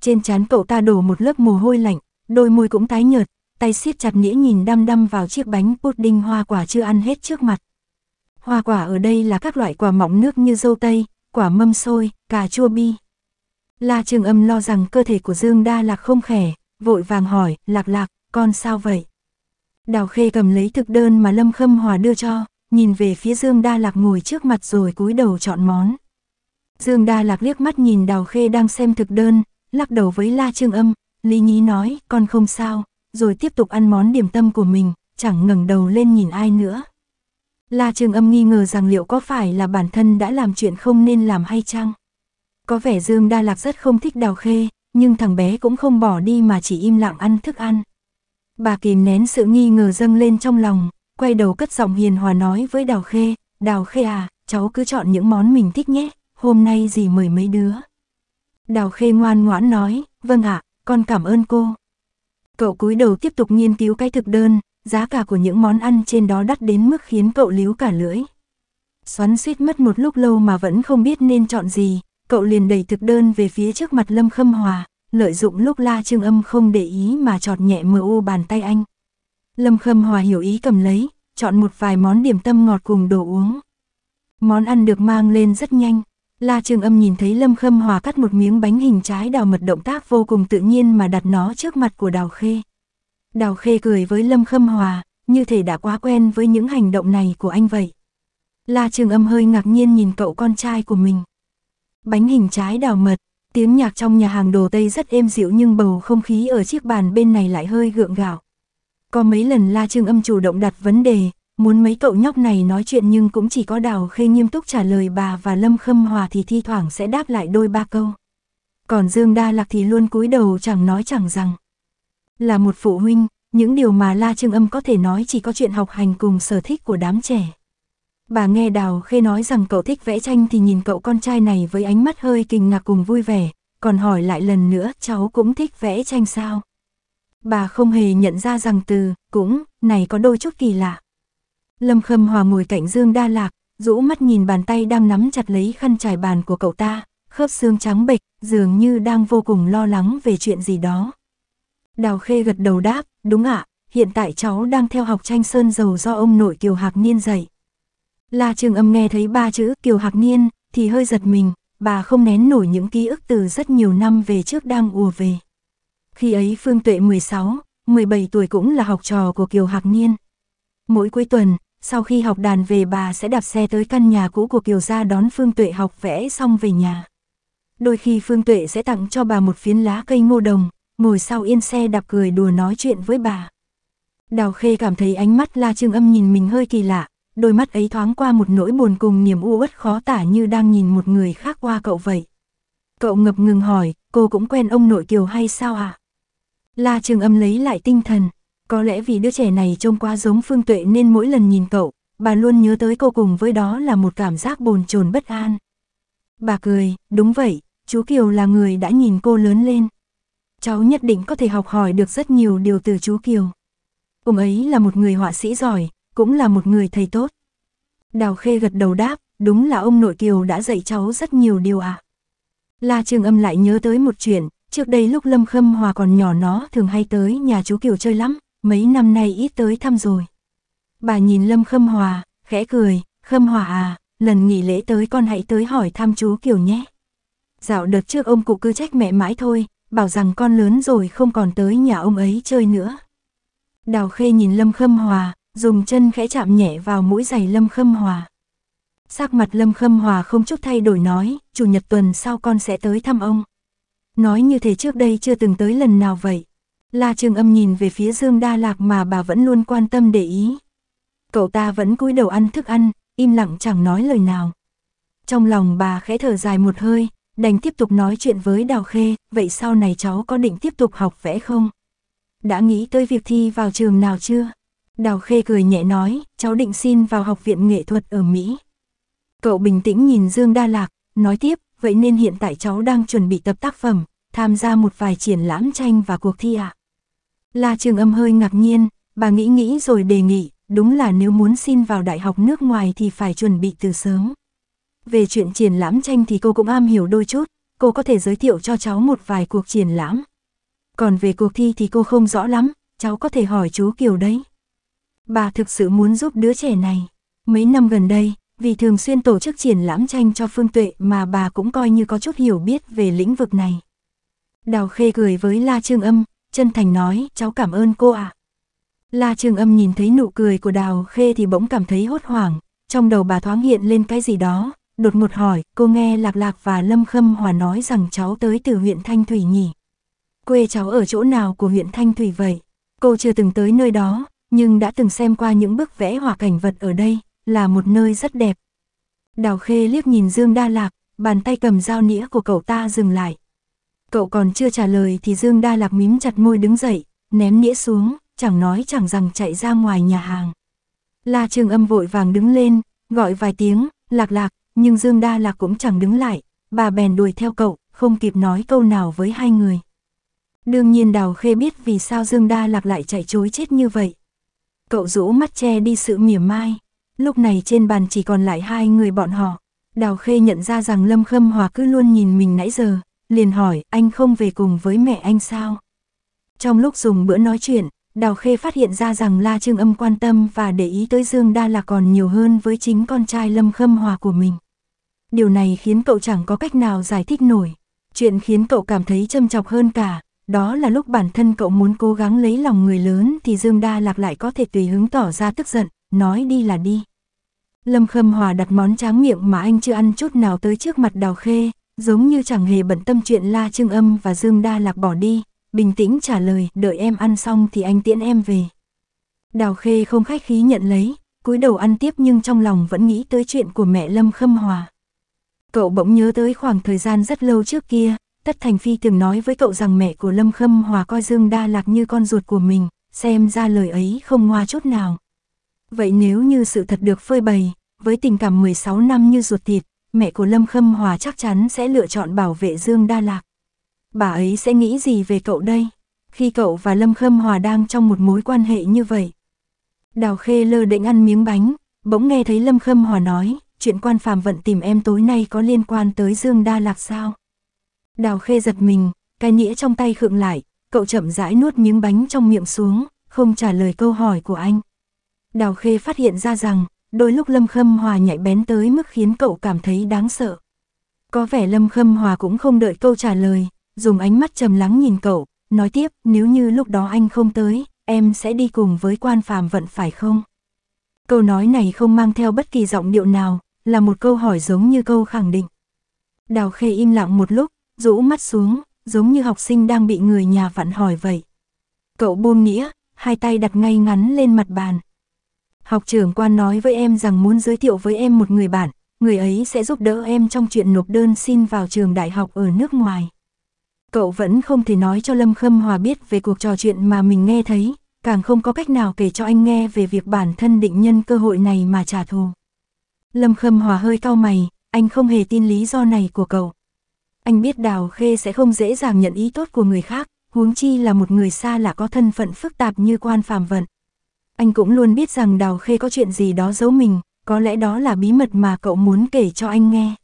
Trên trán cậu ta đổ một lớp mồ hôi lạnh, đôi môi cũng tái nhợt, tay siết chặt nghĩa nhìn đăm đăm vào chiếc bánh pudding hoa quả chưa ăn hết trước mặt. Hoa quả ở đây là các loại quả mọng nước như dâu tây, quả mâm xôi, cà chua bi. La Trường Âm lo rằng cơ thể của Dương Đa Lạc không khỏe, vội vàng hỏi, Lạc Lạc, con sao vậy? Đào Khê cầm lấy thực đơn mà Lâm Khâm Hòa đưa cho, nhìn về phía Dương Đa Lạc ngồi trước mặt rồi cúi đầu chọn món. Dương Đa Lạc liếc mắt nhìn Đào Khê đang xem thực đơn, lắc đầu với La Trương Âm, Lý Nhí nói, con không sao, rồi tiếp tục ăn món điểm tâm của mình, chẳng ngẩng đầu lên nhìn ai nữa. La Trương Âm nghi ngờ rằng liệu có phải là bản thân đã làm chuyện không nên làm hay chăng? Có vẻ Dương Đa Lạc rất không thích Đào Khê, nhưng thằng bé cũng không bỏ đi mà chỉ im lặng ăn thức ăn. Bà kìm nén sự nghi ngờ dâng lên trong lòng, quay đầu cất giọng hiền hòa nói với Đào Khê, Đào Khê à, cháu cứ chọn những món mình thích nhé, hôm nay gì mời mấy đứa. Đào Khê ngoan ngoãn nói, vâng ạ, à, con cảm ơn cô. Cậu cúi đầu tiếp tục nghiên cứu cái thực đơn, giá cả của những món ăn trên đó đắt đến mức khiến cậu líu cả lưỡi. Xoắn suýt mất một lúc lâu mà vẫn không biết nên chọn gì, cậu liền đẩy thực đơn về phía trước mặt Lâm Khâm Hòa, lợi dụng lúc La Trương Âm không để ý mà chọt nhẹ mờ u bàn tay anh. Lâm Khâm Hòa hiểu ý cầm lấy, chọn một vài món điểm tâm ngọt cùng đồ uống. Món ăn được mang lên rất nhanh. La Trường Âm nhìn thấy Lâm Khâm Hòa cắt một miếng bánh hình trái đào mật động tác vô cùng tự nhiên mà đặt nó trước mặt của Đào Khê. Đào Khê cười với Lâm Khâm Hòa, như thể đã quá quen với những hành động này của anh vậy. La Trường Âm hơi ngạc nhiên nhìn cậu con trai của mình. Bánh hình trái đào mật, tiếng nhạc trong nhà hàng đồ Tây rất êm dịu nhưng bầu không khí ở chiếc bàn bên này lại hơi gượng gạo. Có mấy lần La Trương Âm chủ động đặt vấn đề, muốn mấy cậu nhóc này nói chuyện nhưng cũng chỉ có Đào Khê nghiêm túc trả lời bà và Lâm Khâm Hòa thì thi thoảng sẽ đáp lại đôi ba câu. Còn Dương Đa Lạc thì luôn cúi đầu chẳng nói chẳng rằng. Là một phụ huynh, những điều mà La Trương Âm có thể nói chỉ có chuyện học hành cùng sở thích của đám trẻ. Bà nghe Đào Khê nói rằng cậu thích vẽ tranh thì nhìn cậu con trai này với ánh mắt hơi kinh ngạc cùng vui vẻ, còn hỏi lại lần nữa cháu cũng thích vẽ tranh sao. Bà không hề nhận ra rằng từ, cũng, này có đôi chút kỳ lạ. Lâm Khâm Hòa ngồi cạnh Dương Đa Lạc, rũ mắt nhìn bàn tay đang nắm chặt lấy khăn trải bàn của cậu ta, khớp xương trắng bệch, dường như đang vô cùng lo lắng về chuyện gì đó. Đào Khê gật đầu đáp, đúng ạ, hiện tại cháu đang theo học tranh sơn dầu do ông nội Kiều Hạc Niên dạy. La Trường Âm nghe thấy ba chữ Kiều Hạc Niên, thì hơi giật mình, bà không nén nổi những ký ức từ rất nhiều năm về trước đang ùa về. Khi ấy Phương Tuệ 16, 17 tuổi cũng là học trò của Kiều Hạc Niên. Mỗi cuối tuần, sau khi học đàn về bà sẽ đạp xe tới căn nhà cũ của Kiều gia đón Phương Tuệ học vẽ xong về nhà. Đôi khi Phương Tuệ sẽ tặng cho bà một phiến lá cây ngô đồng, ngồi sau yên xe đạp cười đùa nói chuyện với bà. Đào Khê cảm thấy ánh mắt La Trương Âm nhìn mình hơi kỳ lạ, đôi mắt ấy thoáng qua một nỗi buồn cùng niềm u uất khó tả như đang nhìn một người khác qua cậu vậy. Cậu ngập ngừng hỏi, cô cũng quen ông nội Kiều hay sao ạ? À? La Trường Âm lấy lại tinh thần, có lẽ vì đứa trẻ này trông quá giống Phương Tuệ nên mỗi lần nhìn cậu, bà luôn nhớ tới cô cùng với đó là một cảm giác bồn chồn bất an. Bà cười, đúng vậy, chú Kiều là người đã nhìn cô lớn lên. Cháu nhất định có thể học hỏi được rất nhiều điều từ chú Kiều. Ông ấy là một người họa sĩ giỏi, cũng là một người thầy tốt. Đào Khê gật đầu đáp, đúng là ông nội Kiều đã dạy cháu rất nhiều điều ạ. À? La Trường Âm lại nhớ tới một chuyện, Trước đây lúc Lâm Khâm Hòa còn nhỏ nó thường hay tới nhà chú Kiều chơi lắm, mấy năm nay ít tới thăm rồi. Bà nhìn Lâm Khâm Hòa, khẽ cười, Khâm Hòa à, lần nghỉ lễ tới con hãy tới hỏi thăm chú Kiều nhé. Dạo đợt trước ông cụ cứ trách mẹ mãi thôi, bảo rằng con lớn rồi không còn tới nhà ông ấy chơi nữa. Đào Khê nhìn Lâm Khâm Hòa, dùng chân khẽ chạm nhẹ vào mũi giày Lâm Khâm Hòa. Sắc mặt Lâm Khâm Hòa không chút thay đổi nói, chủ nhật tuần sau con sẽ tới thăm ông nói như thế trước đây chưa từng tới lần nào vậy. La Trường Âm nhìn về phía Dương Đa Lạc mà bà vẫn luôn quan tâm để ý. Cậu ta vẫn cúi đầu ăn thức ăn, im lặng chẳng nói lời nào. Trong lòng bà khẽ thở dài một hơi, đành tiếp tục nói chuyện với Đào Khê, vậy sau này cháu có định tiếp tục học vẽ không? Đã nghĩ tới việc thi vào trường nào chưa? Đào Khê cười nhẹ nói, cháu định xin vào học viện nghệ thuật ở Mỹ. Cậu bình tĩnh nhìn Dương Đa Lạc, nói tiếp, vậy nên hiện tại cháu đang chuẩn bị tập tác phẩm, tham gia một vài triển lãm tranh và cuộc thi ạ. À? La Trường Âm hơi ngạc nhiên, bà nghĩ nghĩ rồi đề nghị, đúng là nếu muốn xin vào đại học nước ngoài thì phải chuẩn bị từ sớm. Về chuyện triển lãm tranh thì cô cũng am hiểu đôi chút, cô có thể giới thiệu cho cháu một vài cuộc triển lãm. Còn về cuộc thi thì cô không rõ lắm, cháu có thể hỏi chú Kiều đấy. Bà thực sự muốn giúp đứa trẻ này. Mấy năm gần đây, vì thường xuyên tổ chức triển lãm tranh cho Phương Tuệ mà bà cũng coi như có chút hiểu biết về lĩnh vực này. Đào Khê cười với La Trương Âm, chân thành nói, cháu cảm ơn cô ạ. À. La Trương Âm nhìn thấy nụ cười của Đào Khê thì bỗng cảm thấy hốt hoảng, trong đầu bà thoáng hiện lên cái gì đó, đột ngột hỏi, cô nghe Lạc Lạc và Lâm Khâm Hòa nói rằng cháu tới từ huyện Thanh Thủy nhỉ. Quê cháu ở chỗ nào của huyện Thanh Thủy vậy? Cô chưa từng tới nơi đó, nhưng đã từng xem qua những bức vẽ hoặc cảnh vật ở đây, là một nơi rất đẹp. Đào Khê liếc nhìn Dương Đa Lạc, bàn tay cầm dao nĩa của cậu ta dừng lại. Cậu còn chưa trả lời thì Dương Đa Lạc mím chặt môi đứng dậy, ném nĩa xuống, chẳng nói chẳng rằng chạy ra ngoài nhà hàng. La Trường Âm vội vàng đứng lên, gọi vài tiếng, lạc lạc, nhưng Dương Đa Lạc cũng chẳng đứng lại, bà bèn đuổi theo cậu, không kịp nói câu nào với hai người. Đương nhiên Đào Khê biết vì sao Dương Đa Lạc lại chạy chối chết như vậy. Cậu rũ mắt che đi sự mỉa mai. Lúc này trên bàn chỉ còn lại hai người bọn họ. Đào Khê nhận ra rằng Lâm Khâm Hòa cứ luôn nhìn mình nãy giờ, liền hỏi anh không về cùng với mẹ anh sao. Trong lúc dùng bữa nói chuyện, Đào Khê phát hiện ra rằng La Trương Âm quan tâm và để ý tới Dương Đa là còn nhiều hơn với chính con trai Lâm Khâm Hòa của mình. Điều này khiến cậu chẳng có cách nào giải thích nổi. Chuyện khiến cậu cảm thấy châm chọc hơn cả, đó là lúc bản thân cậu muốn cố gắng lấy lòng người lớn thì Dương Đa Lạc lại có thể tùy hứng tỏ ra tức giận, nói đi là đi. Lâm Khâm Hòa đặt món tráng miệng mà anh chưa ăn chút nào tới trước mặt Đào Khê, giống như chẳng hề bận tâm chuyện La Trương Âm và Dương Đa Lạc bỏ đi, bình tĩnh trả lời, đợi em ăn xong thì anh tiễn em về. Đào Khê không khách khí nhận lấy, cúi đầu ăn tiếp nhưng trong lòng vẫn nghĩ tới chuyện của mẹ Lâm Khâm Hòa. Cậu bỗng nhớ tới khoảng thời gian rất lâu trước kia, Tất Thành Phi từng nói với cậu rằng mẹ của Lâm Khâm Hòa coi Dương Đa Lạc như con ruột của mình, xem ra lời ấy không ngoa chút nào. Vậy nếu như sự thật được phơi bày, với tình cảm 16 năm như ruột thịt, mẹ của Lâm Khâm Hòa chắc chắn sẽ lựa chọn bảo vệ Dương Đa Lạc. Bà ấy sẽ nghĩ gì về cậu đây? Khi cậu và Lâm Khâm Hòa đang trong một mối quan hệ như vậy. Đào Khê lơ định ăn miếng bánh, bỗng nghe thấy Lâm Khâm Hòa nói, chuyện quan phàm vận tìm em tối nay có liên quan tới Dương Đa Lạc sao? Đào Khê giật mình, cái nĩa trong tay khựng lại, cậu chậm rãi nuốt miếng bánh trong miệng xuống, không trả lời câu hỏi của anh. Đào Khê phát hiện ra rằng, đôi lúc Lâm Khâm Hòa nhạy bén tới mức khiến cậu cảm thấy đáng sợ. Có vẻ Lâm Khâm Hòa cũng không đợi câu trả lời, dùng ánh mắt trầm lắng nhìn cậu, nói tiếp, nếu như lúc đó anh không tới, em sẽ đi cùng với quan phàm vận phải không? Câu nói này không mang theo bất kỳ giọng điệu nào, là một câu hỏi giống như câu khẳng định. Đào Khê im lặng một lúc, rũ mắt xuống, giống như học sinh đang bị người nhà vặn hỏi vậy. Cậu buông nghĩa, hai tay đặt ngay ngắn lên mặt bàn, Học trưởng quan nói với em rằng muốn giới thiệu với em một người bạn, người ấy sẽ giúp đỡ em trong chuyện nộp đơn xin vào trường đại học ở nước ngoài. Cậu vẫn không thể nói cho Lâm Khâm Hòa biết về cuộc trò chuyện mà mình nghe thấy, càng không có cách nào kể cho anh nghe về việc bản thân định nhân cơ hội này mà trả thù. Lâm Khâm Hòa hơi cau mày, anh không hề tin lý do này của cậu. Anh biết Đào Khê sẽ không dễ dàng nhận ý tốt của người khác, huống chi là một người xa lạ có thân phận phức tạp như quan phàm vận. Anh cũng luôn biết rằng Đào Khê có chuyện gì đó giấu mình, có lẽ đó là bí mật mà cậu muốn kể cho anh nghe.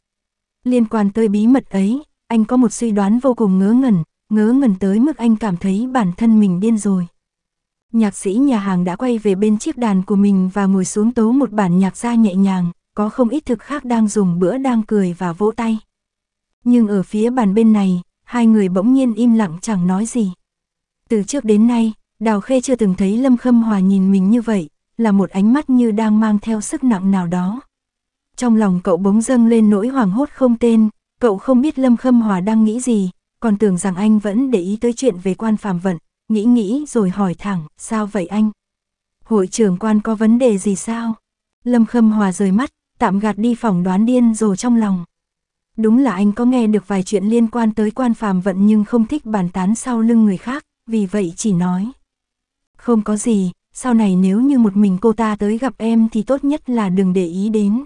Liên quan tới bí mật ấy, anh có một suy đoán vô cùng ngớ ngẩn, ngớ ngẩn tới mức anh cảm thấy bản thân mình điên rồi. Nhạc sĩ nhà hàng đã quay về bên chiếc đàn của mình và ngồi xuống tấu một bản nhạc ra nhẹ nhàng, có không ít thực khác đang dùng bữa đang cười và vỗ tay. Nhưng ở phía bàn bên này, hai người bỗng nhiên im lặng chẳng nói gì. Từ trước đến nay, Đào Khê chưa từng thấy Lâm Khâm Hòa nhìn mình như vậy, là một ánh mắt như đang mang theo sức nặng nào đó. Trong lòng cậu bỗng dâng lên nỗi hoảng hốt không tên, cậu không biết Lâm Khâm Hòa đang nghĩ gì, còn tưởng rằng anh vẫn để ý tới chuyện về quan phàm vận, nghĩ nghĩ rồi hỏi thẳng, sao vậy anh? Hội trưởng quan có vấn đề gì sao? Lâm Khâm Hòa rời mắt, tạm gạt đi phỏng đoán điên rồ trong lòng. Đúng là anh có nghe được vài chuyện liên quan tới quan phàm vận nhưng không thích bàn tán sau lưng người khác, vì vậy chỉ nói. Không có gì, sau này nếu như một mình cô ta tới gặp em thì tốt nhất là đừng để ý đến.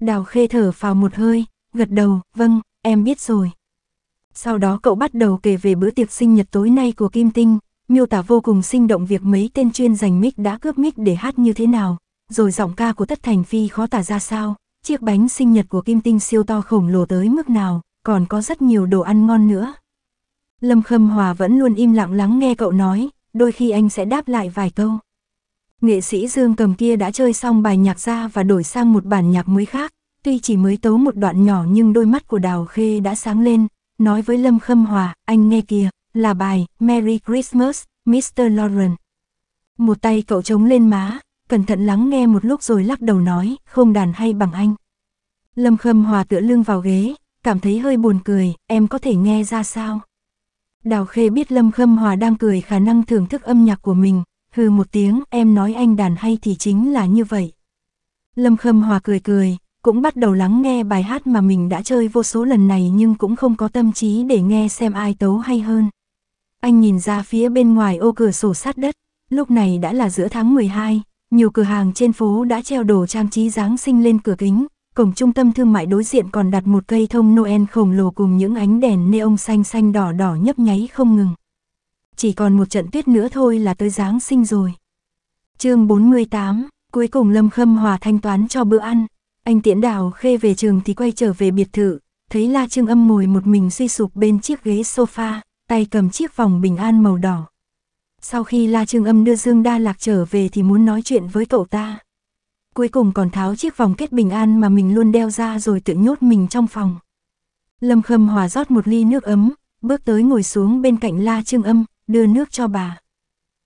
Đào khê thở phào một hơi, gật đầu, vâng, em biết rồi. Sau đó cậu bắt đầu kể về bữa tiệc sinh nhật tối nay của Kim Tinh, miêu tả vô cùng sinh động việc mấy tên chuyên giành mic đã cướp mic để hát như thế nào, rồi giọng ca của Tất Thành Phi khó tả ra sao, chiếc bánh sinh nhật của Kim Tinh siêu to khổng lồ tới mức nào, còn có rất nhiều đồ ăn ngon nữa. Lâm Khâm Hòa vẫn luôn im lặng lắng nghe cậu nói, đôi khi anh sẽ đáp lại vài câu. Nghệ sĩ Dương Cầm kia đã chơi xong bài nhạc ra và đổi sang một bản nhạc mới khác, tuy chỉ mới tấu một đoạn nhỏ nhưng đôi mắt của Đào Khê đã sáng lên, nói với Lâm Khâm Hòa, anh nghe kìa, là bài Merry Christmas, Mr. Lauren. Một tay cậu trống lên má, cẩn thận lắng nghe một lúc rồi lắc đầu nói, không đàn hay bằng anh. Lâm Khâm Hòa tựa lưng vào ghế, cảm thấy hơi buồn cười, em có thể nghe ra sao? Đào Khê biết Lâm Khâm Hòa đang cười khả năng thưởng thức âm nhạc của mình, hừ một tiếng, em nói anh đàn hay thì chính là như vậy. Lâm Khâm Hòa cười cười, cũng bắt đầu lắng nghe bài hát mà mình đã chơi vô số lần này nhưng cũng không có tâm trí để nghe xem ai tấu hay hơn. Anh nhìn ra phía bên ngoài ô cửa sổ sát đất, lúc này đã là giữa tháng 12, nhiều cửa hàng trên phố đã treo đồ trang trí Giáng sinh lên cửa kính, cổng trung tâm thương mại đối diện còn đặt một cây thông Noel khổng lồ cùng những ánh đèn neon xanh xanh đỏ đỏ nhấp nháy không ngừng. Chỉ còn một trận tuyết nữa thôi là tới Giáng sinh rồi. chương 48, cuối cùng Lâm Khâm Hòa thanh toán cho bữa ăn. Anh tiễn đào khê về trường thì quay trở về biệt thự, thấy La Trương Âm ngồi một mình suy sụp bên chiếc ghế sofa, tay cầm chiếc vòng bình an màu đỏ. Sau khi La Trương Âm đưa Dương Đa Lạc trở về thì muốn nói chuyện với cậu ta cuối cùng còn tháo chiếc vòng kết bình an mà mình luôn đeo ra rồi tự nhốt mình trong phòng. Lâm Khâm Hòa rót một ly nước ấm, bước tới ngồi xuống bên cạnh La Trương Âm, đưa nước cho bà.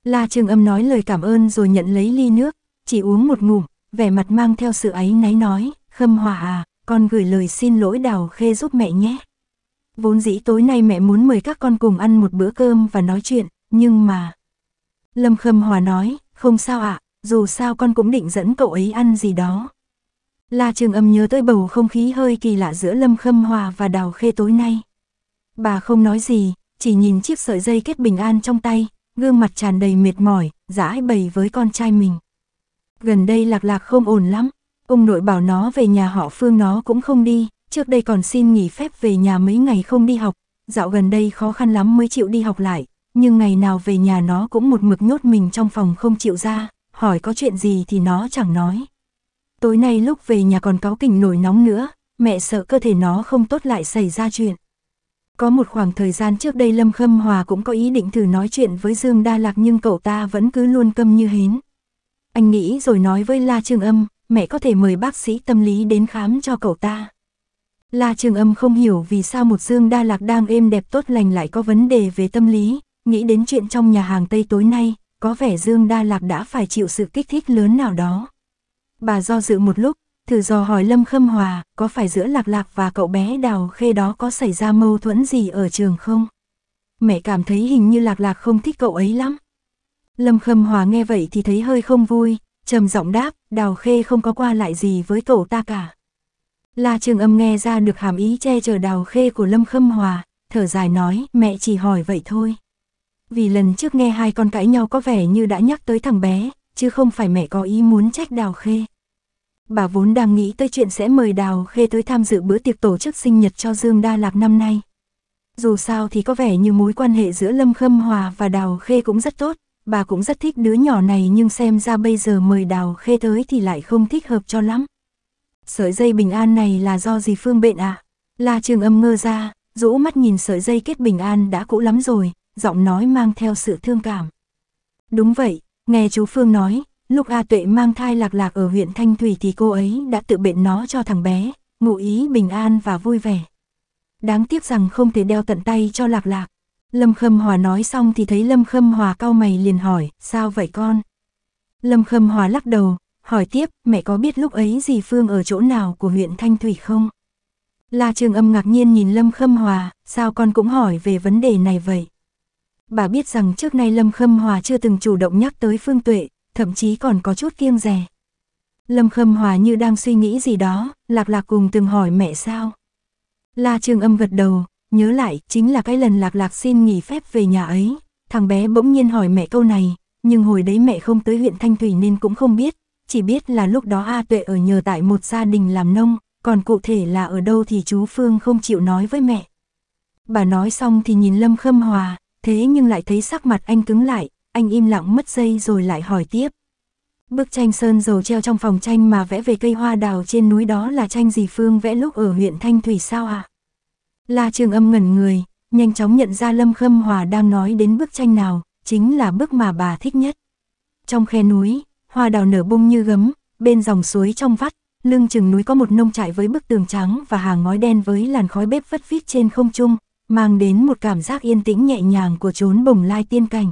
La Trương Âm nói lời cảm ơn rồi nhận lấy ly nước, chỉ uống một ngụm, vẻ mặt mang theo sự ấy náy nói, Khâm Hòa à, con gửi lời xin lỗi Đào Khê giúp mẹ nhé. Vốn dĩ tối nay mẹ muốn mời các con cùng ăn một bữa cơm và nói chuyện, nhưng mà... Lâm Khâm Hòa nói, không sao ạ, à, dù sao con cũng định dẫn cậu ấy ăn gì đó. La Trường Âm nhớ tới bầu không khí hơi kỳ lạ giữa Lâm Khâm Hòa và Đào Khê tối nay. Bà không nói gì, chỉ nhìn chiếc sợi dây kết bình an trong tay, gương mặt tràn đầy mệt mỏi, giãi bầy với con trai mình. Gần đây lạc lạc không ổn lắm, ông nội bảo nó về nhà họ Phương nó cũng không đi, trước đây còn xin nghỉ phép về nhà mấy ngày không đi học, dạo gần đây khó khăn lắm mới chịu đi học lại, nhưng ngày nào về nhà nó cũng một mực nhốt mình trong phòng không chịu ra hỏi có chuyện gì thì nó chẳng nói. Tối nay lúc về nhà còn cáo kỉnh nổi nóng nữa, mẹ sợ cơ thể nó không tốt lại xảy ra chuyện. Có một khoảng thời gian trước đây Lâm Khâm Hòa cũng có ý định thử nói chuyện với Dương Đa Lạc nhưng cậu ta vẫn cứ luôn câm như hến. Anh nghĩ rồi nói với La Trường Âm, mẹ có thể mời bác sĩ tâm lý đến khám cho cậu ta. La Trường Âm không hiểu vì sao một Dương Đa Lạc đang êm đẹp tốt lành lại có vấn đề về tâm lý, nghĩ đến chuyện trong nhà hàng Tây tối nay, có vẻ Dương Đa Lạc đã phải chịu sự kích thích lớn nào đó. Bà do dự một lúc, thử dò hỏi Lâm Khâm Hòa, có phải giữa Lạc Lạc và cậu bé Đào Khê đó có xảy ra mâu thuẫn gì ở trường không? Mẹ cảm thấy hình như Lạc Lạc không thích cậu ấy lắm. Lâm Khâm Hòa nghe vậy thì thấy hơi không vui, trầm giọng đáp, Đào Khê không có qua lại gì với cậu ta cả. La Trường Âm nghe ra được hàm ý che chở Đào Khê của Lâm Khâm Hòa, thở dài nói, mẹ chỉ hỏi vậy thôi vì lần trước nghe hai con cãi nhau có vẻ như đã nhắc tới thằng bé, chứ không phải mẹ có ý muốn trách Đào Khê. Bà vốn đang nghĩ tới chuyện sẽ mời Đào Khê tới tham dự bữa tiệc tổ chức sinh nhật cho Dương Đa Lạc năm nay. Dù sao thì có vẻ như mối quan hệ giữa Lâm Khâm Hòa và Đào Khê cũng rất tốt, bà cũng rất thích đứa nhỏ này nhưng xem ra bây giờ mời Đào Khê tới thì lại không thích hợp cho lắm. Sợi dây bình an này là do gì Phương bệnh à? La Trường Âm ngơ ra, rũ mắt nhìn sợi dây kết bình an đã cũ lắm rồi, giọng nói mang theo sự thương cảm. Đúng vậy, nghe chú Phương nói, lúc A Tuệ mang thai lạc lạc ở huyện Thanh Thủy thì cô ấy đã tự bệnh nó cho thằng bé, ngụ ý bình an và vui vẻ. Đáng tiếc rằng không thể đeo tận tay cho lạc lạc. Lâm Khâm Hòa nói xong thì thấy Lâm Khâm Hòa cau mày liền hỏi, sao vậy con? Lâm Khâm Hòa lắc đầu, hỏi tiếp, mẹ có biết lúc ấy dì Phương ở chỗ nào của huyện Thanh Thủy không? La Trường Âm ngạc nhiên nhìn Lâm Khâm Hòa, sao con cũng hỏi về vấn đề này vậy? bà biết rằng trước nay Lâm Khâm Hòa chưa từng chủ động nhắc tới Phương Tuệ, thậm chí còn có chút kiêng rè. Lâm Khâm Hòa như đang suy nghĩ gì đó, lạc lạc cùng từng hỏi mẹ sao. La Trường Âm gật đầu, nhớ lại, chính là cái lần lạc lạc xin nghỉ phép về nhà ấy, thằng bé bỗng nhiên hỏi mẹ câu này, nhưng hồi đấy mẹ không tới huyện Thanh Thủy nên cũng không biết, chỉ biết là lúc đó A Tuệ ở nhờ tại một gia đình làm nông, còn cụ thể là ở đâu thì chú Phương không chịu nói với mẹ. Bà nói xong thì nhìn Lâm Khâm Hòa, thế nhưng lại thấy sắc mặt anh cứng lại, anh im lặng mất giây rồi lại hỏi tiếp. Bức tranh sơn dầu treo trong phòng tranh mà vẽ về cây hoa đào trên núi đó là tranh gì Phương vẽ lúc ở huyện Thanh Thủy sao ạ? À? La Trường Âm ngẩn người, nhanh chóng nhận ra Lâm Khâm Hòa đang nói đến bức tranh nào, chính là bức mà bà thích nhất. Trong khe núi, hoa đào nở bung như gấm, bên dòng suối trong vắt, lưng chừng núi có một nông trại với bức tường trắng và hàng ngói đen với làn khói bếp vất vít trên không trung, mang đến một cảm giác yên tĩnh nhẹ nhàng của chốn bồng lai tiên cảnh.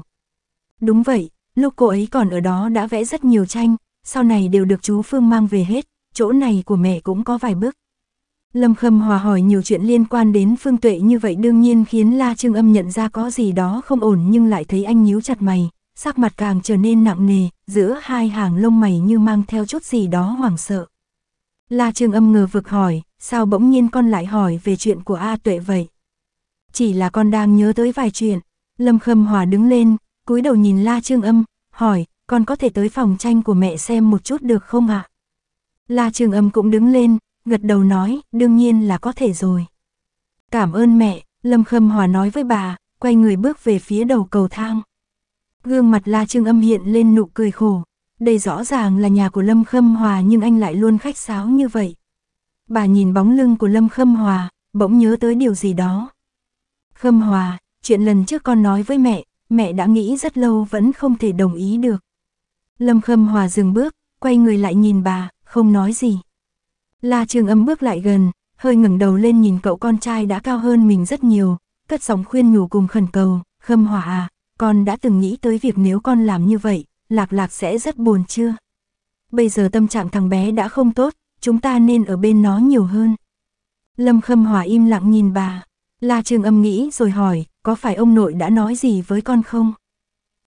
Đúng vậy, lúc cô ấy còn ở đó đã vẽ rất nhiều tranh, sau này đều được chú Phương mang về hết, chỗ này của mẹ cũng có vài bức. Lâm Khâm Hòa hỏi nhiều chuyện liên quan đến Phương Tuệ như vậy đương nhiên khiến La Trương Âm nhận ra có gì đó không ổn nhưng lại thấy anh nhíu chặt mày, sắc mặt càng trở nên nặng nề, giữa hai hàng lông mày như mang theo chút gì đó hoảng sợ. La Trương Âm ngờ vực hỏi, sao bỗng nhiên con lại hỏi về chuyện của A Tuệ vậy? chỉ là con đang nhớ tới vài chuyện. Lâm Khâm Hòa đứng lên, cúi đầu nhìn La Trương Âm, hỏi, con có thể tới phòng tranh của mẹ xem một chút được không ạ? À? La Trương Âm cũng đứng lên, gật đầu nói, đương nhiên là có thể rồi. Cảm ơn mẹ, Lâm Khâm Hòa nói với bà, quay người bước về phía đầu cầu thang. Gương mặt La Trương Âm hiện lên nụ cười khổ, đây rõ ràng là nhà của Lâm Khâm Hòa nhưng anh lại luôn khách sáo như vậy. Bà nhìn bóng lưng của Lâm Khâm Hòa, bỗng nhớ tới điều gì đó. Khâm Hòa, chuyện lần trước con nói với mẹ, mẹ đã nghĩ rất lâu vẫn không thể đồng ý được. Lâm Khâm Hòa dừng bước, quay người lại nhìn bà, không nói gì. La Trường Âm bước lại gần, hơi ngẩng đầu lên nhìn cậu con trai đã cao hơn mình rất nhiều, cất giọng khuyên nhủ cùng khẩn cầu, Khâm Hòa à, con đã từng nghĩ tới việc nếu con làm như vậy, Lạc Lạc sẽ rất buồn chưa? Bây giờ tâm trạng thằng bé đã không tốt, chúng ta nên ở bên nó nhiều hơn. Lâm Khâm Hòa im lặng nhìn bà, La Trương Âm nghĩ rồi hỏi, có phải ông nội đã nói gì với con không?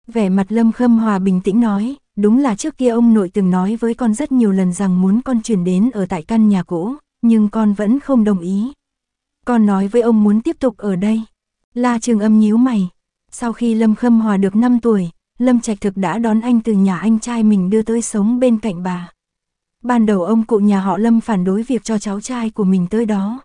Vẻ mặt Lâm Khâm Hòa bình tĩnh nói, đúng là trước kia ông nội từng nói với con rất nhiều lần rằng muốn con chuyển đến ở tại căn nhà cũ, nhưng con vẫn không đồng ý. Con nói với ông muốn tiếp tục ở đây. La Trường Âm nhíu mày. Sau khi Lâm Khâm Hòa được 5 tuổi, Lâm Trạch Thực đã đón anh từ nhà anh trai mình đưa tới sống bên cạnh bà. Ban đầu ông cụ nhà họ Lâm phản đối việc cho cháu trai của mình tới đó,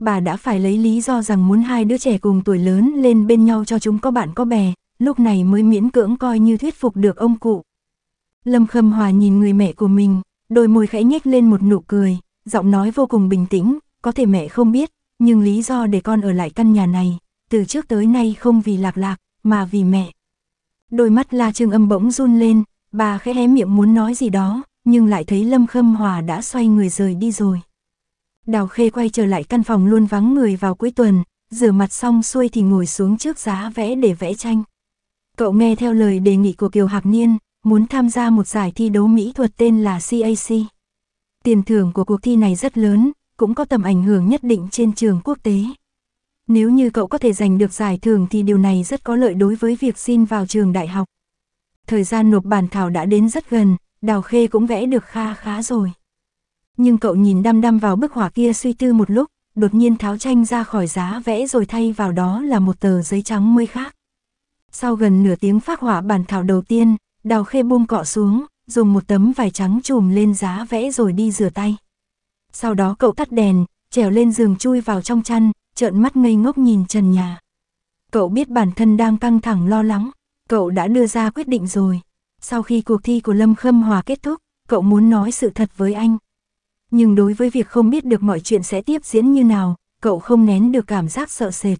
Bà đã phải lấy lý do rằng muốn hai đứa trẻ cùng tuổi lớn lên bên nhau cho chúng có bạn có bè, lúc này mới miễn cưỡng coi như thuyết phục được ông cụ. Lâm Khâm Hòa nhìn người mẹ của mình, đôi môi khẽ nhếch lên một nụ cười, giọng nói vô cùng bình tĩnh, có thể mẹ không biết, nhưng lý do để con ở lại căn nhà này, từ trước tới nay không vì lạc lạc, mà vì mẹ. Đôi mắt La Trương Âm bỗng run lên, bà khẽ hé miệng muốn nói gì đó, nhưng lại thấy Lâm Khâm Hòa đã xoay người rời đi rồi. Đào Khê quay trở lại căn phòng luôn vắng người vào cuối tuần, rửa mặt xong xuôi thì ngồi xuống trước giá vẽ để vẽ tranh. Cậu nghe theo lời đề nghị của Kiều Hạc Niên, muốn tham gia một giải thi đấu mỹ thuật tên là CAC. Tiền thưởng của cuộc thi này rất lớn, cũng có tầm ảnh hưởng nhất định trên trường quốc tế. Nếu như cậu có thể giành được giải thưởng thì điều này rất có lợi đối với việc xin vào trường đại học. Thời gian nộp bản thảo đã đến rất gần, Đào Khê cũng vẽ được kha khá rồi. Nhưng cậu nhìn đăm đăm vào bức họa kia suy tư một lúc, đột nhiên tháo tranh ra khỏi giá vẽ rồi thay vào đó là một tờ giấy trắng mới khác. Sau gần nửa tiếng phát họa bản thảo đầu tiên, đào khê buông cọ xuống, dùng một tấm vải trắng trùm lên giá vẽ rồi đi rửa tay. Sau đó cậu tắt đèn, trèo lên giường chui vào trong chăn, trợn mắt ngây ngốc nhìn trần nhà. Cậu biết bản thân đang căng thẳng lo lắng, cậu đã đưa ra quyết định rồi. Sau khi cuộc thi của Lâm Khâm Hòa kết thúc, cậu muốn nói sự thật với anh nhưng đối với việc không biết được mọi chuyện sẽ tiếp diễn như nào, cậu không nén được cảm giác sợ sệt.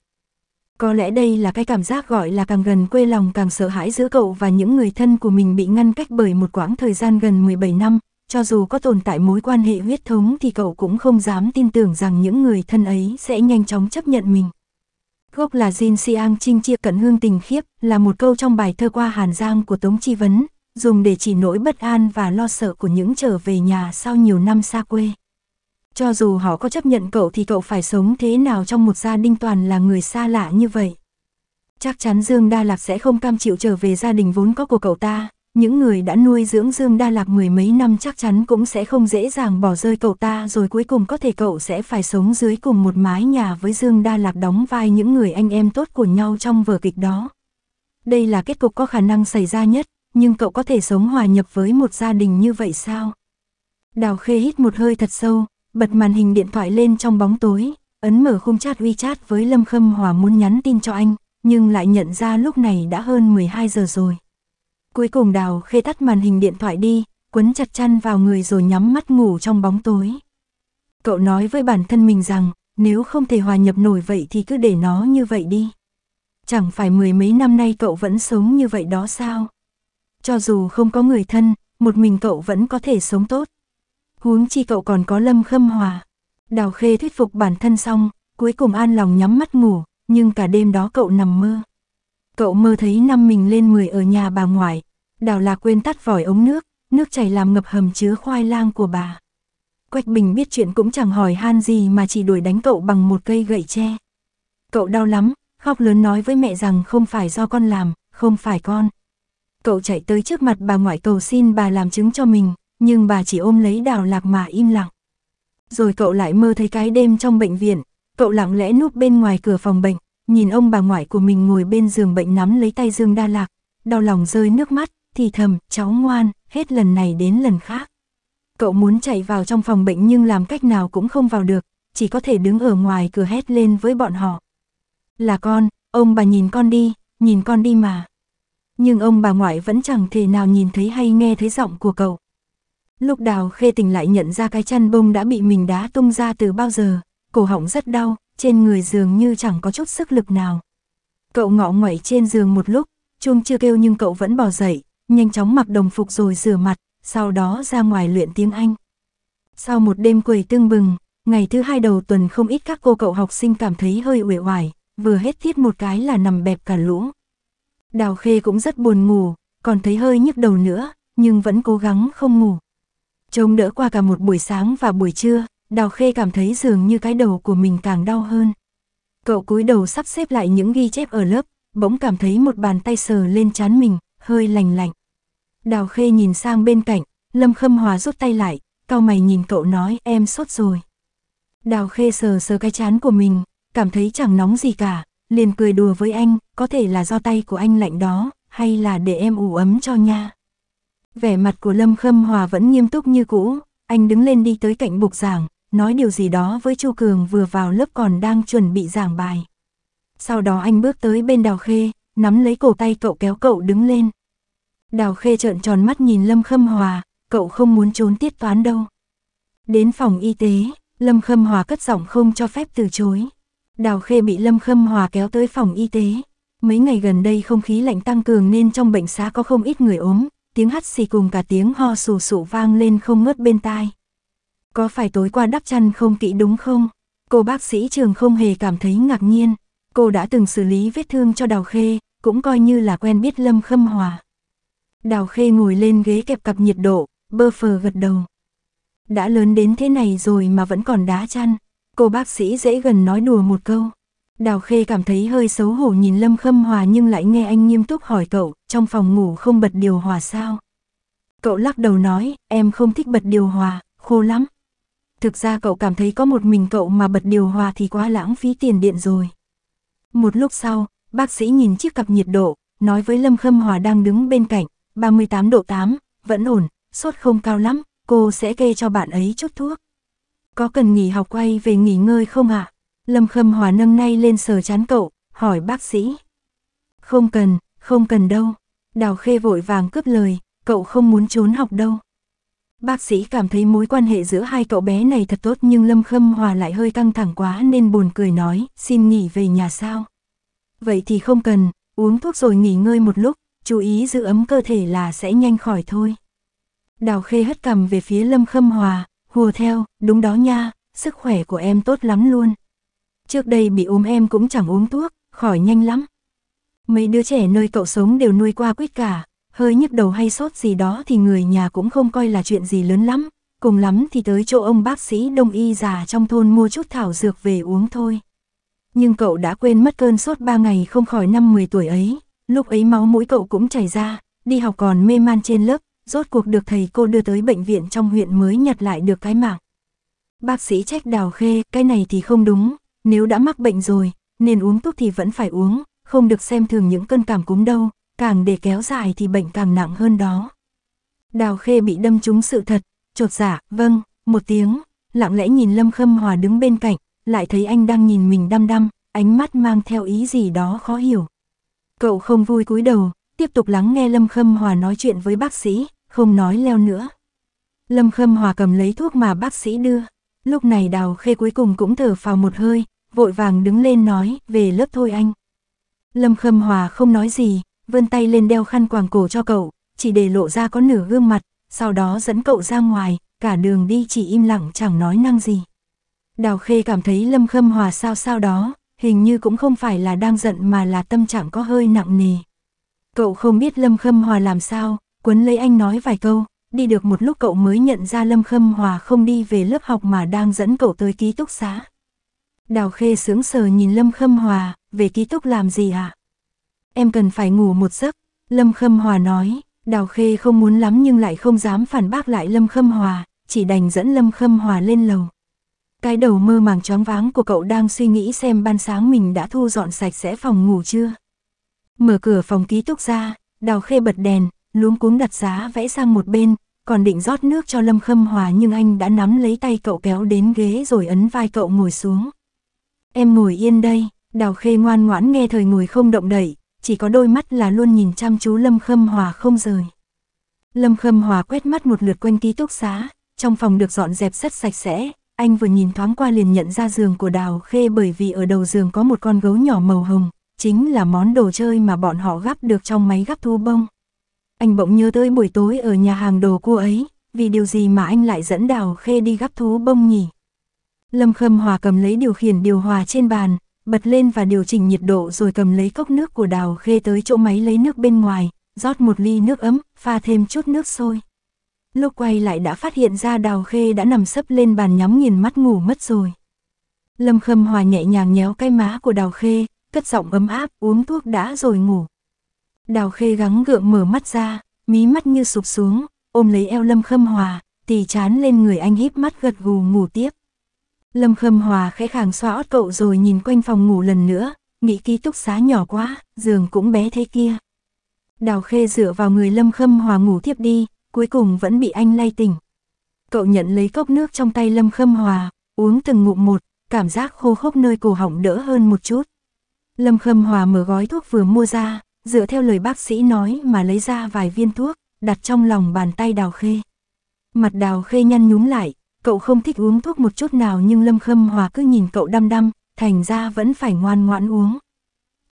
Có lẽ đây là cái cảm giác gọi là càng gần quê lòng càng sợ hãi giữa cậu và những người thân của mình bị ngăn cách bởi một quãng thời gian gần 17 năm, cho dù có tồn tại mối quan hệ huyết thống thì cậu cũng không dám tin tưởng rằng những người thân ấy sẽ nhanh chóng chấp nhận mình. Gốc là Jin Siang Trinh Chia Cận Hương Tình Khiếp là một câu trong bài thơ qua Hàn Giang của Tống Chi Vấn, dùng để chỉ nỗi bất an và lo sợ của những trở về nhà sau nhiều năm xa quê. Cho dù họ có chấp nhận cậu thì cậu phải sống thế nào trong một gia đình toàn là người xa lạ như vậy. Chắc chắn Dương Đa Lạc sẽ không cam chịu trở về gia đình vốn có của cậu ta, những người đã nuôi dưỡng Dương Đa Lạc mười mấy năm chắc chắn cũng sẽ không dễ dàng bỏ rơi cậu ta rồi cuối cùng có thể cậu sẽ phải sống dưới cùng một mái nhà với Dương Đa Lạc đóng vai những người anh em tốt của nhau trong vở kịch đó. Đây là kết cục có khả năng xảy ra nhất, nhưng cậu có thể sống hòa nhập với một gia đình như vậy sao? Đào Khê hít một hơi thật sâu, bật màn hình điện thoại lên trong bóng tối, ấn mở khung chat WeChat với Lâm Khâm Hòa muốn nhắn tin cho anh, nhưng lại nhận ra lúc này đã hơn 12 giờ rồi. Cuối cùng Đào Khê tắt màn hình điện thoại đi, quấn chặt chăn vào người rồi nhắm mắt ngủ trong bóng tối. Cậu nói với bản thân mình rằng, nếu không thể hòa nhập nổi vậy thì cứ để nó như vậy đi. Chẳng phải mười mấy năm nay cậu vẫn sống như vậy đó sao? cho dù không có người thân, một mình cậu vẫn có thể sống tốt. Huống chi cậu còn có lâm khâm hòa. Đào Khê thuyết phục bản thân xong, cuối cùng an lòng nhắm mắt ngủ, nhưng cả đêm đó cậu nằm mơ. Cậu mơ thấy năm mình lên 10 ở nhà bà ngoại, Đào Lạc quên tắt vòi ống nước, nước chảy làm ngập hầm chứa khoai lang của bà. Quách Bình biết chuyện cũng chẳng hỏi han gì mà chỉ đuổi đánh cậu bằng một cây gậy tre. Cậu đau lắm, khóc lớn nói với mẹ rằng không phải do con làm, không phải con, cậu chạy tới trước mặt bà ngoại cầu xin bà làm chứng cho mình, nhưng bà chỉ ôm lấy đào lạc mà im lặng. Rồi cậu lại mơ thấy cái đêm trong bệnh viện, cậu lặng lẽ núp bên ngoài cửa phòng bệnh, nhìn ông bà ngoại của mình ngồi bên giường bệnh nắm lấy tay Dương Đa Lạc, đau lòng rơi nước mắt, thì thầm, cháu ngoan, hết lần này đến lần khác. Cậu muốn chạy vào trong phòng bệnh nhưng làm cách nào cũng không vào được, chỉ có thể đứng ở ngoài cửa hét lên với bọn họ. Là con, ông bà nhìn con đi, nhìn con đi mà nhưng ông bà ngoại vẫn chẳng thể nào nhìn thấy hay nghe thấy giọng của cậu. Lúc đào khê tỉnh lại nhận ra cái chăn bông đã bị mình đá tung ra từ bao giờ, cổ họng rất đau, trên người giường như chẳng có chút sức lực nào. Cậu ngọ ngoẩy trên giường một lúc, chuông chưa kêu nhưng cậu vẫn bỏ dậy, nhanh chóng mặc đồng phục rồi rửa mặt, sau đó ra ngoài luyện tiếng Anh. Sau một đêm quầy tương bừng, ngày thứ hai đầu tuần không ít các cô cậu học sinh cảm thấy hơi uể oải, vừa hết tiết một cái là nằm bẹp cả lũ. Đào Khê cũng rất buồn ngủ, còn thấy hơi nhức đầu nữa, nhưng vẫn cố gắng không ngủ. Trông đỡ qua cả một buổi sáng và buổi trưa, Đào Khê cảm thấy dường như cái đầu của mình càng đau hơn. Cậu cúi đầu sắp xếp lại những ghi chép ở lớp, bỗng cảm thấy một bàn tay sờ lên chán mình, hơi lành lạnh. Đào Khê nhìn sang bên cạnh, Lâm Khâm Hòa rút tay lại, cau mày nhìn cậu nói em sốt rồi. Đào Khê sờ sờ cái chán của mình, cảm thấy chẳng nóng gì cả, liền cười đùa với anh, có thể là do tay của anh lạnh đó, hay là để em ủ ấm cho nha. Vẻ mặt của Lâm Khâm Hòa vẫn nghiêm túc như cũ, anh đứng lên đi tới cạnh bục giảng, nói điều gì đó với Chu Cường vừa vào lớp còn đang chuẩn bị giảng bài. Sau đó anh bước tới bên Đào Khê, nắm lấy cổ tay cậu kéo cậu đứng lên. Đào Khê trợn tròn mắt nhìn Lâm Khâm Hòa, cậu không muốn trốn tiết toán đâu. Đến phòng y tế, Lâm Khâm Hòa cất giọng không cho phép từ chối. Đào Khê bị Lâm Khâm Hòa kéo tới phòng y tế. Mấy ngày gần đây không khí lạnh tăng cường nên trong bệnh xá có không ít người ốm, tiếng hắt xì cùng cả tiếng ho sù sụ vang lên không ngớt bên tai. Có phải tối qua đắp chăn không kỹ đúng không? Cô bác sĩ trường không hề cảm thấy ngạc nhiên. Cô đã từng xử lý vết thương cho Đào Khê, cũng coi như là quen biết Lâm Khâm Hòa. Đào Khê ngồi lên ghế kẹp cặp nhiệt độ, bơ phờ gật đầu. Đã lớn đến thế này rồi mà vẫn còn đá chăn, Cô bác sĩ dễ gần nói đùa một câu. Đào Khê cảm thấy hơi xấu hổ nhìn Lâm Khâm Hòa nhưng lại nghe anh nghiêm túc hỏi cậu, trong phòng ngủ không bật điều hòa sao? Cậu lắc đầu nói, em không thích bật điều hòa, khô lắm. Thực ra cậu cảm thấy có một mình cậu mà bật điều hòa thì quá lãng phí tiền điện rồi. Một lúc sau, bác sĩ nhìn chiếc cặp nhiệt độ, nói với Lâm Khâm Hòa đang đứng bên cạnh, 38 độ 8, vẫn ổn, sốt không cao lắm, cô sẽ kê cho bạn ấy chút thuốc có cần nghỉ học quay về nghỉ ngơi không ạ? À? Lâm Khâm Hòa nâng nay lên sờ chán cậu, hỏi bác sĩ. Không cần, không cần đâu. Đào Khê vội vàng cướp lời, cậu không muốn trốn học đâu. Bác sĩ cảm thấy mối quan hệ giữa hai cậu bé này thật tốt nhưng Lâm Khâm Hòa lại hơi căng thẳng quá nên buồn cười nói, xin nghỉ về nhà sao. Vậy thì không cần, uống thuốc rồi nghỉ ngơi một lúc, chú ý giữ ấm cơ thể là sẽ nhanh khỏi thôi. Đào Khê hất cằm về phía Lâm Khâm Hòa, Hùa theo, đúng đó nha, sức khỏe của em tốt lắm luôn. Trước đây bị ốm em cũng chẳng uống thuốc, khỏi nhanh lắm. Mấy đứa trẻ nơi cậu sống đều nuôi qua quýt cả, hơi nhức đầu hay sốt gì đó thì người nhà cũng không coi là chuyện gì lớn lắm, cùng lắm thì tới chỗ ông bác sĩ đông y già trong thôn mua chút thảo dược về uống thôi. Nhưng cậu đã quên mất cơn sốt 3 ngày không khỏi năm 10 tuổi ấy, lúc ấy máu mũi cậu cũng chảy ra, đi học còn mê man trên lớp, rốt cuộc được thầy cô đưa tới bệnh viện trong huyện mới nhặt lại được cái mạng. Bác sĩ trách đào khê, cái này thì không đúng, nếu đã mắc bệnh rồi, nên uống thuốc thì vẫn phải uống, không được xem thường những cơn cảm cúm đâu, càng để kéo dài thì bệnh càng nặng hơn đó. Đào khê bị đâm trúng sự thật, trột giả, dạ, vâng, một tiếng, lặng lẽ nhìn Lâm Khâm Hòa đứng bên cạnh, lại thấy anh đang nhìn mình đăm đăm, ánh mắt mang theo ý gì đó khó hiểu. Cậu không vui cúi đầu, tiếp tục lắng nghe Lâm Khâm Hòa nói chuyện với bác sĩ, không nói leo nữa. Lâm Khâm Hòa cầm lấy thuốc mà bác sĩ đưa, lúc này đào khê cuối cùng cũng thở phào một hơi, vội vàng đứng lên nói, về lớp thôi anh. Lâm Khâm Hòa không nói gì, vươn tay lên đeo khăn quàng cổ cho cậu, chỉ để lộ ra có nửa gương mặt, sau đó dẫn cậu ra ngoài, cả đường đi chỉ im lặng chẳng nói năng gì. Đào Khê cảm thấy Lâm Khâm Hòa sao sao đó, hình như cũng không phải là đang giận mà là tâm trạng có hơi nặng nề. Cậu không biết Lâm Khâm Hòa làm sao, quấn lấy anh nói vài câu, đi được một lúc cậu mới nhận ra Lâm Khâm Hòa không đi về lớp học mà đang dẫn cậu tới ký túc xá. Đào Khê sướng sờ nhìn Lâm Khâm Hòa, về ký túc làm gì ạ? À? Em cần phải ngủ một giấc, Lâm Khâm Hòa nói, Đào Khê không muốn lắm nhưng lại không dám phản bác lại Lâm Khâm Hòa, chỉ đành dẫn Lâm Khâm Hòa lên lầu. Cái đầu mơ màng choáng váng của cậu đang suy nghĩ xem ban sáng mình đã thu dọn sạch sẽ phòng ngủ chưa? Mở cửa phòng ký túc ra, đào khê bật đèn, luống cuống đặt giá vẽ sang một bên, còn định rót nước cho Lâm Khâm Hòa nhưng anh đã nắm lấy tay cậu kéo đến ghế rồi ấn vai cậu ngồi xuống. Em ngồi yên đây, đào khê ngoan ngoãn nghe thời ngồi không động đậy chỉ có đôi mắt là luôn nhìn chăm chú Lâm Khâm Hòa không rời. Lâm Khâm Hòa quét mắt một lượt quanh ký túc xá, trong phòng được dọn dẹp rất sạch sẽ, anh vừa nhìn thoáng qua liền nhận ra giường của Đào Khê bởi vì ở đầu giường có một con gấu nhỏ màu hồng, chính là món đồ chơi mà bọn họ gắp được trong máy gắp thu bông. Anh bỗng nhớ tới buổi tối ở nhà hàng đồ cô ấy, vì điều gì mà anh lại dẫn Đào Khê đi gắp thú bông nhỉ? Lâm Khâm Hòa cầm lấy điều khiển điều hòa trên bàn, bật lên và điều chỉnh nhiệt độ rồi cầm lấy cốc nước của Đào Khê tới chỗ máy lấy nước bên ngoài, rót một ly nước ấm, pha thêm chút nước sôi. Lúc quay lại đã phát hiện ra Đào Khê đã nằm sấp lên bàn nhắm nghiền mắt ngủ mất rồi. Lâm Khâm Hòa nhẹ nhàng nhéo cái má của Đào Khê, cất giọng ấm áp uống thuốc đã rồi ngủ. Đào khê gắng gượng mở mắt ra, mí mắt như sụp xuống, ôm lấy eo Lâm Khâm Hòa, tì chán lên người anh híp mắt gật gù ngủ tiếp. Lâm Khâm Hòa khẽ khàng xoa ót cậu rồi nhìn quanh phòng ngủ lần nữa, nghĩ ký túc xá nhỏ quá, giường cũng bé thế kia. Đào khê dựa vào người Lâm Khâm Hòa ngủ tiếp đi, cuối cùng vẫn bị anh lay tỉnh. Cậu nhận lấy cốc nước trong tay Lâm Khâm Hòa, uống từng ngụm một, cảm giác khô khốc nơi cổ họng đỡ hơn một chút. Lâm Khâm Hòa mở gói thuốc vừa mua ra, dựa theo lời bác sĩ nói mà lấy ra vài viên thuốc, đặt trong lòng bàn tay Đào Khê. Mặt Đào Khê nhăn nhúm lại, cậu không thích uống thuốc một chút nào nhưng Lâm Khâm Hòa cứ nhìn cậu đăm đăm, thành ra vẫn phải ngoan ngoãn uống.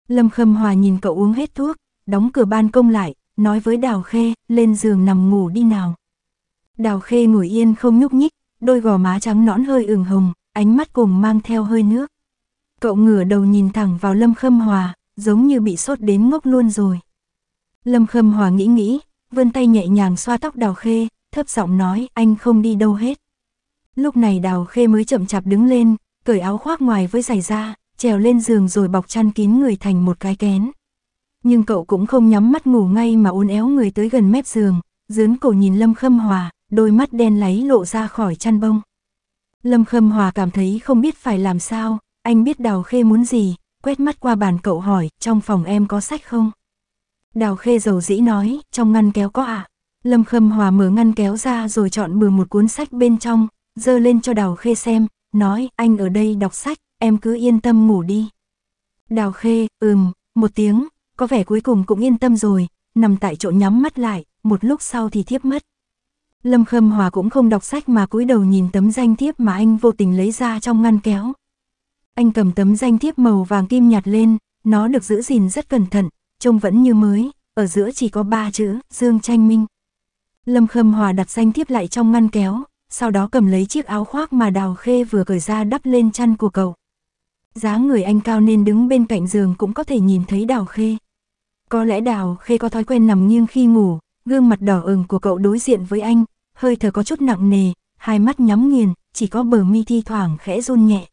Lâm Khâm Hòa nhìn cậu uống hết thuốc, đóng cửa ban công lại, nói với Đào Khê, lên giường nằm ngủ đi nào. Đào Khê ngồi yên không nhúc nhích, đôi gò má trắng nõn hơi ửng hồng, ánh mắt cùng mang theo hơi nước. Cậu ngửa đầu nhìn thẳng vào Lâm Khâm Hòa, giống như bị sốt đến ngốc luôn rồi. Lâm Khâm Hòa nghĩ nghĩ, vươn tay nhẹ nhàng xoa tóc Đào Khê, thấp giọng nói anh không đi đâu hết. Lúc này Đào Khê mới chậm chạp đứng lên, cởi áo khoác ngoài với giày da, trèo lên giường rồi bọc chăn kín người thành một cái kén. Nhưng cậu cũng không nhắm mắt ngủ ngay mà uốn éo người tới gần mép giường, dướn cổ nhìn Lâm Khâm Hòa, đôi mắt đen láy lộ ra khỏi chăn bông. Lâm Khâm Hòa cảm thấy không biết phải làm sao, anh biết Đào Khê muốn gì, quét mắt qua bàn cậu hỏi, trong phòng em có sách không? Đào Khê dầu dĩ nói, trong ngăn kéo có ạ. À? Lâm Khâm Hòa mở ngăn kéo ra rồi chọn bừa một cuốn sách bên trong, dơ lên cho Đào Khê xem, nói, anh ở đây đọc sách, em cứ yên tâm ngủ đi. Đào Khê, ừm, một tiếng, có vẻ cuối cùng cũng yên tâm rồi, nằm tại chỗ nhắm mắt lại, một lúc sau thì thiếp mất. Lâm Khâm Hòa cũng không đọc sách mà cúi đầu nhìn tấm danh thiếp mà anh vô tình lấy ra trong ngăn kéo, anh cầm tấm danh thiếp màu vàng kim nhạt lên, nó được giữ gìn rất cẩn thận, trông vẫn như mới, ở giữa chỉ có ba chữ, Dương Tranh Minh. Lâm Khâm Hòa đặt danh thiếp lại trong ngăn kéo, sau đó cầm lấy chiếc áo khoác mà Đào Khê vừa cởi ra đắp lên chăn của cậu. Dáng người anh cao nên đứng bên cạnh giường cũng có thể nhìn thấy Đào Khê. Có lẽ Đào Khê có thói quen nằm nghiêng khi ngủ, gương mặt đỏ ửng của cậu đối diện với anh, hơi thở có chút nặng nề, hai mắt nhắm nghiền, chỉ có bờ mi thi thoảng khẽ run nhẹ.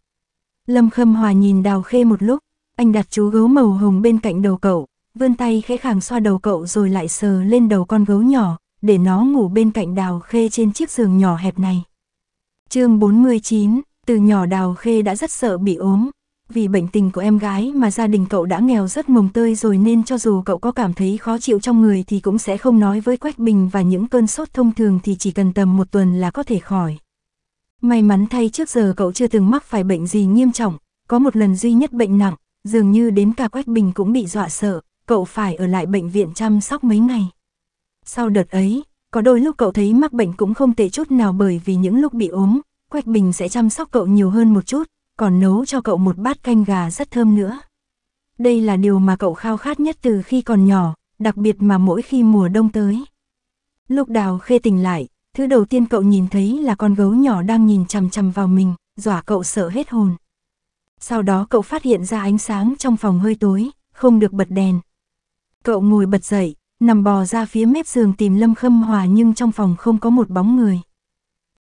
Lâm Khâm Hòa nhìn Đào Khê một lúc, anh đặt chú gấu màu hồng bên cạnh đầu cậu, vươn tay khẽ khàng xoa đầu cậu rồi lại sờ lên đầu con gấu nhỏ, để nó ngủ bên cạnh Đào Khê trên chiếc giường nhỏ hẹp này. chương 49, từ nhỏ Đào Khê đã rất sợ bị ốm. Vì bệnh tình của em gái mà gia đình cậu đã nghèo rất mồng tơi rồi nên cho dù cậu có cảm thấy khó chịu trong người thì cũng sẽ không nói với Quách Bình và những cơn sốt thông thường thì chỉ cần tầm một tuần là có thể khỏi. May mắn thay trước giờ cậu chưa từng mắc phải bệnh gì nghiêm trọng, có một lần duy nhất bệnh nặng, dường như đến cả Quách Bình cũng bị dọa sợ, cậu phải ở lại bệnh viện chăm sóc mấy ngày. Sau đợt ấy, có đôi lúc cậu thấy mắc bệnh cũng không tệ chút nào bởi vì những lúc bị ốm, Quách Bình sẽ chăm sóc cậu nhiều hơn một chút, còn nấu cho cậu một bát canh gà rất thơm nữa. Đây là điều mà cậu khao khát nhất từ khi còn nhỏ, đặc biệt mà mỗi khi mùa đông tới. Lúc đào khê tỉnh lại, Thứ đầu tiên cậu nhìn thấy là con gấu nhỏ đang nhìn chằm chằm vào mình, dọa cậu sợ hết hồn. Sau đó cậu phát hiện ra ánh sáng trong phòng hơi tối, không được bật đèn. Cậu ngồi bật dậy, nằm bò ra phía mép giường tìm Lâm Khâm Hòa nhưng trong phòng không có một bóng người.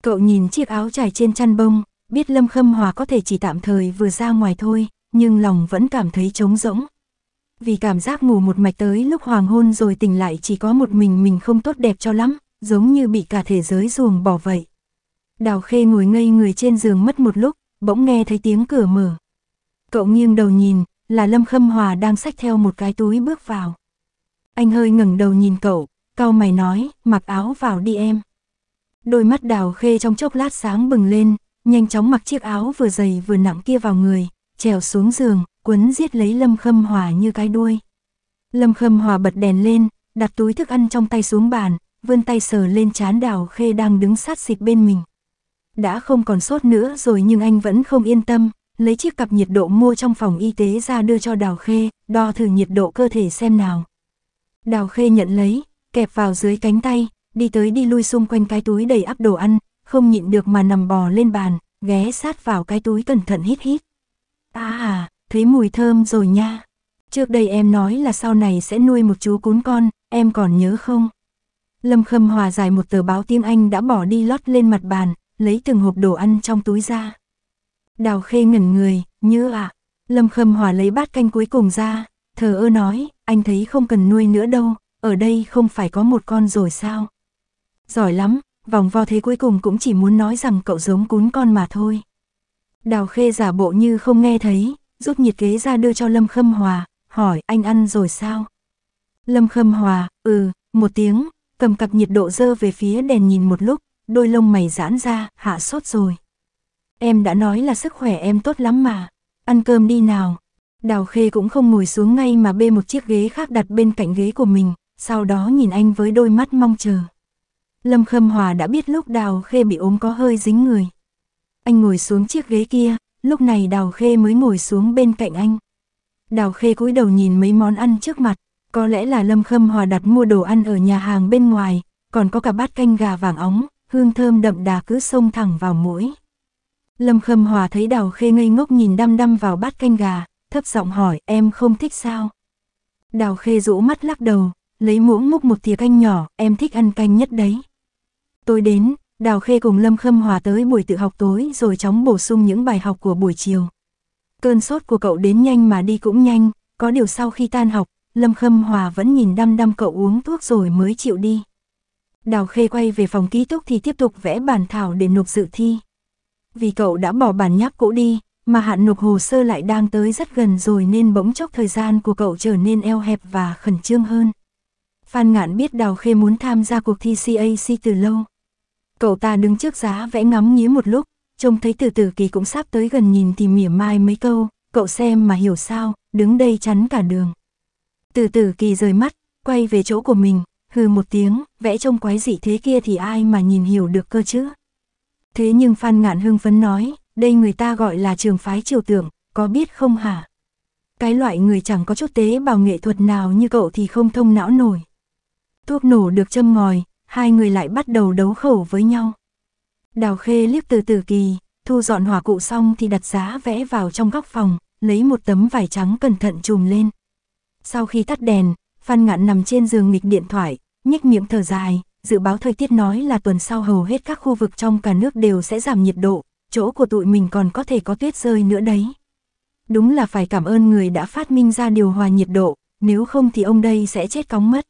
Cậu nhìn chiếc áo trải trên chăn bông, biết Lâm Khâm Hòa có thể chỉ tạm thời vừa ra ngoài thôi, nhưng lòng vẫn cảm thấy trống rỗng. Vì cảm giác ngủ một mạch tới lúc hoàng hôn rồi tỉnh lại chỉ có một mình mình không tốt đẹp cho lắm, giống như bị cả thế giới ruồng bỏ vậy. Đào khê ngồi ngây người trên giường mất một lúc, bỗng nghe thấy tiếng cửa mở. Cậu nghiêng đầu nhìn, là Lâm Khâm Hòa đang xách theo một cái túi bước vào. Anh hơi ngẩng đầu nhìn cậu, cau mày nói, mặc áo vào đi em. Đôi mắt đào khê trong chốc lát sáng bừng lên, nhanh chóng mặc chiếc áo vừa dày vừa nặng kia vào người, trèo xuống giường, quấn giết lấy Lâm Khâm Hòa như cái đuôi. Lâm Khâm Hòa bật đèn lên, đặt túi thức ăn trong tay xuống bàn, vươn tay sờ lên chán đào khê đang đứng sát xịt bên mình. Đã không còn sốt nữa rồi nhưng anh vẫn không yên tâm, lấy chiếc cặp nhiệt độ mua trong phòng y tế ra đưa cho đào khê, đo thử nhiệt độ cơ thể xem nào. Đào khê nhận lấy, kẹp vào dưới cánh tay, đi tới đi lui xung quanh cái túi đầy ắp đồ ăn, không nhịn được mà nằm bò lên bàn, ghé sát vào cái túi cẩn thận hít hít. À, thấy mùi thơm rồi nha. Trước đây em nói là sau này sẽ nuôi một chú cún con, em còn nhớ không? Lâm Khâm Hòa giải một tờ báo tiếng Anh đã bỏ đi lót lên mặt bàn, lấy từng hộp đồ ăn trong túi ra. Đào Khê ngẩn người, như ạ. À. Lâm Khâm Hòa lấy bát canh cuối cùng ra, thờ ơ nói, anh thấy không cần nuôi nữa đâu, ở đây không phải có một con rồi sao. Giỏi lắm, vòng vo thế cuối cùng cũng chỉ muốn nói rằng cậu giống cún con mà thôi. Đào Khê giả bộ như không nghe thấy, rút nhiệt kế ra đưa cho Lâm Khâm Hòa, hỏi anh ăn rồi sao? Lâm Khâm Hòa, ừ, một tiếng, cầm cặp nhiệt độ dơ về phía đèn nhìn một lúc, đôi lông mày giãn ra, hạ sốt rồi. Em đã nói là sức khỏe em tốt lắm mà, ăn cơm đi nào. Đào Khê cũng không ngồi xuống ngay mà bê một chiếc ghế khác đặt bên cạnh ghế của mình, sau đó nhìn anh với đôi mắt mong chờ. Lâm Khâm Hòa đã biết lúc Đào Khê bị ốm có hơi dính người. Anh ngồi xuống chiếc ghế kia, lúc này Đào Khê mới ngồi xuống bên cạnh anh. Đào Khê cúi đầu nhìn mấy món ăn trước mặt, có lẽ là Lâm Khâm Hòa đặt mua đồ ăn ở nhà hàng bên ngoài, còn có cả bát canh gà vàng óng, hương thơm đậm đà cứ xông thẳng vào mũi. Lâm Khâm Hòa thấy Đào Khê ngây ngốc nhìn đăm đăm vào bát canh gà, thấp giọng hỏi em không thích sao? Đào Khê rũ mắt lắc đầu, lấy muỗng múc một thìa canh nhỏ, em thích ăn canh nhất đấy. Tôi đến, Đào Khê cùng Lâm Khâm Hòa tới buổi tự học tối rồi chóng bổ sung những bài học của buổi chiều. Cơn sốt của cậu đến nhanh mà đi cũng nhanh, có điều sau khi tan học, Lâm Khâm Hòa vẫn nhìn đăm đăm cậu uống thuốc rồi mới chịu đi. Đào Khê quay về phòng ký túc thì tiếp tục vẽ bản thảo để nộp dự thi. Vì cậu đã bỏ bản nháp cũ đi, mà hạn nộp hồ sơ lại đang tới rất gần rồi nên bỗng chốc thời gian của cậu trở nên eo hẹp và khẩn trương hơn. Phan Ngạn biết Đào Khê muốn tham gia cuộc thi CAC từ lâu. Cậu ta đứng trước giá vẽ ngắm nghía một lúc, trông thấy từ từ kỳ cũng sắp tới gần nhìn thì mỉa mai mấy câu, cậu xem mà hiểu sao, đứng đây chắn cả đường. Từ từ kỳ rời mắt, quay về chỗ của mình, hừ một tiếng, vẽ trông quái dị thế kia thì ai mà nhìn hiểu được cơ chứ. Thế nhưng Phan Ngạn hưng phấn nói, đây người ta gọi là trường phái triều tưởng, có biết không hả? Cái loại người chẳng có chút tế bào nghệ thuật nào như cậu thì không thông não nổi. Thuốc nổ được châm ngòi, hai người lại bắt đầu đấu khẩu với nhau. Đào Khê liếc từ từ kỳ, thu dọn hỏa cụ xong thì đặt giá vẽ vào trong góc phòng, lấy một tấm vải trắng cẩn thận chùm lên, sau khi tắt đèn, Phan Ngạn nằm trên giường nghịch điện thoại, nhích miệng thở dài, dự báo thời tiết nói là tuần sau hầu hết các khu vực trong cả nước đều sẽ giảm nhiệt độ, chỗ của tụi mình còn có thể có tuyết rơi nữa đấy. Đúng là phải cảm ơn người đã phát minh ra điều hòa nhiệt độ, nếu không thì ông đây sẽ chết cóng mất.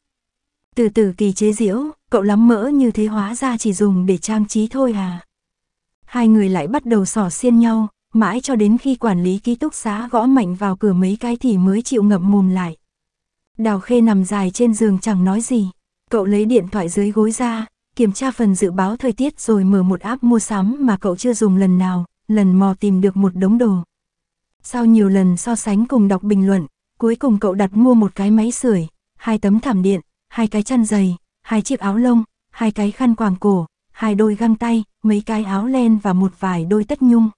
Từ từ kỳ chế diễu, cậu lắm mỡ như thế hóa ra chỉ dùng để trang trí thôi à. Hai người lại bắt đầu sỏ xiên nhau, mãi cho đến khi quản lý ký túc xá gõ mạnh vào cửa mấy cái thì mới chịu ngậm mồm lại. Đào Khê nằm dài trên giường chẳng nói gì. Cậu lấy điện thoại dưới gối ra, kiểm tra phần dự báo thời tiết rồi mở một app mua sắm mà cậu chưa dùng lần nào, lần mò tìm được một đống đồ. Sau nhiều lần so sánh cùng đọc bình luận, cuối cùng cậu đặt mua một cái máy sưởi, hai tấm thảm điện, hai cái chăn giày, hai chiếc áo lông, hai cái khăn quàng cổ, hai đôi găng tay, mấy cái áo len và một vài đôi tất nhung.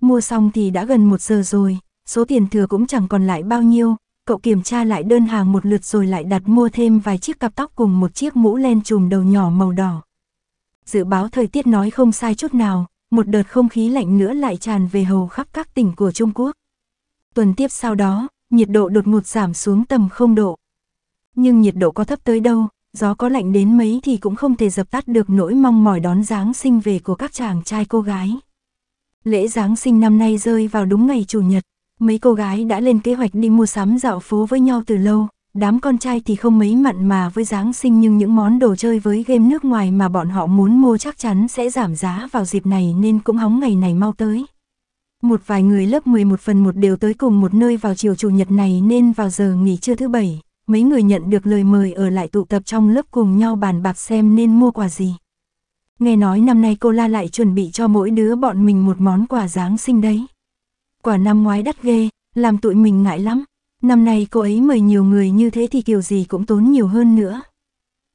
Mua xong thì đã gần một giờ rồi, số tiền thừa cũng chẳng còn lại bao nhiêu, cậu kiểm tra lại đơn hàng một lượt rồi lại đặt mua thêm vài chiếc cặp tóc cùng một chiếc mũ len trùm đầu nhỏ màu đỏ. Dự báo thời tiết nói không sai chút nào, một đợt không khí lạnh nữa lại tràn về hầu khắp các tỉnh của Trung Quốc. Tuần tiếp sau đó, nhiệt độ đột ngột giảm xuống tầm 0 độ. Nhưng nhiệt độ có thấp tới đâu, gió có lạnh đến mấy thì cũng không thể dập tắt được nỗi mong mỏi đón Giáng sinh về của các chàng trai cô gái. Lễ Giáng sinh năm nay rơi vào đúng ngày Chủ nhật, Mấy cô gái đã lên kế hoạch đi mua sắm dạo phố với nhau từ lâu, đám con trai thì không mấy mặn mà với Giáng sinh nhưng những món đồ chơi với game nước ngoài mà bọn họ muốn mua chắc chắn sẽ giảm giá vào dịp này nên cũng hóng ngày này mau tới. Một vài người lớp 11 phần 1 đều tới cùng một nơi vào chiều chủ nhật này nên vào giờ nghỉ trưa thứ bảy, mấy người nhận được lời mời ở lại tụ tập trong lớp cùng nhau bàn bạc xem nên mua quà gì. Nghe nói năm nay cô La lại chuẩn bị cho mỗi đứa bọn mình một món quà Giáng sinh đấy. Quả năm ngoái đắt ghê, làm tụi mình ngại lắm. Năm nay cô ấy mời nhiều người như thế thì kiểu gì cũng tốn nhiều hơn nữa.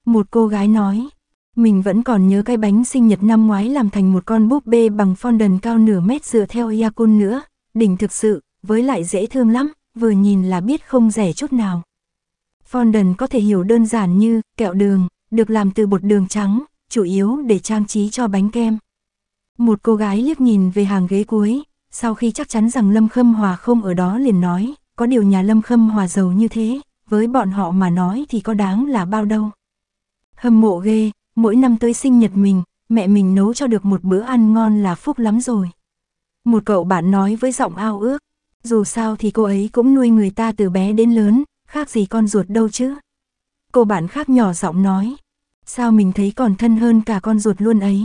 Một cô gái nói, mình vẫn còn nhớ cái bánh sinh nhật năm ngoái làm thành một con búp bê bằng fondant cao nửa mét dựa theo Yakun nữa, đỉnh thực sự, với lại dễ thương lắm, vừa nhìn là biết không rẻ chút nào. Fondant có thể hiểu đơn giản như kẹo đường, được làm từ bột đường trắng, chủ yếu để trang trí cho bánh kem. Một cô gái liếc nhìn về hàng ghế cuối, sau khi chắc chắn rằng Lâm Khâm Hòa không ở đó liền nói, có điều nhà Lâm Khâm Hòa giàu như thế, với bọn họ mà nói thì có đáng là bao đâu. Hâm mộ ghê, mỗi năm tới sinh nhật mình, mẹ mình nấu cho được một bữa ăn ngon là phúc lắm rồi. Một cậu bạn nói với giọng ao ước, dù sao thì cô ấy cũng nuôi người ta từ bé đến lớn, khác gì con ruột đâu chứ. Cô bạn khác nhỏ giọng nói, sao mình thấy còn thân hơn cả con ruột luôn ấy.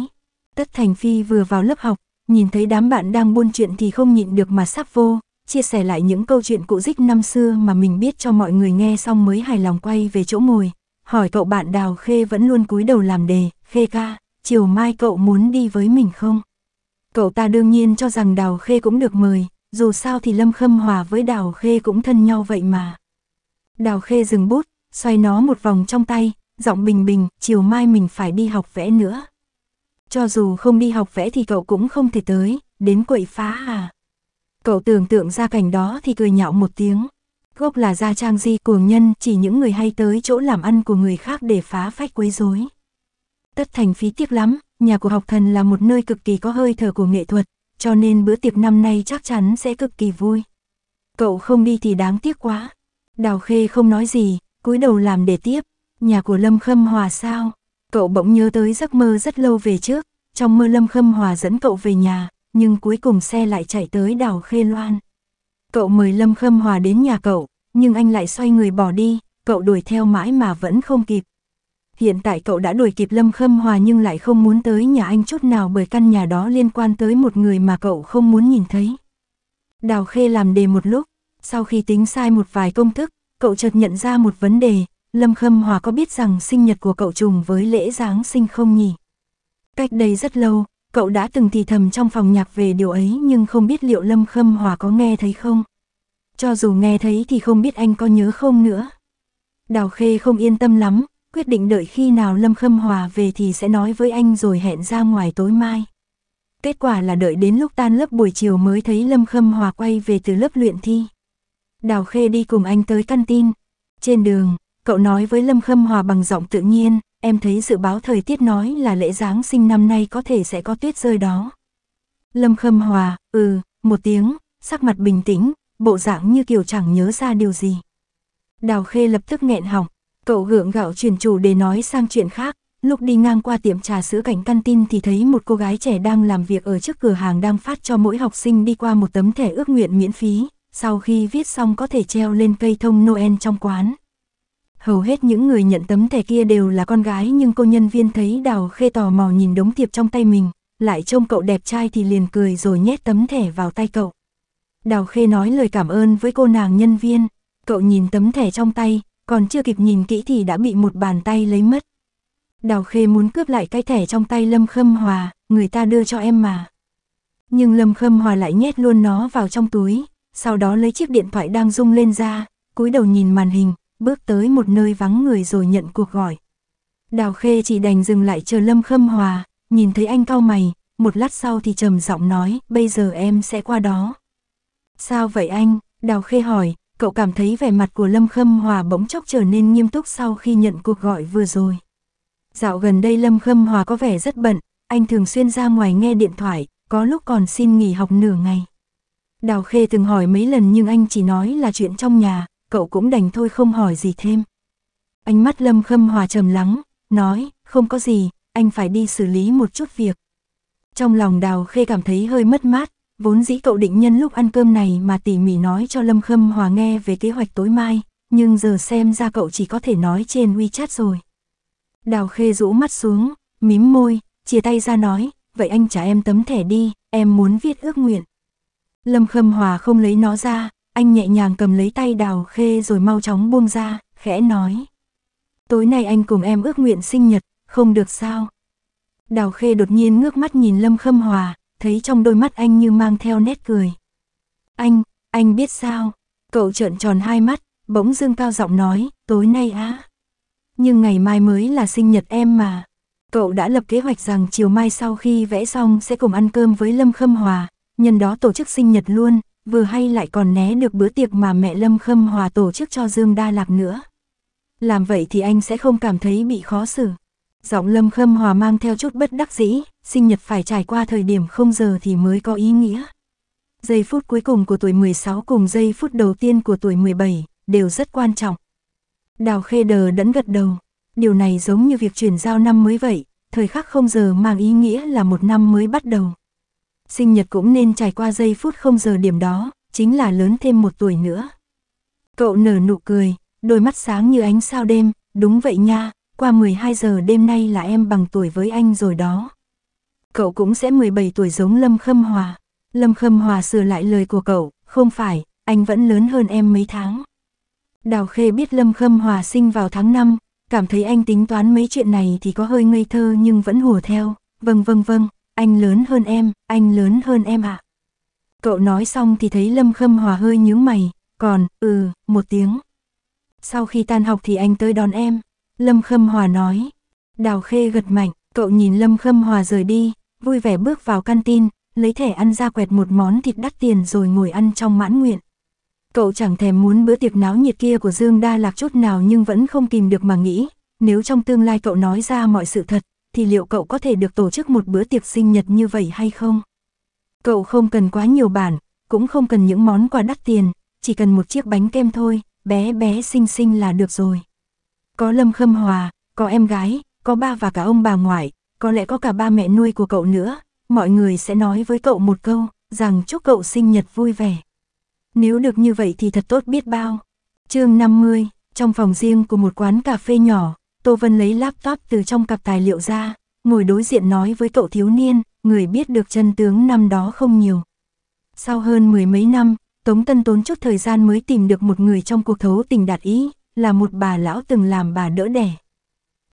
Tất Thành Phi vừa vào lớp học, Nhìn thấy đám bạn đang buôn chuyện thì không nhịn được mà sắp vô, chia sẻ lại những câu chuyện cụ dích năm xưa mà mình biết cho mọi người nghe xong mới hài lòng quay về chỗ ngồi. Hỏi cậu bạn Đào Khê vẫn luôn cúi đầu làm đề, Khê ca, chiều mai cậu muốn đi với mình không? Cậu ta đương nhiên cho rằng Đào Khê cũng được mời, dù sao thì Lâm Khâm Hòa với Đào Khê cũng thân nhau vậy mà. Đào Khê dừng bút, xoay nó một vòng trong tay, giọng bình bình, chiều mai mình phải đi học vẽ nữa cho dù không đi học vẽ thì cậu cũng không thể tới, đến quậy phá à. Cậu tưởng tượng ra cảnh đó thì cười nhạo một tiếng. Gốc là gia trang di cuồng nhân chỉ những người hay tới chỗ làm ăn của người khác để phá phách quấy rối. Tất thành phí tiếc lắm, nhà của học thần là một nơi cực kỳ có hơi thở của nghệ thuật, cho nên bữa tiệc năm nay chắc chắn sẽ cực kỳ vui. Cậu không đi thì đáng tiếc quá. Đào Khê không nói gì, cúi đầu làm để tiếp. Nhà của Lâm Khâm Hòa sao? Cậu bỗng nhớ tới giấc mơ rất lâu về trước, trong mơ Lâm Khâm Hòa dẫn cậu về nhà, nhưng cuối cùng xe lại chạy tới đảo Khê Loan. Cậu mời Lâm Khâm Hòa đến nhà cậu, nhưng anh lại xoay người bỏ đi, cậu đuổi theo mãi mà vẫn không kịp. Hiện tại cậu đã đuổi kịp Lâm Khâm Hòa nhưng lại không muốn tới nhà anh chút nào bởi căn nhà đó liên quan tới một người mà cậu không muốn nhìn thấy. Đào Khê làm đề một lúc, sau khi tính sai một vài công thức, cậu chợt nhận ra một vấn đề, Lâm Khâm Hòa có biết rằng sinh nhật của cậu trùng với lễ Giáng sinh không nhỉ? Cách đây rất lâu, cậu đã từng thì thầm trong phòng nhạc về điều ấy nhưng không biết liệu Lâm Khâm Hòa có nghe thấy không? Cho dù nghe thấy thì không biết anh có nhớ không nữa. Đào Khê không yên tâm lắm, quyết định đợi khi nào Lâm Khâm Hòa về thì sẽ nói với anh rồi hẹn ra ngoài tối mai. Kết quả là đợi đến lúc tan lớp buổi chiều mới thấy Lâm Khâm Hòa quay về từ lớp luyện thi. Đào Khê đi cùng anh tới căn tin. Trên đường, Cậu nói với Lâm Khâm Hòa bằng giọng tự nhiên, em thấy dự báo thời tiết nói là lễ Giáng sinh năm nay có thể sẽ có tuyết rơi đó. Lâm Khâm Hòa, ừ, một tiếng, sắc mặt bình tĩnh, bộ dạng như kiểu chẳng nhớ ra điều gì. Đào Khê lập tức nghẹn họng, cậu gượng gạo chuyển chủ để nói sang chuyện khác, lúc đi ngang qua tiệm trà sữa cảnh căn tin thì thấy một cô gái trẻ đang làm việc ở trước cửa hàng đang phát cho mỗi học sinh đi qua một tấm thẻ ước nguyện miễn phí, sau khi viết xong có thể treo lên cây thông Noel trong quán. Hầu hết những người nhận tấm thẻ kia đều là con gái nhưng cô nhân viên thấy Đào Khê tò mò nhìn đống thiệp trong tay mình, lại trông cậu đẹp trai thì liền cười rồi nhét tấm thẻ vào tay cậu. Đào Khê nói lời cảm ơn với cô nàng nhân viên, cậu nhìn tấm thẻ trong tay, còn chưa kịp nhìn kỹ thì đã bị một bàn tay lấy mất. Đào Khê muốn cướp lại cái thẻ trong tay Lâm Khâm Hòa, người ta đưa cho em mà. Nhưng Lâm Khâm Hòa lại nhét luôn nó vào trong túi, sau đó lấy chiếc điện thoại đang rung lên ra, cúi đầu nhìn màn hình, bước tới một nơi vắng người rồi nhận cuộc gọi. Đào Khê chỉ đành dừng lại chờ Lâm Khâm Hòa, nhìn thấy anh cau mày, một lát sau thì trầm giọng nói, bây giờ em sẽ qua đó. Sao vậy anh? Đào Khê hỏi, cậu cảm thấy vẻ mặt của Lâm Khâm Hòa bỗng chốc trở nên nghiêm túc sau khi nhận cuộc gọi vừa rồi. Dạo gần đây Lâm Khâm Hòa có vẻ rất bận, anh thường xuyên ra ngoài nghe điện thoại, có lúc còn xin nghỉ học nửa ngày. Đào Khê từng hỏi mấy lần nhưng anh chỉ nói là chuyện trong nhà, cậu cũng đành thôi không hỏi gì thêm. Ánh mắt Lâm Khâm Hòa trầm lắng, nói, không có gì, anh phải đi xử lý một chút việc. Trong lòng Đào Khê cảm thấy hơi mất mát, vốn dĩ cậu định nhân lúc ăn cơm này mà tỉ mỉ nói cho Lâm Khâm Hòa nghe về kế hoạch tối mai, nhưng giờ xem ra cậu chỉ có thể nói trên WeChat rồi. Đào Khê rũ mắt xuống, mím môi, chia tay ra nói, vậy anh trả em tấm thẻ đi, em muốn viết ước nguyện. Lâm Khâm Hòa không lấy nó ra, anh nhẹ nhàng cầm lấy tay đào khê rồi mau chóng buông ra, khẽ nói. Tối nay anh cùng em ước nguyện sinh nhật, không được sao. Đào khê đột nhiên ngước mắt nhìn Lâm Khâm Hòa, thấy trong đôi mắt anh như mang theo nét cười. Anh, anh biết sao? Cậu trợn tròn hai mắt, bỗng dưng cao giọng nói, tối nay á. Nhưng ngày mai mới là sinh nhật em mà. Cậu đã lập kế hoạch rằng chiều mai sau khi vẽ xong sẽ cùng ăn cơm với Lâm Khâm Hòa, nhân đó tổ chức sinh nhật luôn, vừa hay lại còn né được bữa tiệc mà mẹ Lâm Khâm Hòa tổ chức cho Dương Đa Lạc nữa. Làm vậy thì anh sẽ không cảm thấy bị khó xử. Giọng Lâm Khâm Hòa mang theo chút bất đắc dĩ, sinh nhật phải trải qua thời điểm không giờ thì mới có ý nghĩa. Giây phút cuối cùng của tuổi 16 cùng giây phút đầu tiên của tuổi 17 đều rất quan trọng. Đào Khê Đờ đẫn gật đầu. Điều này giống như việc chuyển giao năm mới vậy, thời khắc không giờ mang ý nghĩa là một năm mới bắt đầu sinh nhật cũng nên trải qua giây phút không giờ điểm đó, chính là lớn thêm một tuổi nữa. Cậu nở nụ cười, đôi mắt sáng như ánh sao đêm, đúng vậy nha, qua 12 giờ đêm nay là em bằng tuổi với anh rồi đó. Cậu cũng sẽ 17 tuổi giống Lâm Khâm Hòa. Lâm Khâm Hòa sửa lại lời của cậu, không phải, anh vẫn lớn hơn em mấy tháng. Đào Khê biết Lâm Khâm Hòa sinh vào tháng 5, cảm thấy anh tính toán mấy chuyện này thì có hơi ngây thơ nhưng vẫn hùa theo, vâng vâng vâng, anh lớn hơn em, anh lớn hơn em ạ. À. Cậu nói xong thì thấy Lâm Khâm Hòa hơi nhướng mày, còn, ừ, một tiếng. Sau khi tan học thì anh tới đón em, Lâm Khâm Hòa nói. Đào Khê gật mạnh, cậu nhìn Lâm Khâm Hòa rời đi, vui vẻ bước vào tin lấy thẻ ăn ra quẹt một món thịt đắt tiền rồi ngồi ăn trong mãn nguyện. Cậu chẳng thèm muốn bữa tiệc náo nhiệt kia của Dương Đa Lạc chút nào nhưng vẫn không kìm được mà nghĩ, nếu trong tương lai cậu nói ra mọi sự thật, thì liệu cậu có thể được tổ chức một bữa tiệc sinh nhật như vậy hay không? Cậu không cần quá nhiều bản, cũng không cần những món quà đắt tiền, chỉ cần một chiếc bánh kem thôi, bé bé xinh xinh là được rồi. Có Lâm Khâm Hòa, có em gái, có ba và cả ông bà ngoại, có lẽ có cả ba mẹ nuôi của cậu nữa, mọi người sẽ nói với cậu một câu, rằng chúc cậu sinh nhật vui vẻ. Nếu được như vậy thì thật tốt biết bao. chương 50, trong phòng riêng của một quán cà phê nhỏ, Tô Vân lấy laptop từ trong cặp tài liệu ra, ngồi đối diện nói với cậu thiếu niên, người biết được chân tướng năm đó không nhiều. Sau hơn mười mấy năm, Tống Tân tốn chút thời gian mới tìm được một người trong cuộc thấu tình đạt ý, là một bà lão từng làm bà đỡ đẻ.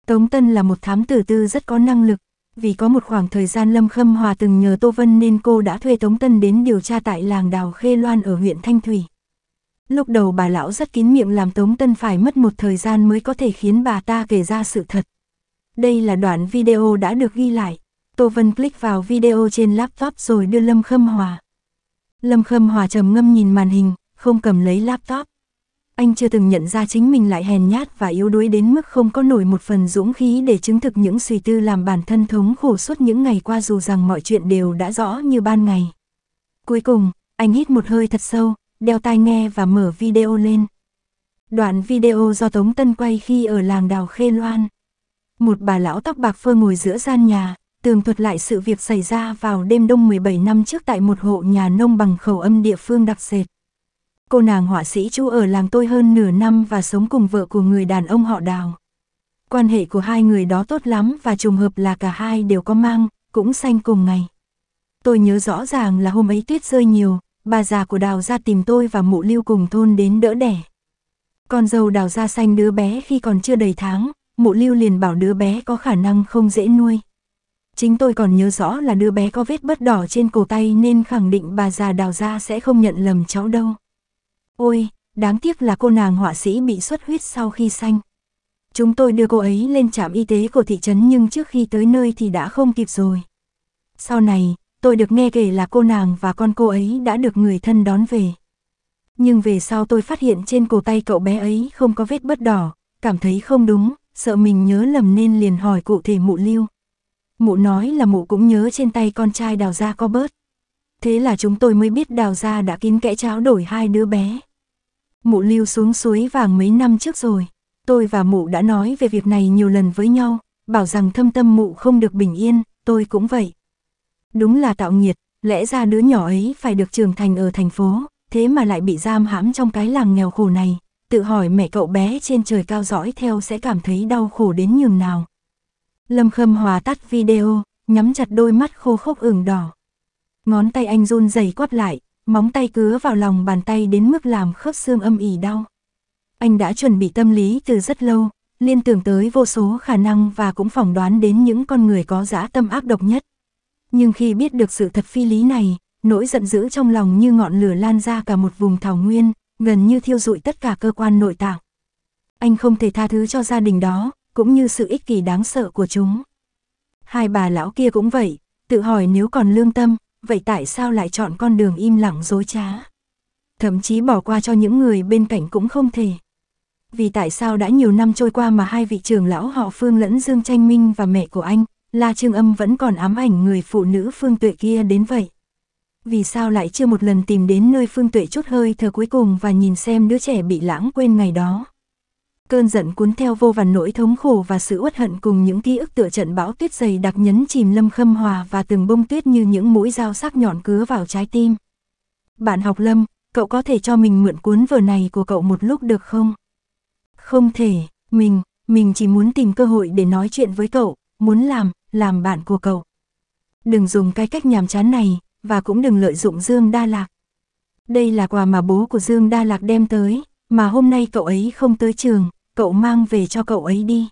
Tống Tân là một thám tử tư rất có năng lực, vì có một khoảng thời gian Lâm Khâm Hòa từng nhờ Tô Vân nên cô đã thuê Tống Tân đến điều tra tại làng Đào Khê Loan ở huyện Thanh Thủy. Lúc đầu bà lão rất kín miệng làm Tống Tân phải mất một thời gian mới có thể khiến bà ta kể ra sự thật. Đây là đoạn video đã được ghi lại. Tô Vân click vào video trên laptop rồi đưa Lâm Khâm Hòa. Lâm Khâm Hòa trầm ngâm nhìn màn hình, không cầm lấy laptop. Anh chưa từng nhận ra chính mình lại hèn nhát và yếu đuối đến mức không có nổi một phần dũng khí để chứng thực những suy tư làm bản thân thống khổ suốt những ngày qua dù rằng mọi chuyện đều đã rõ như ban ngày. Cuối cùng, anh hít một hơi thật sâu, đeo tai nghe và mở video lên. Đoạn video do Tống Tân quay khi ở làng đào Khê Loan. Một bà lão tóc bạc phơ ngồi giữa gian nhà, tường thuật lại sự việc xảy ra vào đêm đông 17 năm trước tại một hộ nhà nông bằng khẩu âm địa phương đặc sệt. Cô nàng họa sĩ chú ở làng tôi hơn nửa năm và sống cùng vợ của người đàn ông họ đào. Quan hệ của hai người đó tốt lắm và trùng hợp là cả hai đều có mang, cũng sanh cùng ngày. Tôi nhớ rõ ràng là hôm ấy tuyết rơi nhiều, bà già của đào gia tìm tôi và mụ lưu cùng thôn đến đỡ đẻ. Con dâu đào gia xanh đứa bé khi còn chưa đầy tháng, mụ lưu liền bảo đứa bé có khả năng không dễ nuôi. Chính tôi còn nhớ rõ là đứa bé có vết bất đỏ trên cổ tay nên khẳng định bà già đào gia sẽ không nhận lầm cháu đâu. Ôi, đáng tiếc là cô nàng họa sĩ bị xuất huyết sau khi sanh. Chúng tôi đưa cô ấy lên trạm y tế của thị trấn nhưng trước khi tới nơi thì đã không kịp rồi. Sau này, tôi được nghe kể là cô nàng và con cô ấy đã được người thân đón về. Nhưng về sau tôi phát hiện trên cổ tay cậu bé ấy không có vết bớt đỏ, cảm thấy không đúng, sợ mình nhớ lầm nên liền hỏi cụ thể mụ lưu. Mụ nói là mụ cũng nhớ trên tay con trai đào ra có bớt. Thế là chúng tôi mới biết đào ra đã kín kẽ cháo đổi hai đứa bé. Mụ lưu xuống suối vàng mấy năm trước rồi. Tôi và mụ đã nói về việc này nhiều lần với nhau, bảo rằng thâm tâm mụ không được bình yên, tôi cũng vậy. Đúng là tạo nhiệt, lẽ ra đứa nhỏ ấy phải được trưởng thành ở thành phố, thế mà lại bị giam hãm trong cái làng nghèo khổ này. Tự hỏi mẹ cậu bé trên trời cao dõi theo sẽ cảm thấy đau khổ đến nhường nào. Lâm Khâm Hòa tắt video, nhắm chặt đôi mắt khô khốc ửng đỏ. Ngón tay anh run rẩy quắp lại, móng tay cứa vào lòng bàn tay đến mức làm khớp xương âm ỉ đau. Anh đã chuẩn bị tâm lý từ rất lâu, liên tưởng tới vô số khả năng và cũng phỏng đoán đến những con người có dã tâm ác độc nhất, nhưng khi biết được sự thật phi lý này, nỗi giận dữ trong lòng như ngọn lửa lan ra cả một vùng thảo nguyên, gần như thiêu rụi tất cả cơ quan nội tạng. Anh không thể tha thứ cho gia đình đó, cũng như sự ích kỷ đáng sợ của chúng. Hai bà lão kia cũng vậy, tự hỏi nếu còn lương tâm, vậy tại sao lại chọn con đường im lặng dối trá? Thậm chí bỏ qua cho những người bên cạnh cũng không thể. Vì tại sao đã nhiều năm trôi qua mà hai vị trưởng lão họ Phương lẫn Dương Tranh Minh và mẹ của anh La Trương Âm vẫn còn ám ảnh người phụ nữ Phương Tuệ kia đến vậy. Vì sao lại chưa một lần tìm đến nơi Phương Tuệ chút hơi thở cuối cùng và nhìn xem đứa trẻ bị lãng quên ngày đó. Cơn giận cuốn theo vô vàn nỗi thống khổ và sự uất hận cùng những ký ức tựa trận bão tuyết dày đặc nhấn chìm Lâm Khâm Hòa và từng bông tuyết như những mũi dao sắc nhọn cứa vào trái tim. Bạn học Lâm, cậu có thể cho mình mượn cuốn vở này của cậu một lúc được không? Không thể, mình, mình chỉ muốn tìm cơ hội để nói chuyện với cậu, muốn làm, làm bạn của cậu. Đừng dùng cái cách nhàm chán này, và cũng đừng lợi dụng Dương Đa Lạc. Đây là quà mà bố của Dương Đa Lạc đem tới, mà hôm nay cậu ấy không tới trường, cậu mang về cho cậu ấy đi.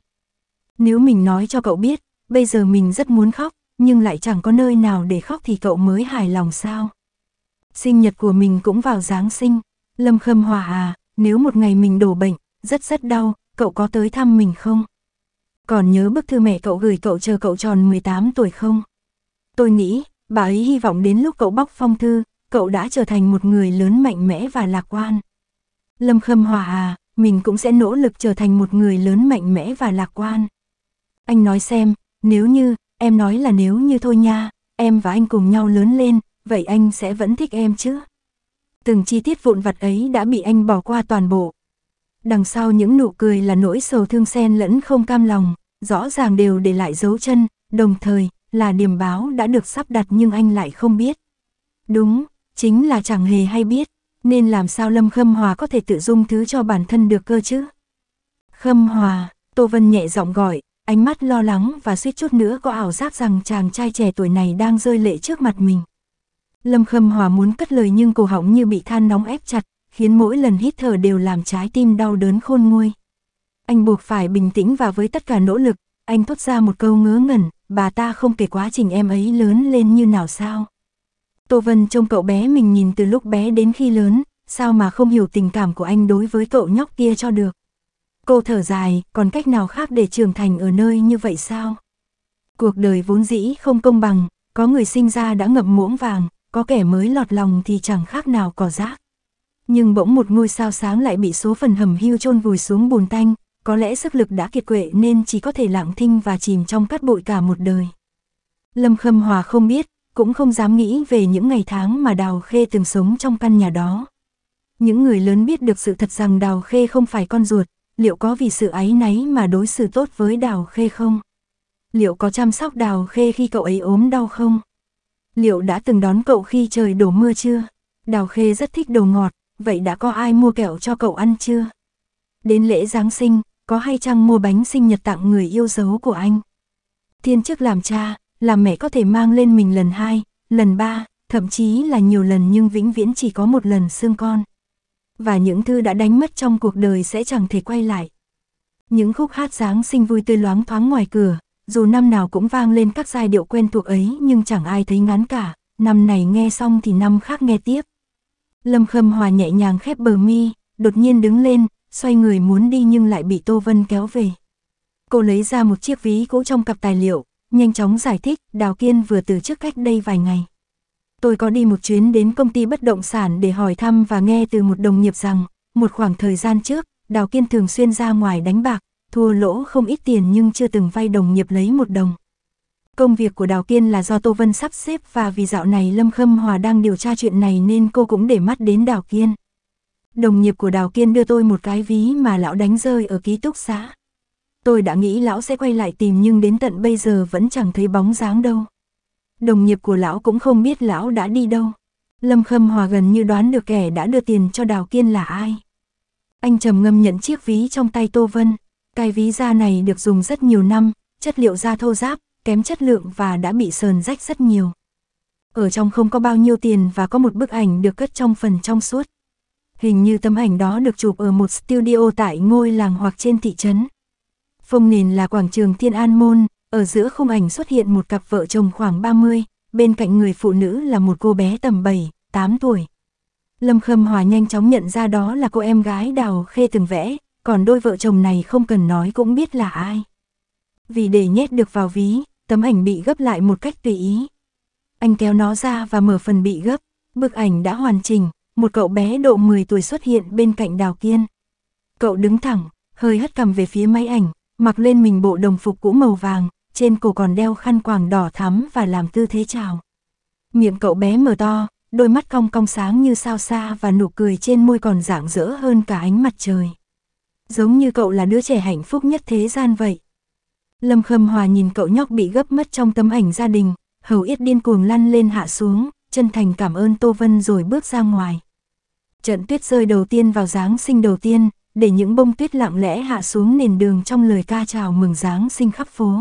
Nếu mình nói cho cậu biết, bây giờ mình rất muốn khóc, nhưng lại chẳng có nơi nào để khóc thì cậu mới hài lòng sao. Sinh nhật của mình cũng vào Giáng sinh, Lâm Khâm Hòa à, nếu một ngày mình đổ bệnh, rất rất đau, cậu có tới thăm mình không? Còn nhớ bức thư mẹ cậu gửi cậu chờ cậu tròn 18 tuổi không? Tôi nghĩ, bà ấy hy vọng đến lúc cậu bóc phong thư, cậu đã trở thành một người lớn mạnh mẽ và lạc quan. Lâm Khâm Hòa à, mình cũng sẽ nỗ lực trở thành một người lớn mạnh mẽ và lạc quan. Anh nói xem, nếu như, em nói là nếu như thôi nha, em và anh cùng nhau lớn lên, vậy anh sẽ vẫn thích em chứ? Từng chi tiết vụn vặt ấy đã bị anh bỏ qua toàn bộ, Đằng sau những nụ cười là nỗi sầu thương xen lẫn không cam lòng, rõ ràng đều để lại dấu chân, đồng thời là điểm báo đã được sắp đặt nhưng anh lại không biết. Đúng, chính là chẳng hề hay biết, nên làm sao Lâm Khâm Hòa có thể tự dung thứ cho bản thân được cơ chứ? Khâm Hòa, Tô Vân nhẹ giọng gọi, ánh mắt lo lắng và suýt chút nữa có ảo giác rằng chàng trai trẻ tuổi này đang rơi lệ trước mặt mình. Lâm Khâm Hòa muốn cất lời nhưng cổ họng như bị than nóng ép chặt, khiến mỗi lần hít thở đều làm trái tim đau đớn khôn nguôi. Anh buộc phải bình tĩnh và với tất cả nỗ lực, anh thốt ra một câu ngớ ngẩn, bà ta không kể quá trình em ấy lớn lên như nào sao. Tô Vân trông cậu bé mình nhìn từ lúc bé đến khi lớn, sao mà không hiểu tình cảm của anh đối với cậu nhóc kia cho được. Cô thở dài, còn cách nào khác để trưởng thành ở nơi như vậy sao? Cuộc đời vốn dĩ không công bằng, có người sinh ra đã ngập muỗng vàng, có kẻ mới lọt lòng thì chẳng khác nào cỏ rác nhưng bỗng một ngôi sao sáng lại bị số phần hầm hưu chôn vùi xuống bùn tanh, có lẽ sức lực đã kiệt quệ nên chỉ có thể lặng thinh và chìm trong cát bụi cả một đời. Lâm Khâm Hòa không biết, cũng không dám nghĩ về những ngày tháng mà Đào Khê từng sống trong căn nhà đó. Những người lớn biết được sự thật rằng Đào Khê không phải con ruột, liệu có vì sự áy náy mà đối xử tốt với Đào Khê không? Liệu có chăm sóc Đào Khê khi cậu ấy ốm đau không? Liệu đã từng đón cậu khi trời đổ mưa chưa? Đào Khê rất thích đồ ngọt, vậy đã có ai mua kẹo cho cậu ăn chưa? Đến lễ Giáng sinh, có hay chăng mua bánh sinh nhật tặng người yêu dấu của anh? Thiên chức làm cha, làm mẹ có thể mang lên mình lần hai, lần ba, thậm chí là nhiều lần nhưng vĩnh viễn chỉ có một lần xương con. Và những thứ đã đánh mất trong cuộc đời sẽ chẳng thể quay lại. Những khúc hát Giáng sinh vui tươi loáng thoáng ngoài cửa, dù năm nào cũng vang lên các giai điệu quen thuộc ấy nhưng chẳng ai thấy ngán cả, năm này nghe xong thì năm khác nghe tiếp. Lâm Khâm Hòa nhẹ nhàng khép bờ mi, đột nhiên đứng lên, xoay người muốn đi nhưng lại bị Tô Vân kéo về. Cô lấy ra một chiếc ví cũ trong cặp tài liệu, nhanh chóng giải thích, Đào Kiên vừa từ trước cách đây vài ngày. Tôi có đi một chuyến đến công ty bất động sản để hỏi thăm và nghe từ một đồng nghiệp rằng, một khoảng thời gian trước, Đào Kiên thường xuyên ra ngoài đánh bạc, thua lỗ không ít tiền nhưng chưa từng vay đồng nghiệp lấy một đồng. Công việc của Đào Kiên là do Tô Vân sắp xếp và vì dạo này Lâm Khâm Hòa đang điều tra chuyện này nên cô cũng để mắt đến Đào Kiên. Đồng nghiệp của Đào Kiên đưa tôi một cái ví mà lão đánh rơi ở ký túc xá. Tôi đã nghĩ lão sẽ quay lại tìm nhưng đến tận bây giờ vẫn chẳng thấy bóng dáng đâu. Đồng nghiệp của lão cũng không biết lão đã đi đâu. Lâm Khâm Hòa gần như đoán được kẻ đã đưa tiền cho Đào Kiên là ai. Anh trầm ngâm nhận chiếc ví trong tay Tô Vân. Cái ví da này được dùng rất nhiều năm, chất liệu da thô ráp, kém chất lượng và đã bị sờn rách rất nhiều. Ở trong không có bao nhiêu tiền và có một bức ảnh được cất trong phần trong suốt. Hình như tấm ảnh đó được chụp ở một studio tại ngôi làng hoặc trên thị trấn. Phong nền là quảng trường Thiên An Môn, ở giữa khung ảnh xuất hiện một cặp vợ chồng khoảng 30, bên cạnh người phụ nữ là một cô bé tầm 7, 8 tuổi. Lâm Khâm Hòa nhanh chóng nhận ra đó là cô em gái Đào Khê từng vẽ, còn đôi vợ chồng này không cần nói cũng biết là ai. Vì để nhét được vào ví, tấm ảnh bị gấp lại một cách tùy ý. Anh kéo nó ra và mở phần bị gấp, bức ảnh đã hoàn chỉnh, một cậu bé độ 10 tuổi xuất hiện bên cạnh Đào Kiên. Cậu đứng thẳng, hơi hất cầm về phía máy ảnh, mặc lên mình bộ đồng phục cũ màu vàng, trên cổ còn đeo khăn quàng đỏ thắm và làm tư thế chào. Miệng cậu bé mở to, đôi mắt cong cong sáng như sao xa và nụ cười trên môi còn rạng rỡ hơn cả ánh mặt trời. Giống như cậu là đứa trẻ hạnh phúc nhất thế gian vậy. Lâm Khâm Hòa nhìn cậu nhóc bị gấp mất trong tấm ảnh gia đình, hầu yết điên cuồng lăn lên hạ xuống, chân thành cảm ơn Tô Vân rồi bước ra ngoài. Trận tuyết rơi đầu tiên vào Giáng sinh đầu tiên, để những bông tuyết lặng lẽ hạ xuống nền đường trong lời ca chào mừng Giáng sinh khắp phố.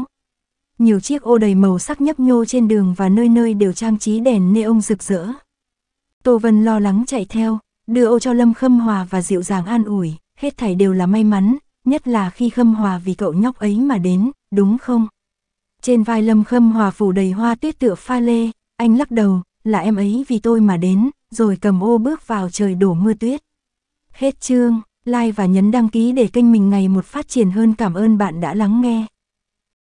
Nhiều chiếc ô đầy màu sắc nhấp nhô trên đường và nơi nơi đều trang trí đèn neon rực rỡ. Tô Vân lo lắng chạy theo, đưa ô cho Lâm Khâm Hòa và dịu dàng an ủi, hết thảy đều là may mắn, nhất là khi Khâm Hòa vì cậu nhóc ấy mà đến, đúng không? Trên vai Lâm Khâm Hòa phủ đầy hoa tuyết tựa pha lê, anh lắc đầu, là em ấy vì tôi mà đến, rồi cầm ô bước vào trời đổ mưa tuyết. Hết chương, like và nhấn đăng ký để kênh mình ngày một phát triển hơn cảm ơn bạn đã lắng nghe.